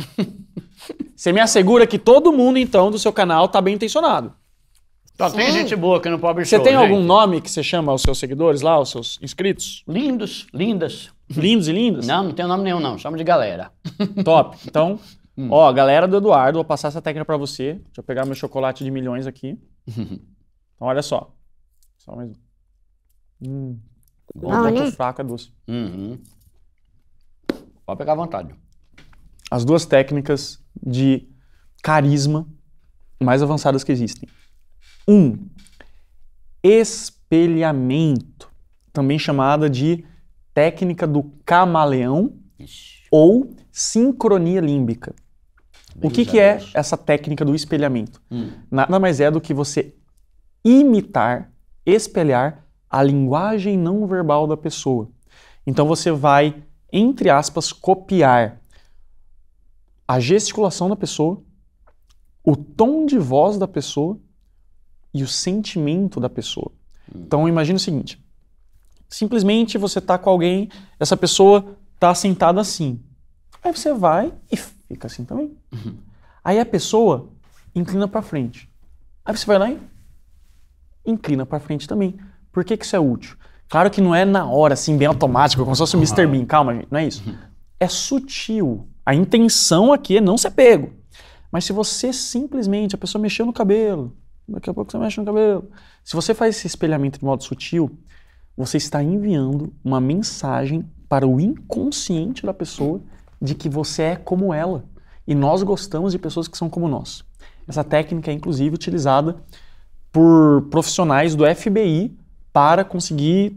Você me assegura que todo mundo, então, do seu canal tá bem intencionado. Só tem gente boa aqui no Pobre Você tem gente. algum nome que você chama aos seus seguidores lá, os seus inscritos? Lindos, lindas. Lindos e lindas? Não, não tem nome nenhum, não. Chama de galera. Top. Então, hum. ó, galera do Eduardo, vou passar essa técnica pra você. Deixa eu pegar meu chocolate de milhões aqui. Então, olha só. Só mais um. Hum. Bom, né? doce. Uhum. Pode pegar à vontade. As duas técnicas de carisma mais avançadas que existem. Um, espelhamento, também chamada de técnica do camaleão Ixi. ou sincronia límbica. Bem o que, que é essa técnica do espelhamento? Hum. Nada mais é do que você imitar, espelhar a linguagem não verbal da pessoa. Então você vai, entre aspas, copiar a gesticulação da pessoa, o tom de voz da pessoa e o sentimento da pessoa. Então imagine o seguinte: simplesmente você está com alguém, essa pessoa está sentada assim. Aí você vai e fica assim também. Uhum. Aí a pessoa inclina para frente. Aí você vai lá e inclina para frente também. Por que, que isso é útil? Claro que não é na hora, assim, bem automático, como se fosse o Mr. Bean. Calma, gente, não é isso. É sutil. A intenção aqui é não ser pego. Mas se você simplesmente, a pessoa mexeu no cabelo, daqui a pouco você mexe no cabelo. Se você faz esse espelhamento de modo sutil, você está enviando uma mensagem para o inconsciente da pessoa de que você é como ela. E nós gostamos de pessoas que são como nós. Essa técnica é inclusive utilizada por profissionais do FBI para conseguir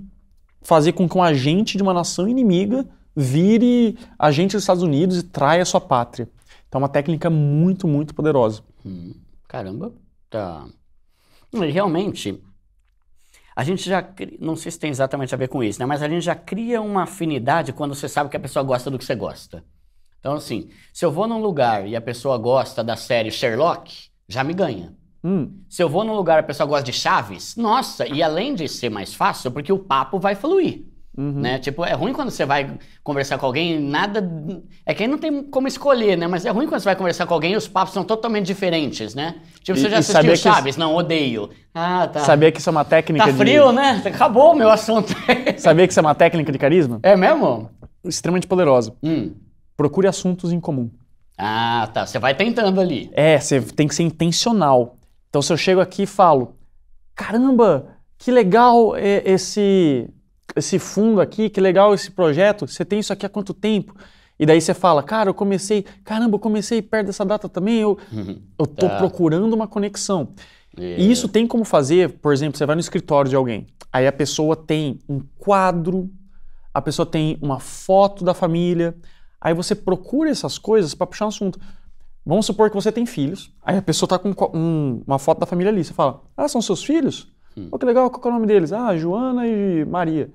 fazer com que um agente de uma nação inimiga vire agente dos Estados Unidos e traia a sua pátria. Então é uma técnica muito, muito poderosa. Hum, caramba, tá. Realmente, a gente já. Não sei se tem exatamente a ver com isso, né? Mas a gente já cria uma afinidade quando você sabe que a pessoa gosta do que você gosta. Então, assim, se eu vou num lugar e a pessoa gosta da série Sherlock, já me ganha. Hum. Se eu vou num lugar a pessoa gosta de Chaves, nossa, e além de ser mais fácil, porque o papo vai fluir. Uhum. Né? Tipo, é ruim quando você vai conversar com alguém, nada. É que aí não tem como escolher, né? Mas é ruim quando você vai conversar com alguém e os papos são totalmente diferentes, né? Tipo, e, você já assistiu Chaves? Isso... Não, odeio. Ah, tá. Sabia que isso é uma técnica tá de. Tá frio, né? Acabou o meu assunto. Sabia que isso é uma técnica de carisma? É mesmo? Extremamente poderosa. Hum. Procure assuntos em comum. Ah, tá. Você vai tentando ali. É, você tem que ser intencional. Então, se eu chego aqui e falo, caramba, que legal esse, esse fundo aqui, que legal esse projeto, você tem isso aqui há quanto tempo? E daí você fala, cara, eu comecei, caramba, eu comecei perto dessa data também, eu, eu tá. procurando uma conexão. Yeah. E é. isso tem como fazer, por exemplo, você vai no escritório de alguém, aí a pessoa tem um quadro, a pessoa tem uma foto da família, aí você procura essas coisas para puxar um assunto. Vamos supor que você tem filhos. Aí a pessoa tá com um, uma foto da família ali. Você fala, ah, são seus filhos? Hum. Oh, que legal, qual é o nome deles? Ah, Joana e Maria.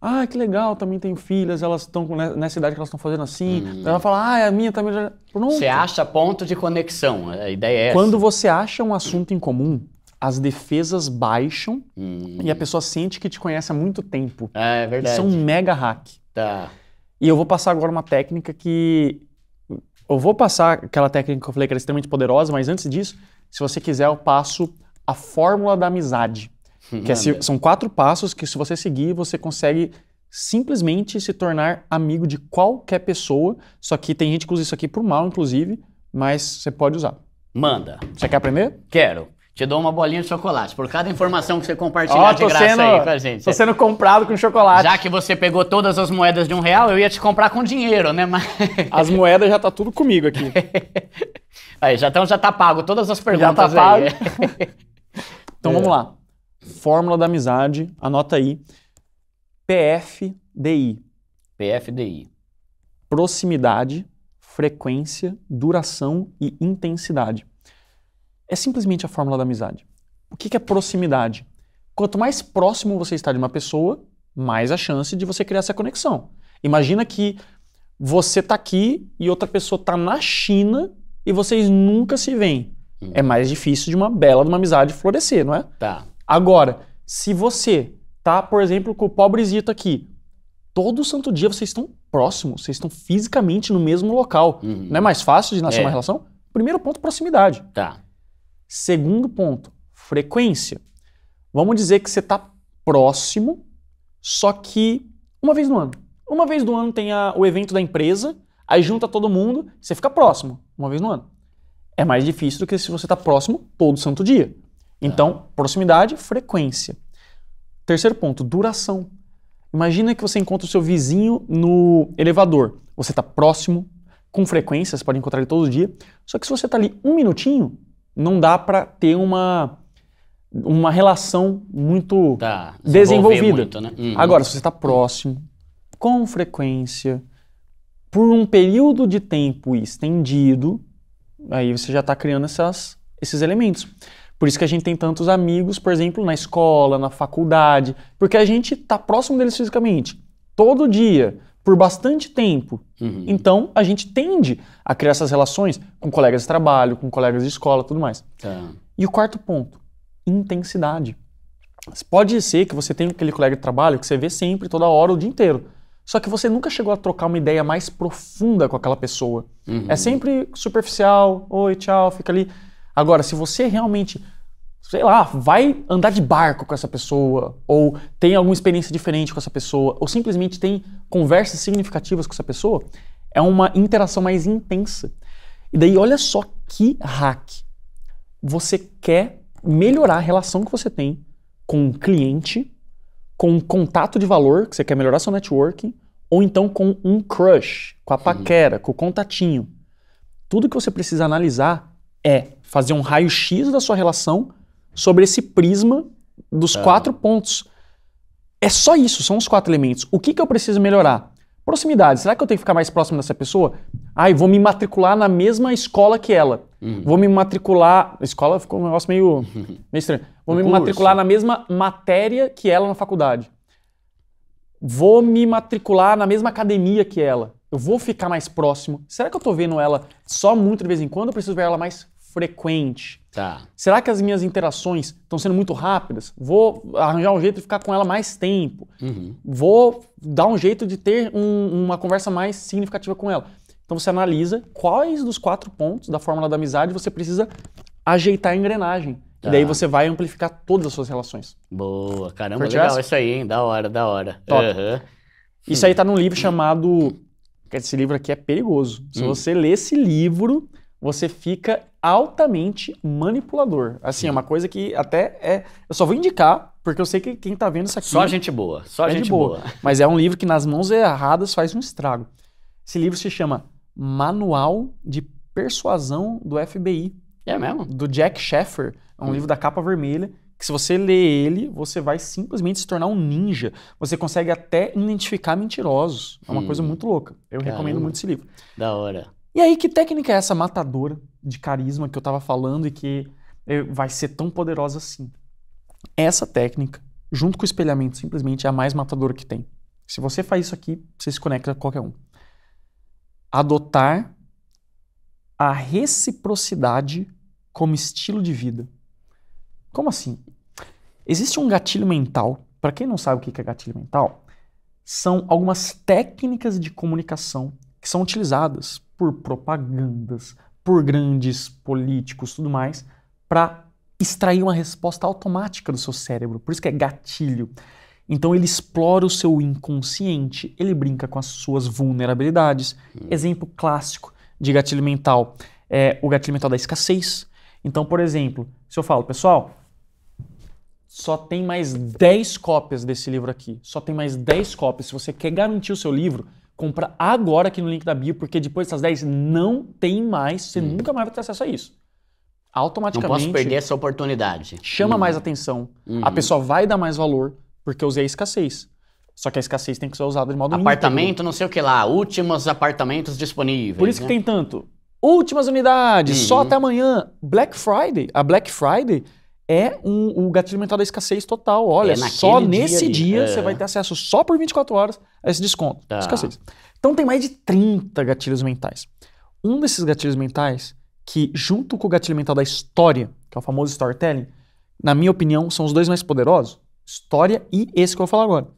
Ah, que legal, também tenho filhas, elas estão né, nessa idade que elas estão fazendo assim. Hum. Ela fala, ah, é a minha também já. Pronto. Você acha ponto de conexão, a ideia é essa. Quando você acha um assunto em comum, as defesas baixam hum. e a hum. pessoa sente que te conhece há muito tempo. É, é verdade. Isso é um mega hack. Tá. E eu vou passar agora uma técnica que eu vou passar aquela técnica que eu falei que era extremamente poderosa, mas antes disso, se você quiser, eu passo a fórmula da amizade. Que é se, são quatro passos que, se você seguir, você consegue simplesmente se tornar amigo de qualquer pessoa. Só que tem gente que usa isso aqui por mal, inclusive, mas você pode usar. Manda. Você quer aprender? Quero. Te dou uma bolinha de chocolate por cada informação que você compartilhar oh, de graça sendo, aí com a gente. Tô sendo comprado com chocolate. Já que você pegou todas as moedas de um real, eu ia te comprar com dinheiro, né? Mas... As moedas já tá tudo comigo aqui. aí, já, então já tá pago todas as perguntas já tá aí. pago. então é. vamos lá. Fórmula da amizade, anota aí. PFDI. PFDI. Proximidade, frequência, duração e intensidade é simplesmente a fórmula da amizade. O que é proximidade? Quanto mais próximo você está de uma pessoa, mais a chance de você criar essa conexão. Imagina que você está aqui e outra pessoa está na China e vocês nunca se veem. Hum. É mais difícil de uma bela de uma amizade florescer, não é? Tá. Agora, se você tá, por exemplo, com o pobrezito aqui, todo santo dia vocês estão próximos, vocês estão fisicamente no mesmo local. Uhum. Não é mais fácil de nascer é. uma relação? Primeiro ponto, proximidade. Tá. Segundo ponto, frequência. Vamos dizer que você está próximo, só que uma vez no ano. Uma vez no ano tem a, o evento da empresa, aí junta todo mundo, você fica próximo, uma vez no ano. É mais difícil do que se você está próximo todo santo dia. É. Então, proximidade, frequência. Terceiro ponto, duração. Imagina que você encontra o seu vizinho no elevador. Você está próximo, com frequência, você pode encontrar ele todo dia. Só que se você está ali um minutinho, não dá para ter uma uma relação muito tá, desenvolvida. Muito, né? uhum. Agora, se você está próximo, com frequência, por um período de tempo estendido, aí você já está criando essas, esses elementos. Por isso que a gente tem tantos amigos, por exemplo, na escola, na faculdade, porque a gente está próximo deles fisicamente. Todo dia, por bastante tempo. Uhum. Então, a gente tende a criar essas relações com colegas de trabalho, com colegas de escola, tudo mais. Tá. E o quarto ponto, intensidade. Pode ser que você tenha aquele colega de trabalho que você vê sempre, toda hora, o dia inteiro. Só que você nunca chegou a trocar uma ideia mais profunda com aquela pessoa. É uhum. É sempre superficial, oi, tchau, fica ali. Agora, se você realmente sei lá, vai andar de barco com essa pessoa, ou tem alguma experiência diferente com essa pessoa, ou simplesmente tem conversas significativas com essa pessoa, é uma interação mais intensa. E daí, olha só que hack. Você quer melhorar a relação que você tem com o cliente, com o contato de valor, que você quer melhorar seu networking, ou então com um crush, com a uhum. paquera, com o contatinho. Tudo que você precisa analisar é fazer um raio-x da sua relação sobre esse prisma dos tá. quatro pontos. É só isso, são os quatro elementos. O que, que eu preciso melhorar? Proximidade. Será que eu tenho que ficar mais próximo dessa pessoa? Ai, vou me matricular na mesma escola que ela. Uhum. Vou me matricular. Escola ficou um negócio meio, uhum. meio estranho. Vou um é me curso. matricular na mesma matéria que ela na faculdade. Vou me matricular na mesma academia que ela. Eu vou ficar mais próximo. Será que eu tô vendo ela só muito de vez em quando? Eu preciso ver ela mais frequente. Tá. Será que as minhas interações estão sendo muito rápidas? Vou arranjar um jeito de ficar com ela mais tempo. Uhum. Vou dar um jeito de ter um, uma conversa mais significativa com ela. Então você analisa quais dos quatro pontos da fórmula da amizade você precisa ajeitar a engrenagem. Tá. E daí tá. você vai amplificar todas as suas relações. Boa, caramba, Curtiu legal isso aí, hein? Da hora, da hora. Top. Uhum. Isso aí tá num livro chamado. Esse livro aqui é perigoso. Se hum. você ler esse livro, você fica altamente manipulador. Assim, é Sim. é uma coisa que até é. Eu só vou indicar, porque eu sei que quem tá vendo isso aqui. Só gente boa, só é gente boa. boa. Mas é um livro que nas mãos erradas faz um estrago. Esse livro se chama Manual de Persuasão do FBI. É mesmo? Do Jack Sheffer. É um hum. livro da capa vermelha. Que se você ler ele, você vai simplesmente se tornar um ninja. Você consegue até identificar mentirosos. É uma hum. coisa muito louca. Eu Caramba. recomendo muito esse livro. Da hora. E aí, que técnica é essa matadora de carisma que eu estava falando e que eh, vai ser tão poderosa assim. Essa técnica, junto com o espelhamento, simplesmente é a mais matadora que tem. Se você faz isso aqui, você se conecta com qualquer um. Adotar a reciprocidade como estilo de vida. Como assim? Existe um gatilho mental. Para quem não sabe o que é gatilho mental, são algumas técnicas de comunicação que são utilizadas por propagandas, por grandes políticos, tudo mais, para extrair uma resposta automática do seu cérebro. Por isso que é gatilho. Então ele explora o seu inconsciente, ele brinca com as suas vulnerabilidades. Hum. Exemplo clássico de gatilho mental é o gatilho mental da escassez. Então, por exemplo, se eu falo, pessoal, só tem mais 10 cópias desse livro aqui, só tem mais 10 cópias. Se você quer garantir o seu livro, compra agora aqui no link da bio, porque depois dessas 10 não tem mais, você hum. nunca mais vai ter acesso a isso. Automaticamente. Não posso perder essa oportunidade. Chama hum. mais atenção. Hum. A uhum. pessoa vai dar mais valor, porque eu usei a escassez. Só que a escassez tem que ser usada de modo Apartamento, íntegro. não sei o que lá, últimos apartamentos disponíveis. Por isso né? que tem tanto. Últimas unidades, só uhum. até amanhã. Black Friday. A Black Friday é um, o gatilho mental da escassez total. Olha, é só nesse dia, dia é. você vai ter acesso só por 24 horas a esse desconto. Tá. Escassez. Então tem mais de 30 gatilhos mentais. Um desses gatilhos mentais, que junto com o gatilho mental da história, que é o famoso storytelling, na minha opinião, são os dois mais poderosos, história e esse que eu vou falar agora,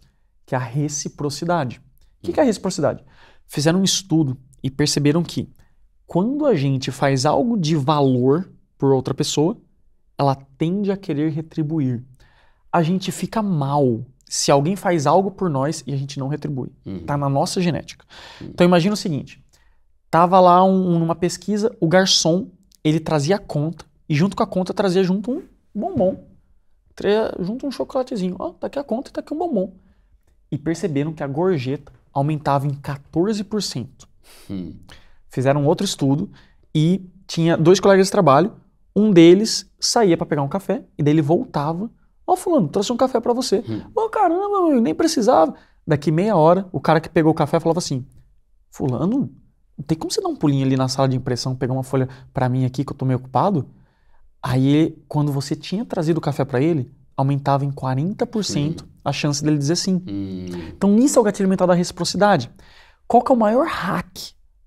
que é a reciprocidade. O que é a reciprocidade? Fizeram um estudo e perceberam que quando a gente faz algo de valor por outra pessoa, ela tende a querer retribuir. A gente fica mal se alguém faz algo por nós e a gente não retribui. Uhum. Tá na nossa genética. Uhum. Então imagina o seguinte: tava lá um, numa pesquisa, o garçom ele trazia a conta e junto com a conta trazia junto um bombom, trazia junto um chocolatezinho. Ó, oh, tá aqui a conta e tá aqui um bombom. E perceberam que a gorjeta aumentava em 14%. Uhum. Fizeram outro estudo e tinha dois colegas de trabalho um deles saía para pegar um café e daí ele voltava. Ó, oh, fulano, trouxe um café para você. Hum. Ô, hum. oh, caramba, eu nem precisava. Daqui meia hora, o cara que pegou o café falava assim: Fulano, não tem como você dar um pulinho ali na sala de impressão, pegar uma folha para mim aqui que eu tô meio ocupado? Aí, quando você tinha trazido o café para ele, aumentava em 40% hum. a chance dele dizer sim. Hum. Então, nisso é o gatilho mental da reciprocidade. Qual que é o maior hack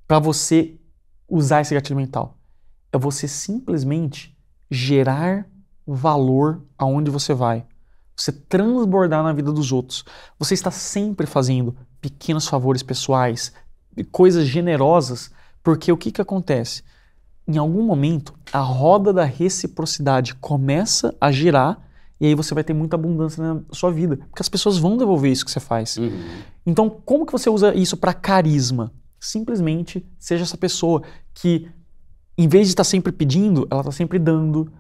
para você usar esse gatilho mental? é você simplesmente gerar valor aonde você vai. Você transbordar na vida dos outros. Você está sempre fazendo pequenos favores pessoais, coisas generosas, porque o que, que acontece? Em algum momento, a roda da reciprocidade começa a girar e aí você vai ter muita abundância na sua vida, porque as pessoas vão devolver isso que você faz. Uhum. Então, como que você usa isso para carisma? Simplesmente seja essa pessoa que em vez de estar tá sempre pedindo, ela está sempre dando.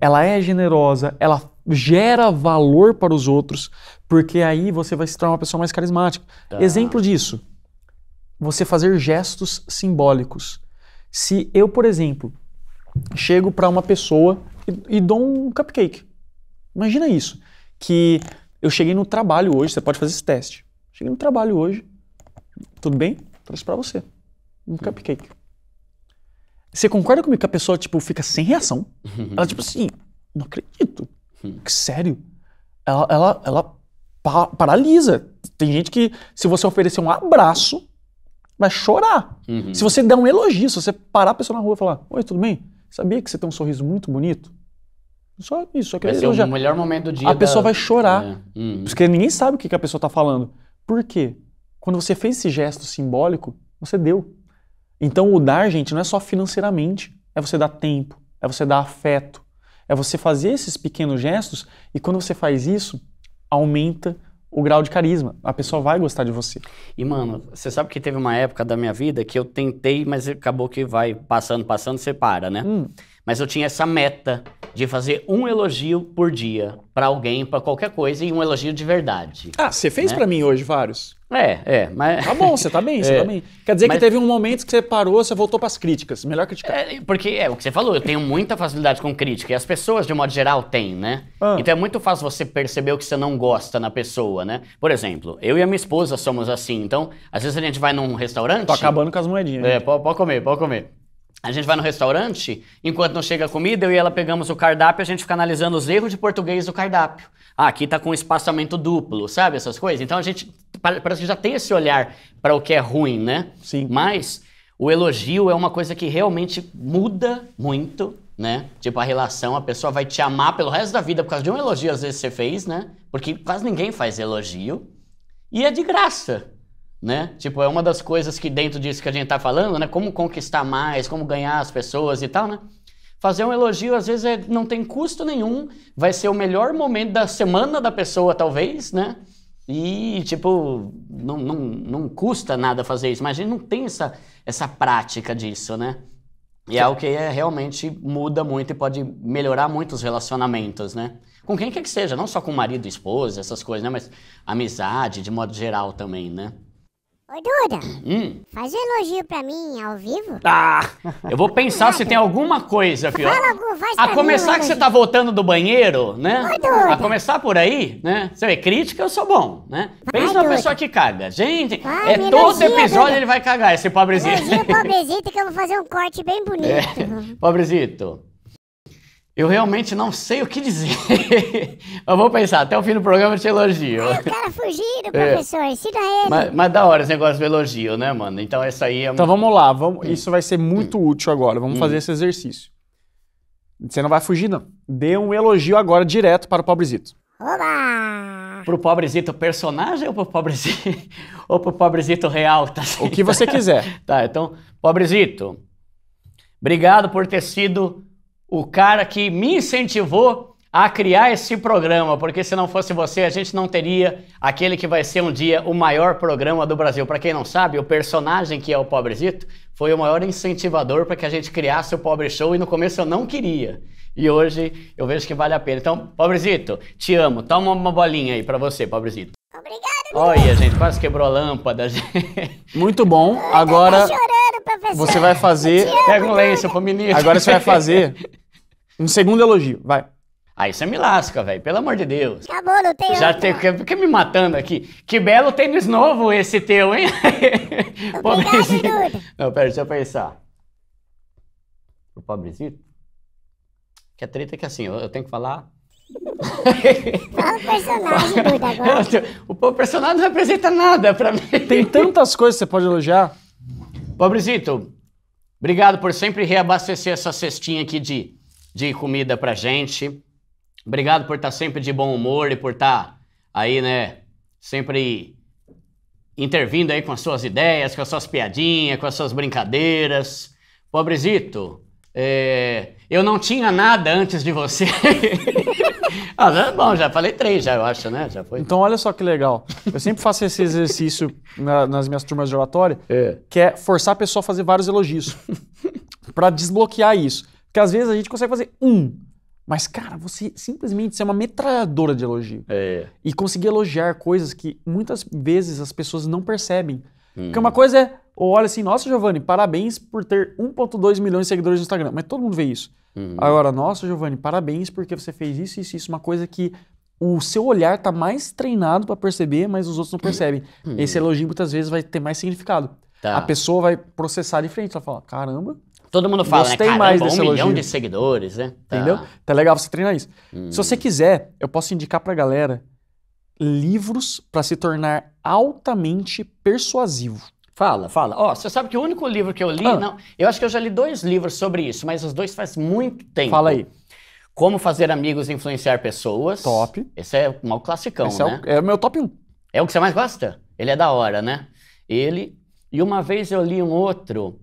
Ela é generosa, ela gera valor para os outros, porque aí você vai se tornar uma pessoa mais carismática. Tá. Exemplo disso, você fazer gestos simbólicos. Se eu, por exemplo, chego para uma pessoa e, e dou um cupcake. Imagina isso, que eu cheguei no trabalho hoje, você pode fazer esse teste. Cheguei no trabalho hoje, tudo bem? Trouxe para você. Um cupcake. Você concorda comigo que a pessoa, tipo, fica sem reação? Uhum. Ela, tipo assim, não acredito. Uhum. Que sério? Ela, ela, ela pa paralisa. Tem gente que, se você oferecer um abraço, vai chorar. Uhum. Se você der um elogio, se você parar a pessoa na rua e falar, oi, tudo bem? Sabia que você tem um sorriso muito bonito? Só isso, só o melhor momento do dia. A da... pessoa vai chorar. É. Uhum. Porque ninguém sabe o que, que a pessoa está falando. Por quê? Quando você fez esse gesto simbólico, você deu. Então o dar, gente, não é só financeiramente, é você dar tempo, é você dar afeto, é você fazer esses pequenos gestos e quando você faz isso, aumenta o grau de carisma. A pessoa vai gostar de você. E, mano, você sabe que teve uma época da minha vida que eu tentei, mas acabou que vai passando, passando, você para, né? Hum. Mas eu tinha essa meta de fazer um elogio por dia para alguém, para qualquer coisa, e um elogio de verdade. Ah, você fez né? para mim hoje vários? É, é, mas... Tá bom, você tá bem, você é, tá bem. Quer dizer mas... que teve um momento que você parou, você voltou para as críticas, melhor criticar. É, porque é o que você falou, eu tenho muita facilidade com crítica, e as pessoas, de modo geral, têm, né? Ah. Então é muito fácil você perceber o que você não gosta na pessoa, né? Por exemplo, eu e a minha esposa somos assim, então, às vezes a gente vai num restaurante... Tô acabando com as moedinhas. É, né? pode, pode comer, pode comer. A gente vai no restaurante, enquanto não chega a comida, eu e ela pegamos o cardápio, a gente fica analisando os erros de português do cardápio. Ah, aqui tá com espaçamento duplo, sabe? Essas coisas. Então a gente parece que já tem esse olhar para o que é ruim, né? Sim. Mas o elogio é uma coisa que realmente muda muito, né? Tipo, a relação, a pessoa vai te amar pelo resto da vida por causa de um elogio, às vezes você fez, né? Porque quase ninguém faz elogio. E é de graça, né? Tipo, é uma das coisas que dentro disso que a gente tá falando, né? Como conquistar mais, como ganhar as pessoas e tal, né? Fazer um elogio às vezes é, não tem custo nenhum, vai ser o melhor momento da semana da pessoa, talvez, né? E, tipo, não, não, não custa nada fazer isso, mas a gente não tem essa, essa prática disso, né? E é o que é, realmente muda muito e pode melhorar muito os relacionamentos, né? Com quem quer que seja, não só com marido, esposa, essas coisas, né? Mas amizade, de modo geral também, né? Ô, Duda, hum. faz um elogio pra mim ao vivo. Ah, eu vou pensar se tem alguma coisa, Fio. Fala, faz A começar que você tá voltando do banheiro, né? Ô, Duda. A começar por aí, né? Você vê, é crítica eu sou bom, né? Pensa numa pessoa que caga. Gente, vai, é todo elogia, episódio Duda. ele vai cagar, esse pobrezinho. Elogio pobrezito que eu vou fazer um corte bem bonito. É. Pobrezito, eu realmente não sei o que dizer. mas vou pensar, até o fim do programa eu te elogio. Ah, o cara fugindo, é. professor, é. ensina ele. Mas, mas da hora esse negócio do elogio, né, mano? Então essa aí é. Então vamos lá, vamos... Hum. isso vai ser muito hum. útil agora. Vamos hum. fazer esse exercício. Você não vai fugir, não. Dê um elogio agora direto para o pobrezito. Oba! Pro pobrezito personagem ou pro pobrezito, ou pro pobrezito real? Tá assim? O que você quiser. tá, então, pobrezito, obrigado por ter sido o cara que me incentivou a criar esse programa, porque se não fosse você, a gente não teria aquele que vai ser um dia o maior programa do Brasil. Para quem não sabe, o personagem que é o Pobrezito foi o maior incentivador para que a gente criasse o Pobre Show e no começo eu não queria. E hoje eu vejo que vale a pena. Então, Pobrezito, te amo. Toma uma bolinha aí para você, Pobrezito. Obrigado. Olha, gente, quase quebrou a lâmpada. Muito bom. Tá Agora tá chorando, você vai fazer. Pega um lenço pro menino. Agora você vai fazer Um segundo elogio, vai. Aí ah, você é me lasca, velho, pelo amor de Deus. Acabou, tá não tem Já tem, que me matando aqui. Que belo tênis novo esse teu, hein? Pobrezinho. Não, pera, deixa eu pensar. O pobrezinho? Que a é treta é que assim, eu, eu tenho que falar Qual personagem, Duda, agora? O, o personagem não representa nada pra mim. Tem tantas coisas que você pode elogiar. Pobrezito, obrigado por sempre reabastecer essa cestinha aqui de de comida pra gente. Obrigado por estar tá sempre de bom humor e por estar tá aí, né, sempre intervindo aí com as suas ideias, com as suas piadinhas, com as suas brincadeiras. Pobrezito, é, eu não tinha nada antes de você. ah, né? bom, já falei três, já eu acho, né? Já foi. Então olha só que legal. Eu sempre faço esse exercício na, nas minhas turmas de oratória, é. que é forçar a pessoa a fazer vários elogios para desbloquear isso. Porque às vezes a gente consegue fazer um. Mas, cara, você simplesmente você é uma metralhadora de elogio. É. E conseguir elogiar coisas que muitas vezes as pessoas não percebem. Hum. Porque uma hum. coisa é, ou olha assim, nossa, Giovanni, parabéns por ter 1,2 milhões de seguidores no Instagram. Mas todo mundo vê isso. Uhum. Agora, nossa, Giovanni, parabéns porque você fez isso, isso, isso. Uma coisa que o seu olhar tá mais treinado para perceber, mas os outros não percebem. Uhum. Esse elogio muitas vezes vai ter mais significado. Tá. A pessoa vai processar de frente, ela fala, caramba, Todo mundo fala, né, Gostei né? mais desse um elogio. milhão de seguidores, né? Tá. Entendeu? Tá legal você treinar isso. Hum. Se você quiser, eu posso indicar pra galera livros para se tornar altamente persuasivo. Fala, fala. Ó, oh, você sabe que o único livro que eu li, ah. não, eu acho que eu já li dois livros sobre isso, mas os dois faz muito tempo. Fala aí. Como fazer amigos e influenciar pessoas. Top. Esse é um classicão, Esse né? É o, né? é o meu top 1. É o que você mais gosta? Ele é da hora, né? Ele. E uma vez eu li um outro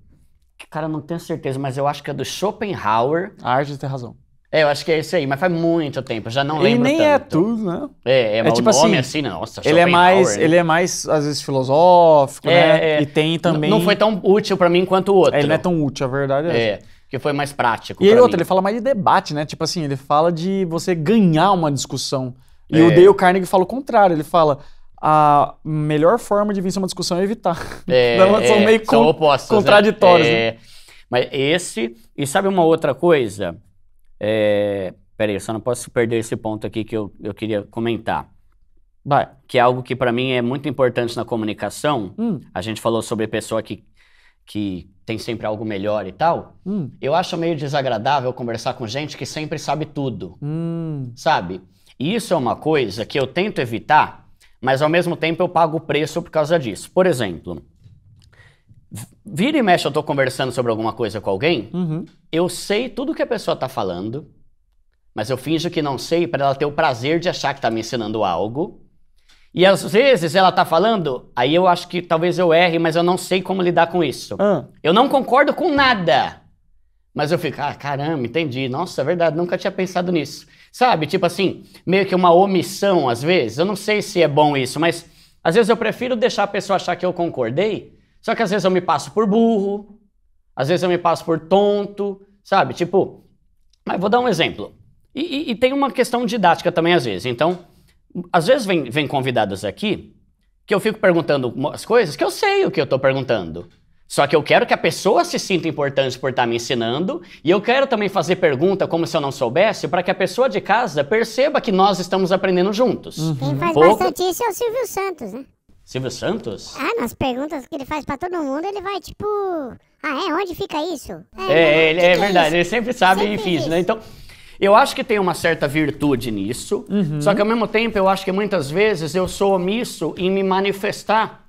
Cara, não tenho certeza, mas eu acho que é do Schopenhauer. A arte de ter razão. É, eu acho que é isso aí, mas faz muito tempo, já não lembro. Ele nem é tanto. é tudo, né? É, é, é mas tipo nome assim, assim nossa, ele é mais, né? ele é mais às vezes filosófico, é, né? É. E tem também. Não, não foi tão útil para mim quanto o outro. É, ele não é tão útil, a verdade é. É. Que foi mais prático. E ele, outro, ele fala mais de debate, né? Tipo assim, ele fala de você ganhar uma discussão. E é. o Dale Carnegie fala o contrário. Ele fala: a melhor forma de vencer uma discussão é evitar. É, é são meio são con opostos, né? contraditórios. Né? É, né? Mas esse. E sabe uma outra coisa? É, peraí, eu só não posso perder esse ponto aqui que eu, eu queria comentar. Vai. Que é algo que para mim é muito importante na comunicação. Hum. A gente falou sobre pessoa que, que tem sempre algo melhor e tal. Hum. Eu acho meio desagradável conversar com gente que sempre sabe tudo. Hum. Sabe? E isso é uma coisa que eu tento evitar mas ao mesmo tempo eu pago o preço por causa disso. Por exemplo, vira e mexe eu estou conversando sobre alguma coisa com alguém, uhum. eu sei tudo que a pessoa está falando, mas eu finjo que não sei para ela ter o prazer de achar que está me ensinando algo. E às vezes ela está falando, aí eu acho que talvez eu erre, mas eu não sei como lidar com isso. Ah. Eu não concordo com nada. Mas eu fico, ah, caramba, entendi. Nossa, é verdade, nunca tinha pensado nisso. Sabe? Tipo assim, meio que uma omissão às vezes. Eu não sei se é bom isso, mas às vezes eu prefiro deixar a pessoa achar que eu concordei, só que às vezes eu me passo por burro, às vezes eu me passo por tonto, sabe? Tipo, mas vou dar um exemplo. E, e, e tem uma questão didática também às vezes. Então, às vezes vem, vem convidados aqui que eu fico perguntando as coisas que eu sei o que eu estou perguntando. Só que eu quero que a pessoa se sinta importante por estar tá me ensinando e eu quero também fazer pergunta como se eu não soubesse para que a pessoa de casa perceba que nós estamos aprendendo juntos. Uhum. Quem faz bastante isso é o Silvio Santos, né? Silvio Santos? Ah, nas perguntas que ele faz para todo mundo, ele vai tipo. Ah, é? Onde fica isso? É, é, ele, é verdade, ele sempre sabe sempre e fiz, né? Então. Eu acho que tem uma certa virtude nisso, uhum. só que ao mesmo tempo eu acho que muitas vezes eu sou omisso em me manifestar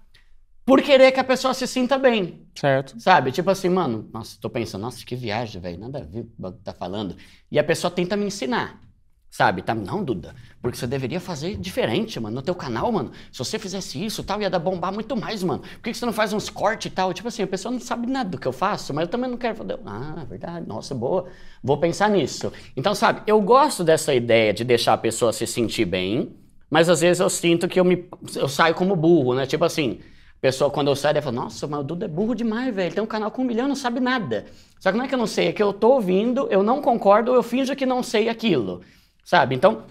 por querer que a pessoa se sinta bem. Certo. Sabe? Tipo assim, mano, nossa, tô pensando, nossa, que viagem, velho, nada a ver o que tá falando. E a pessoa tenta me ensinar. Sabe? Tá, não, Duda, porque você deveria fazer diferente, mano, no teu canal, mano. Se você fizesse isso, tal, ia dar bombar muito mais, mano. Por que você não faz uns cortes e tal? Tipo assim, a pessoa não sabe nada do que eu faço, mas eu também não quero fazer. Ah, é verdade, nossa, boa. Vou pensar nisso. Então, sabe, eu gosto dessa ideia de deixar a pessoa se sentir bem, mas às vezes eu sinto que eu me eu saio como burro, né? Tipo assim, pessoa, quando eu saio, fala, nossa, mas o Duda é burro demais, velho. Ele tem um canal com um milhão, não sabe nada. Só que não é que eu não sei, é que eu tô ouvindo, eu não concordo, eu finjo que não sei aquilo. Sabe? Então,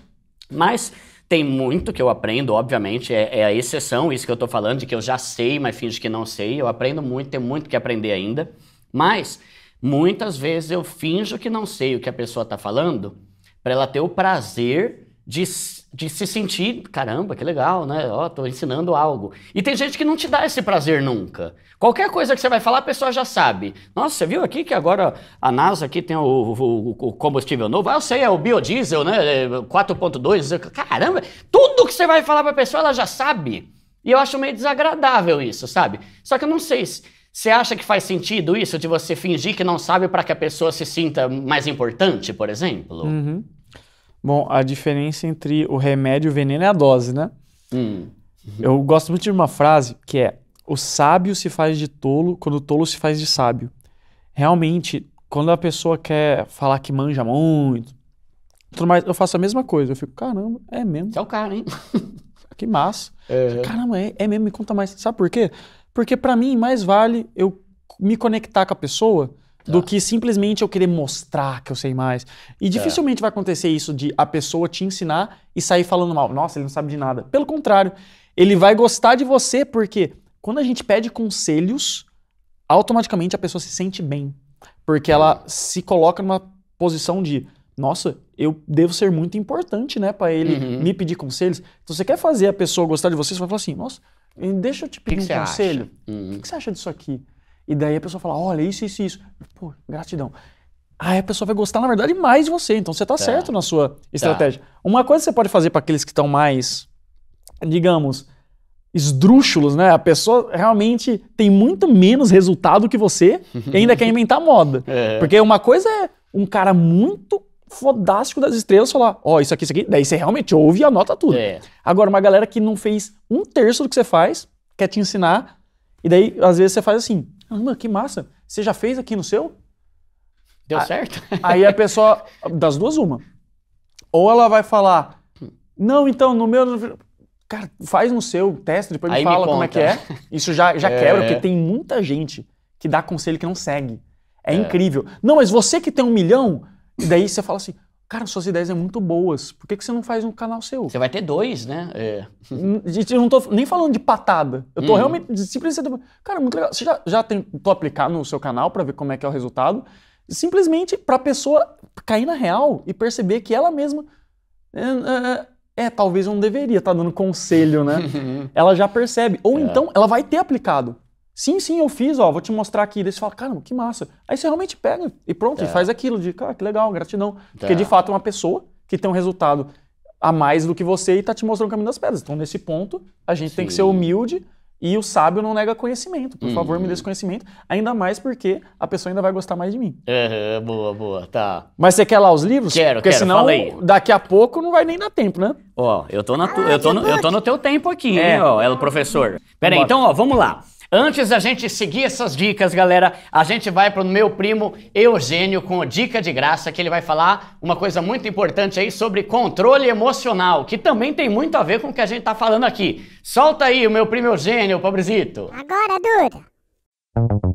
mas tem muito que eu aprendo, obviamente, é, é a exceção isso que eu tô falando, de que eu já sei, mas finjo que não sei. Eu aprendo muito, tem muito que aprender ainda. Mas, muitas vezes eu finjo que não sei o que a pessoa tá falando, para ela ter o prazer de de se sentir, caramba, que legal, né? Ó, tô ensinando algo. E tem gente que não te dá esse prazer nunca. Qualquer coisa que você vai falar, a pessoa já sabe. Nossa, você viu aqui que agora a NASA aqui tem o, o, o combustível novo? Ah, eu sei, é o biodiesel, né? 4.2. É, caramba, tudo que você vai falar pra pessoa, ela já sabe. E eu acho meio desagradável isso, sabe? Só que eu não sei se... Você acha que faz sentido isso de você fingir que não sabe para que a pessoa se sinta mais importante, por exemplo? Uhum. Bom, a diferença entre o remédio, o veneno e é a dose, né? Hum. Eu gosto muito de uma frase que é: o sábio se faz de tolo quando o tolo se faz de sábio. Realmente, quando a pessoa quer falar que manja muito, tudo mais, eu faço a mesma coisa. Eu fico, caramba, é mesmo. Você é o cara, hein? que massa. É. Caramba, é, é mesmo, me conta mais. Sabe por quê? Porque para mim mais vale eu me conectar com a pessoa Tá. Do que simplesmente eu querer mostrar que eu sei mais. E tá. dificilmente é. vai acontecer isso de a pessoa te ensinar e sair falando mal. Nossa, ele não sabe de nada. Pelo contrário, ele vai gostar de você porque quando a gente pede conselhos, automaticamente a pessoa se sente bem. Porque ela se coloca numa posição de, nossa, eu devo ser muito importante, né, para ele uhum. me pedir conselhos. Então, você quer fazer a pessoa gostar de você, você vai falar assim, nossa, deixa eu te pedir que um conselho. Uhum. O que, que você acha disso aqui? E daí a pessoa fala, olha, isso, isso, isso. Pô, gratidão. Aí a pessoa vai gostar, na verdade, mais de você. Então você tá, tá. certo na sua tá. estratégia. Tá. Uma coisa que você pode fazer para aqueles que estão mais, digamos, esdrúxulos, né? A pessoa realmente tem muito menos resultado que você e ainda quer inventar moda. É. Porque uma coisa é um cara muito fodástico das estrelas falar, ó, oh, isso aqui, isso aqui, daí você realmente ouve e anota tudo. É. Agora, uma galera que não fez um terço do que você faz, quer te ensinar, e daí às vezes você faz assim, mano que massa. Você já fez aqui no seu? Deu a, certo? aí a pessoa, das duas, uma. Ou ela vai falar, não, então, no meu. Cara, faz no seu, teste, depois aí me fala me como é que é. Isso já, já é. quebra, porque tem muita gente que dá conselho que não segue. É, é, incrível. Não, mas você que tem um milhão, e daí você fala assim, Cara, suas ideias são é muito boas. Por que, que você não faz um canal seu? Você vai ter dois, né? É. Hum, eu não tô nem falando de patada. Eu tô uhum. realmente simplesmente. Tá Cara, muito legal. Você já, já tentou aplicar no seu canal para ver como é que é o resultado? Simplesmente pra pessoa cair na real e perceber que ela mesma. É, é, é talvez eu não deveria estar tá dando conselho, né? ela já percebe. Ou é. então ela vai ter aplicado. Sim, sim, eu fiz, ó, vou te mostrar aqui. Daí você fala, caramba, que massa. Aí você realmente pega e pronto, e tá. faz aquilo de, cara, ah, que legal, gratidão. Porque de tá. fato é uma pessoa que tem um resultado a mais do que você e tá te mostrando o caminho das pedras. Então, nesse ponto, a gente sim. tem que ser humilde e o sábio não nega conhecimento. Por favor, uhum. me dê esse uhum. conhecimento. Ainda mais porque a pessoa ainda vai gostar mais de mim. É, uhum, boa, boa, tá. Mas você quer lá os livros? Quero, porque quero, senão daqui a pouco não vai nem dar tempo, né? Ó, eu tô, na tu, ah, eu, tô no, eu tô no teu tempo aqui, é. hein, ó, é, professor. Pera aí, então, ó, vamos lá. Antes da gente seguir essas dicas, galera, a gente vai para o meu primo Eugênio com dica de graça, que ele vai falar uma coisa muito importante aí sobre controle emocional, que também tem muito a ver com o que a gente está falando aqui. Solta aí o meu primo Eugênio, pobrezito. Agora, Duda.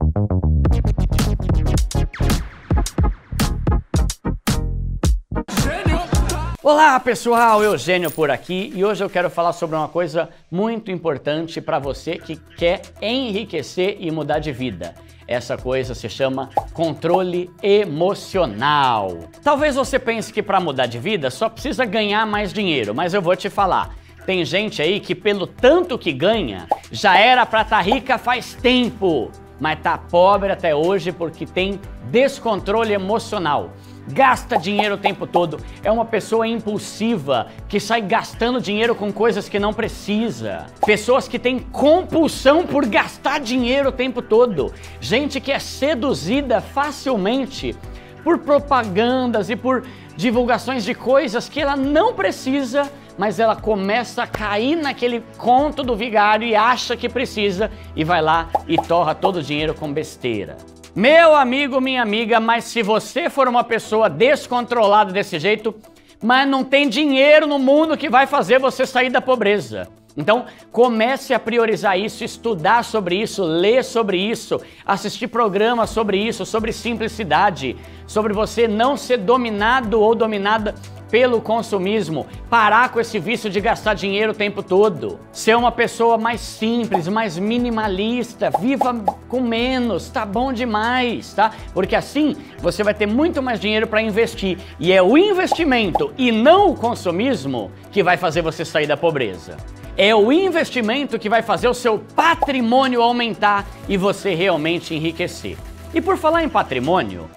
Olá pessoal, Eugênio por aqui e hoje eu quero falar sobre uma coisa muito importante para você que quer enriquecer e mudar de vida. Essa coisa se chama controle emocional. Talvez você pense que para mudar de vida só precisa ganhar mais dinheiro, mas eu vou te falar. Tem gente aí que pelo tanto que ganha, já era para estar tá rica faz tempo, mas tá pobre até hoje porque tem descontrole emocional gasta dinheiro o tempo todo, é uma pessoa impulsiva que sai gastando dinheiro com coisas que não precisa. Pessoas que têm compulsão por gastar dinheiro o tempo todo. Gente que é seduzida facilmente por propagandas e por divulgações de coisas que ela não precisa, mas ela começa a cair naquele conto do vigário e acha que precisa e vai lá e torra todo o dinheiro com besteira. Meu amigo, minha amiga, mas se você for uma pessoa descontrolada desse jeito, mas não tem dinheiro no mundo que vai fazer você sair da pobreza. Então, comece a priorizar isso, estudar sobre isso, ler sobre isso, assistir programas sobre isso, sobre simplicidade, sobre você não ser dominado ou dominada pelo consumismo, parar com esse vício de gastar dinheiro o tempo todo, ser uma pessoa mais simples, mais minimalista, viva com menos, tá bom demais, tá? Porque assim você vai ter muito mais dinheiro para investir e é o investimento e não o consumismo que vai fazer você sair da pobreza. É o investimento que vai fazer o seu patrimônio aumentar e você realmente enriquecer. E por falar em patrimônio,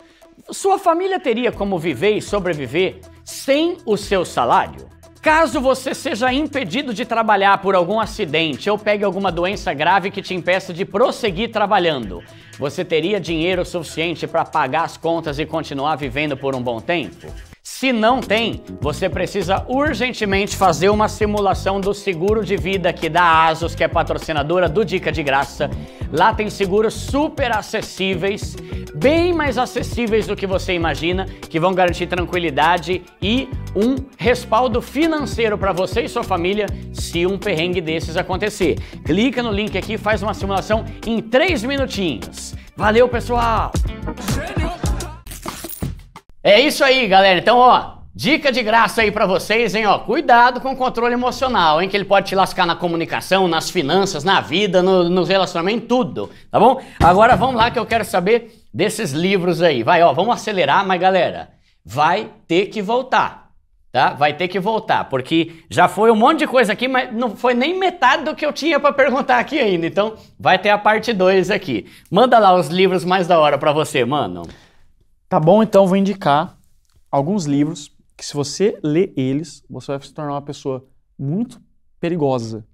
sua família teria como viver e sobreviver sem o seu salário? Caso você seja impedido de trabalhar por algum acidente ou pegue alguma doença grave que te impeça de prosseguir trabalhando, você teria dinheiro suficiente para pagar as contas e continuar vivendo por um bom tempo? Se não tem, você precisa urgentemente fazer uma simulação do seguro de vida que da ASUS, que é patrocinadora do Dica de Graça. Lá tem seguros super acessíveis, bem mais acessíveis do que você imagina, que vão garantir tranquilidade e um respaldo financeiro para você e sua família se um perrengue desses acontecer. Clica no link aqui e faz uma simulação em 3 minutinhos. Valeu, pessoal! É isso aí, galera. Então, ó, Dica de graça aí para vocês, hein? Ó, cuidado com o controle emocional, hein? Que ele pode te lascar na comunicação, nas finanças, na vida, no, no relacionamento, tudo, tá bom? Agora vamos lá que eu quero saber desses livros aí. Vai, ó, vamos acelerar, mas galera, vai ter que voltar, tá? Vai ter que voltar, porque já foi um monte de coisa aqui, mas não foi nem metade do que eu tinha para perguntar aqui ainda. Então, vai ter a parte 2 aqui. Manda lá os livros mais da hora para você, mano. Tá bom? Então vou indicar alguns livros que se você ler eles, você vai se tornar uma pessoa muito perigosa.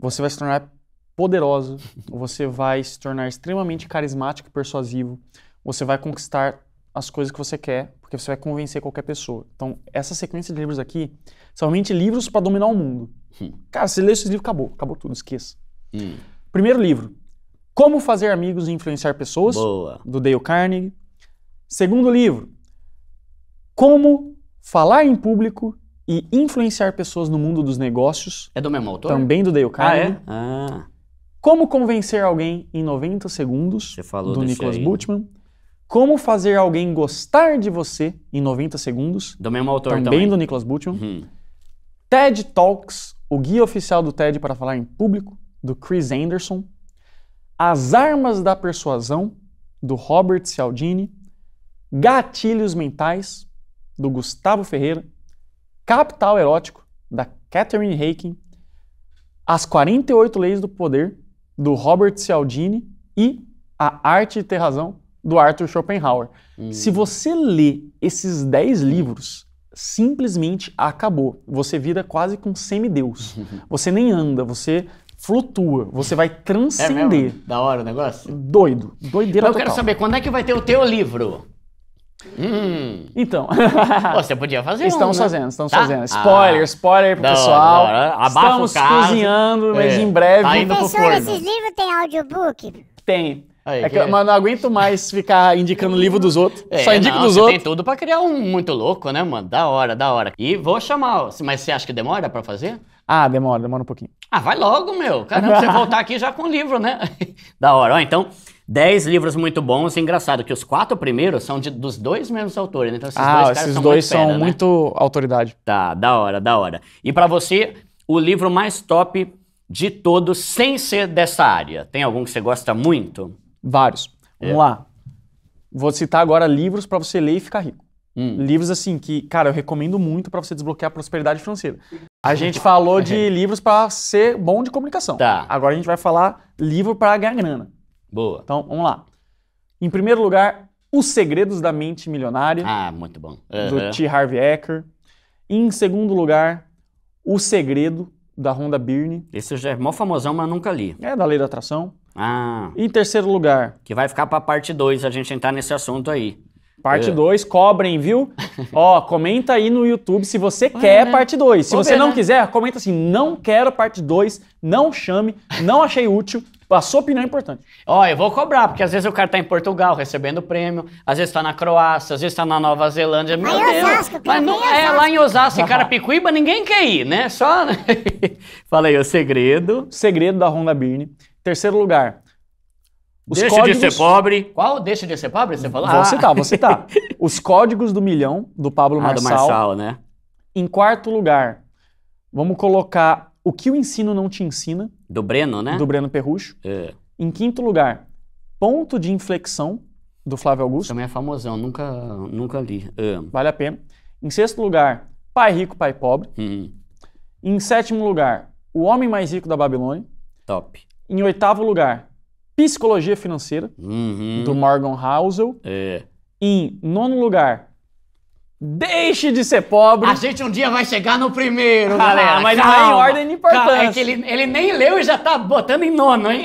Você vai se tornar poderosa, você vai se tornar extremamente carismático e persuasivo, você vai conquistar as coisas que você quer, porque você vai convencer qualquer pessoa. Então, essa sequência de livros aqui são realmente livros para dominar o mundo. Hum. Cara, se ler esses livros, acabou. Acabou tudo, esqueça. Hum. Primeiro livro, Como Fazer Amigos e Influenciar Pessoas, Boa. do Dale Carnegie. Segundo livro, Como Falar em Público e Influenciar Pessoas no Mundo dos Negócios. É do mesmo autor? Também do Dale Carnegie. Ah, é? Ah. Como Convencer Alguém em 90 Segundos, você falou do Nicholas aí. Como Fazer Alguém Gostar de Você em 90 Segundos. Do mesmo autor também. Também do Nicholas Butman. Hum. TED Talks, o guia oficial do TED para falar em público, do Chris Anderson. As Armas da Persuasão, do Robert Cialdini. Gatilhos Mentais, do Gustavo Ferreira, Capital Erótico, da Catherine Haikin, As 48 Leis do Poder, do Robert Cialdini e A Arte de Ter Razão, do Arthur Schopenhauer. Hum. Se você lê esses 10 livros, simplesmente acabou. Você vira quase com um semideus. Você nem anda, você flutua, você vai é transcender. É da hora o negócio? Doido, doideira Mas eu total. quero saber, quando é que vai ter o teu livro? Hum. Então. Você podia fazer Estamos um, né? fazendo, estamos tá? fazendo. Spoiler, ah, spoiler pro pessoal. Hora, estamos cozinhando, mas é. em breve. Tá indo Professor, esses livros têm audiobook? Tem. Aí, é que, que... É. Mas não aguento mais ficar indicando livro dos outros. É, Só indico não, dos outros. Tem tudo pra criar um muito louco, né, mano? Da hora, da hora. E vou chamar. Mas você acha que demora pra fazer? Ah, demora, demora um pouquinho. Ah, vai logo, meu. Caramba, você voltar aqui já com o livro, né? da hora. Ó, então, Dez livros muito bons, e engraçado que os quatro primeiros são de, dos dois mesmos autores, né? Então esses ah, dois esses são, dois muito, são pera, né? muito autoridade. Tá, da hora, da hora. E para você, o livro mais top de todos, sem ser dessa área. Tem algum que você gosta muito? Vários. É. Vamos lá. Vou citar agora livros para você ler e ficar rico. Hum. Livros assim que, cara, eu recomendo muito para você desbloquear a prosperidade financeira. A gente falou de livros para ser bom de comunicação. Tá. Agora a gente vai falar livro para ganhar grana. Boa. Então, vamos lá. Em primeiro lugar, Os Segredos da Mente Milionária. Ah, muito bom. Do T. Harvey Eker. Em segundo lugar, O Segredo, da Ronda Byrne. Esse já é mó famosão, mas nunca li. É, da Lei da Atração. Ah. Em terceiro lugar... Que vai ficar pra parte 2, a gente entrar nesse assunto aí. Parte 2, é. cobrem, viu? Ó, comenta aí no YouTube se você Ué, quer né? parte 2. Se você não né? quiser, comenta assim, não quero parte 2, não chame, não achei útil, a sua opinião é importante. Ó, eu vou cobrar, porque às vezes o cara tá em Portugal recebendo prêmio, às vezes tá na Croácia, às vezes tá na Nova Zelândia. Meu Deus! Osasco, mas não é Osasco. lá em Osasco, Carapicuíba, ninguém quer ir, né? Só. Né? Fala aí, o segredo. Segredo da Honda Birne. Terceiro lugar. Os Deixa códigos... de ser pobre. Qual? Deixa de ser pobre? Você falou? Vou ah. citar, vou citar. Os códigos do milhão, do Pablo ah, Marçal. Do Marçal, né? Em quarto lugar, vamos colocar o que o ensino não te ensina. Do Breno, né? Do Breno Perrucho. É. Em quinto lugar, Ponto de Inflexão, do Flávio Augusto. Também é famosão, nunca, nunca li. É. Vale a pena. Em sexto lugar, Pai Rico, Pai Pobre. Hum. Em sétimo lugar, O Homem Mais Rico da Babilônia. Top. Em oitavo lugar, Psicologia Financeira, uhum. do Morgan Housel. É. Em nono lugar, Deixe de ser pobre. A gente um dia vai chegar no primeiro, galera. mas calma. não é em ordem de importância. Calma, é que ele, ele nem leu e já tá botando em nono, hein?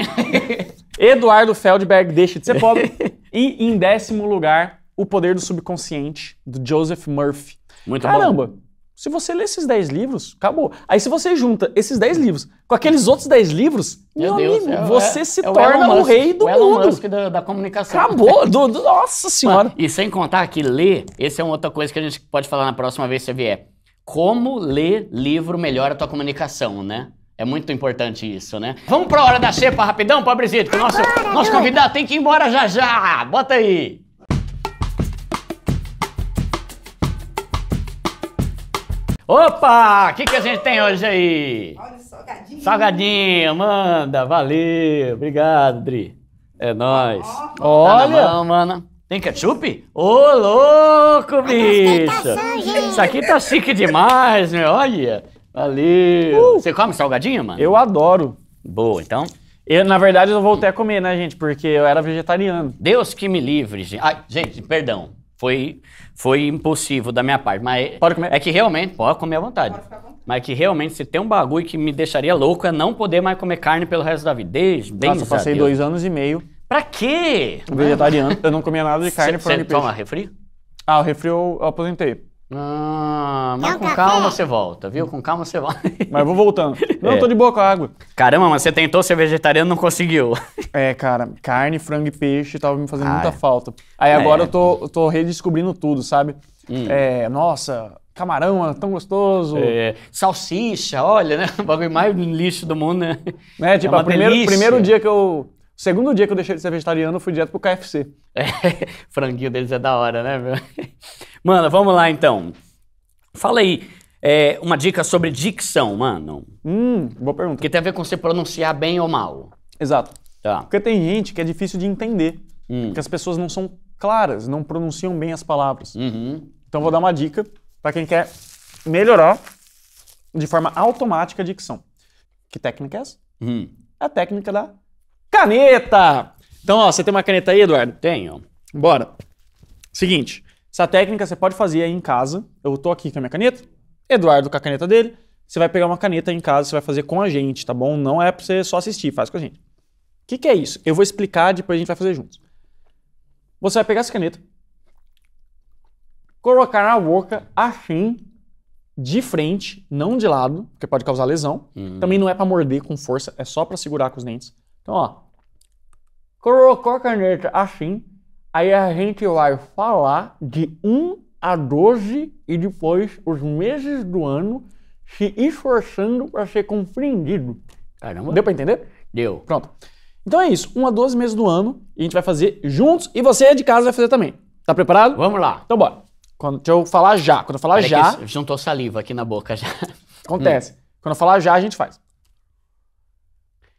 Eduardo Feldberg, Deixe de ser pobre. e em décimo lugar, O Poder do Subconsciente, do Joseph Murphy. Muito Caramba, bom. Se você lê esses 10 livros, acabou. Aí se você junta esses 10 livros com aqueles outros 10 livros, meu, meu amigo, é você é, se é torna o, Musk, o, rei do o mundo. Musk da, da comunicação. Acabou, do, do, nossa senhora. Mano, e sem contar que ler, essa é uma outra coisa que a gente pode falar na próxima vez se vier. Como ler livro melhora a tua comunicação, né? É muito importante isso, né? Vamos pra hora da cepa rapidão, pobrezito, que o nosso, nosso convidado tem que ir embora já já. Bota aí. Opa! O que, que a gente tem hoje aí? Olha o salgadinho. Salgadinho, manda. Valeu. Obrigado, Dri. É nóis. Oh, Olha. Tá mão, mano. Tem ketchup? Ô, oh, louco, bicho. Isso aqui tá chique demais, meu. Olha. Valeu. Uh. Você come salgadinho, mano? Eu adoro. Boa, então... Eu, na verdade, eu voltei a comer, né, gente? Porque eu era vegetariano. Deus que me livre, gente. Ai, gente, perdão. Foi, foi impulsivo da minha parte. Mas pode comer. é que realmente, pode comer à vontade. Pode ficar à vontade. Mas que realmente, se tem um bagulho que me deixaria louco, é não poder mais comer carne pelo resto da vida. Desde bem Nossa, passei Deus. dois anos e meio. Pra quê? Vegetariano. eu não comia nada de carne, por e peixe. Você toma refri? Ah, o refri eu, eu aposentei. Ah, mas com calma você volta, viu? Com calma você volta. Mas vou voltando. Não, É. eu tô é. de boa com a água. Caramba, mas você tentou ser vegetariano e não conseguiu. É, cara, carne, frango e peixe tava me fazendo Ah, muita é. falta. Aí É. agora eu tô, tô redescobrindo tudo, sabe? Hum. É, nossa, camarão é tão gostoso. É, salsicha, olha, né? O bagulho mais lixo do mundo, né? É, Tipo, É o primeiro, primeiro dia que eu Segundo dia que eu deixei de ser vegetariano, eu fui direto pro KFC. É, franguinho deles é da hora, né, meu? Mano, vamos lá então. Fala aí, é, uma dica sobre dicção, mano. Hum, boa pergunta. Que tem a ver com você pronunciar bem ou mal. Exato. Tá. Porque tem gente que é difícil de entender. Hum. Porque as pessoas não são claras, não pronunciam bem as palavras. Uhum. Então vou dar uma dica para quem quer melhorar de forma automática a dicção. Que técnica é essa? Hum. É a técnica da Caneta! Então, ó, você tem uma caneta aí, Eduardo? Tenho. Bora. Seguinte, essa técnica você pode fazer aí em casa. Eu tô aqui com a minha caneta, Eduardo com a caneta dele. Você vai pegar uma caneta aí em casa, você vai fazer com a gente, tá bom? Não é pra você só assistir, faz com a gente. O que, que é isso? Eu vou explicar, depois a gente vai fazer juntos. Você vai pegar essa caneta, colocar na boca assim, de frente, não de lado, porque pode causar lesão. Hum. Também não é para morder com força, é só para segurar com os dentes. Então, ó, colocou a caneta assim, aí a gente vai falar de 1 a 12 e depois os meses do ano se esforçando para ser compreendido. Caramba. Deu para entender? Deu. Pronto. Então é isso, 1 a 12 meses do ano e a gente vai fazer juntos e você de casa vai fazer também. Tá preparado? Vamos lá. Então bora. Quando, deixa eu falar já. Quando eu falar Pera já. Que juntou saliva aqui na boca já. Acontece. Hum. Quando eu falar já, a gente faz.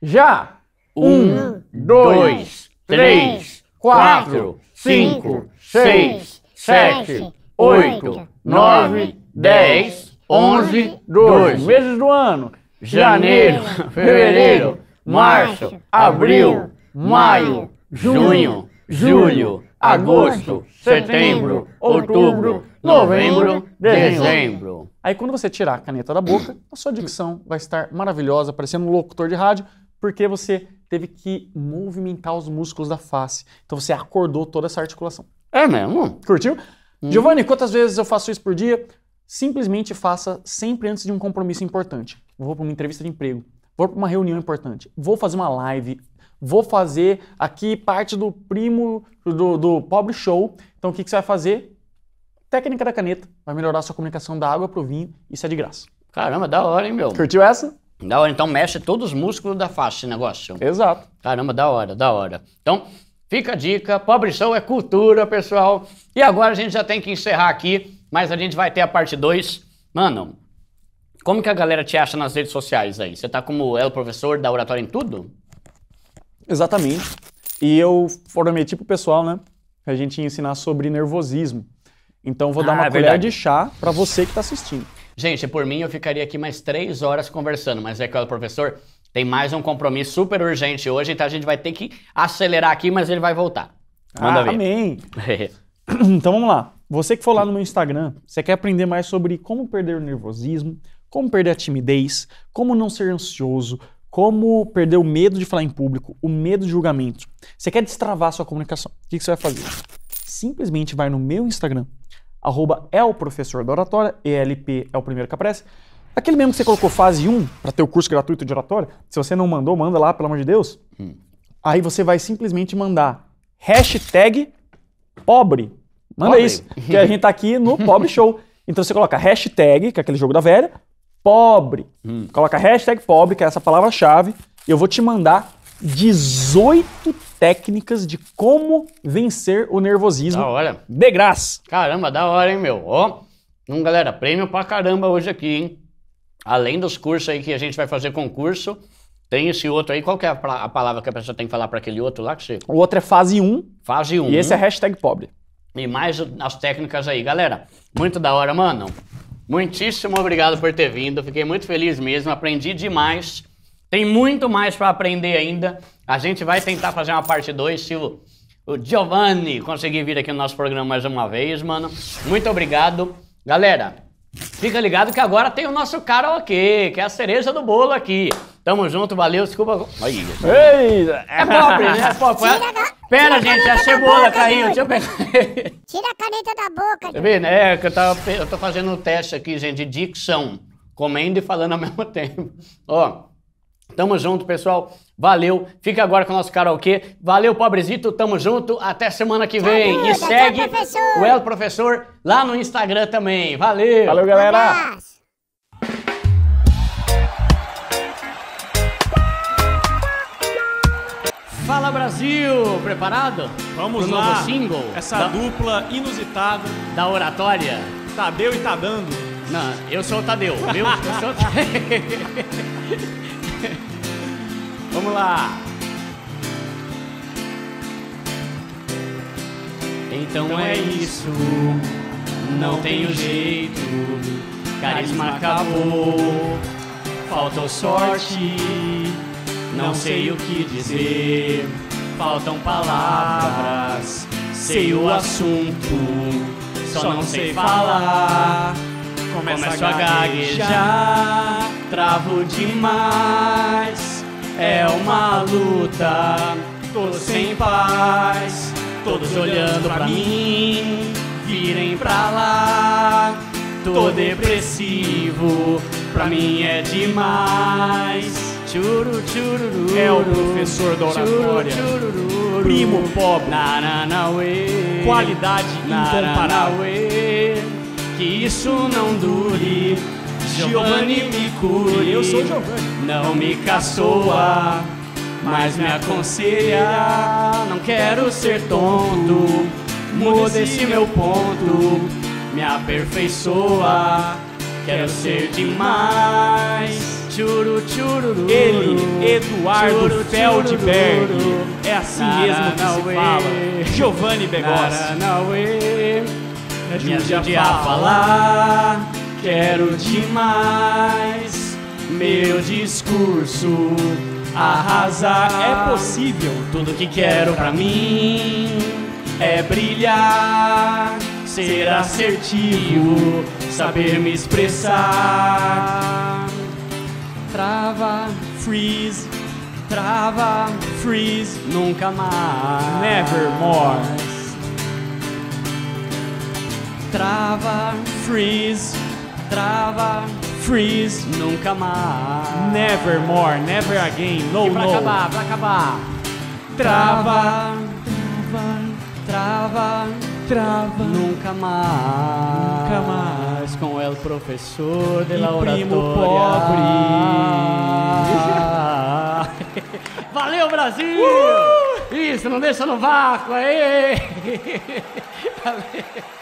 Já! Um, dois, três, quatro, cinco, seis, sete, oito, nove, dez, onze, dois. Meses do ano. Janeiro, fevereiro, março, abril, maio, junho, julho, agosto, setembro, outubro, novembro, dezembro. Aí quando você tirar a caneta da boca, a sua dicção vai estar maravilhosa, parecendo um locutor de rádio, porque você teve que movimentar os músculos da face. Então você acordou toda essa articulação. É mesmo? Curtiu? Hum. Giovanni, quantas vezes eu faço isso por dia? Simplesmente faça sempre antes de um compromisso importante. Vou para uma entrevista de emprego, vou para uma reunião importante, vou fazer uma live, vou fazer aqui parte do primo do, do pobre show. Então o que, que você vai fazer? Técnica da caneta. Vai melhorar a sua comunicação da água para o vinho. Isso é de graça. Caramba, da hora, hein, meu? Curtiu essa? Da hora, então mexe todos os músculos da face esse negócio. Exato. Caramba, da hora, da hora. Então, fica a dica, pobre é cultura, pessoal. E agora a gente já tem que encerrar aqui, mas a gente vai ter a parte 2. Mano, como que a galera te acha nas redes sociais aí? Você tá como é o professor da oratória em tudo? Exatamente. E eu formei tipo pessoal, né? A gente ia ensinar sobre nervosismo. Então vou dar ah, uma é colher verdade. de chá para você que está assistindo. Gente, por mim eu ficaria aqui mais três horas conversando, mas é que o professor tem mais um compromisso super urgente hoje, então a gente vai ter que acelerar aqui, mas ele vai voltar. Manda ah, ver. Amém. então vamos lá. Você que for lá no meu Instagram, você quer aprender mais sobre como perder o nervosismo, como perder a timidez, como não ser ansioso, como perder o medo de falar em público, o medo de julgamento. Você quer destravar a sua comunicação? O que você vai fazer? Simplesmente vai no meu Instagram, arroba é o professor da oratória, ELP é o primeiro que aparece. Aquele mesmo que você colocou fase 1 para ter o curso gratuito de oratória, se você não mandou, manda lá, pelo amor de Deus. Hum. Aí você vai simplesmente mandar hashtag pobre. Manda pobre. isso, que a gente tá aqui no Pobre Show. Então você coloca hashtag, que é aquele jogo da velha, pobre. Hum. Coloca hashtag pobre, que é essa palavra-chave. Eu vou te mandar 18 técnicas de como vencer o nervosismo. Da hora. De graça. Caramba, da hora, hein, meu? Ó, oh, então, um galera, prêmio pra caramba hoje aqui, hein? Além dos cursos aí que a gente vai fazer concurso, tem esse outro aí. Qual que é a, a palavra que a pessoa tem que falar para aquele outro lá que você... O outro é fase 1. Fase 1. E esse é hashtag pobre. E mais as técnicas aí, galera. Muito da hora, mano. Muitíssimo obrigado por ter vindo. Fiquei muito feliz mesmo, aprendi demais. Tem muito mais para aprender ainda. A gente vai tentar fazer uma parte 2 se o, o Giovanni conseguir vir aqui no nosso programa mais uma vez, mano. Muito obrigado. Galera, fica ligado que agora tem o nosso karaokê, que é a cereja do bolo aqui. Tamo junto, valeu, desculpa. Aí, é pobre, né? É pobre. Pera, Tira gente, a, a cebola boca, caiu. Deixa eu pegar. Tira a caneta da boca. Tá vendo? É, que eu, tava, eu tô fazendo um teste aqui, gente, de dicção. Comendo e falando ao mesmo tempo. Ó. Tamo junto, pessoal. Valeu. Fica agora com o nosso karaokê. Valeu, pobrezito. Tamo junto. Até semana que vem. Tchau, e tchau, segue o El Professor lá no Instagram também. Valeu. Valeu, galera. Fala Brasil! Preparado? Vamos Pro lá. novo single? Essa da... dupla inusitada. Da oratória? Tadeu e Tadando. Não, eu sou o Tadeu, viu? eu sou o Tadeu. Vamos lá! Então, então é, é isso, não tenho jeito, carisma acabou, faltou sorte, não sei o que dizer, faltam palavras, sei o assunto, só não sei falar. Começo a gaguejar, travo demais é uma luta, todos sem paz, todos olhando pra mim, virem pra lá. Tô depressivo, pra mim é demais. Churu, churu, é o professor da oratória. churu, primo pobre, naranauê, qualidade incomparável. Que isso não dure Giovanni me cure. Eu sou Giovanni. Não me caçoa, mas me aconselha. Não quero ser tonto, muda esse meu ponto. Me aperfeiçoa, quero ser demais. Churu, churu, Ele, Eduardo churu, Feldberg. É assim mesmo que se fala. É. Giovanni Begossi. É. Me ajude a falar quero demais. Meu discurso arrasar é possível. Tudo que quero pra mim é brilhar, ser assertivo, saber me expressar. Trava, freeze, trava, freeze, nunca mais. Nevermore. Trava, freeze trava, freeze, nunca mais. never more, never again, no, e pra no. acabar, pra acabar. Trava, trava, trava, trava, nunca mais. Nunca mais. Com o professor de la primo pobre. Valeu, Brasil! Uh! Isso, não deixa no vácuo, aí!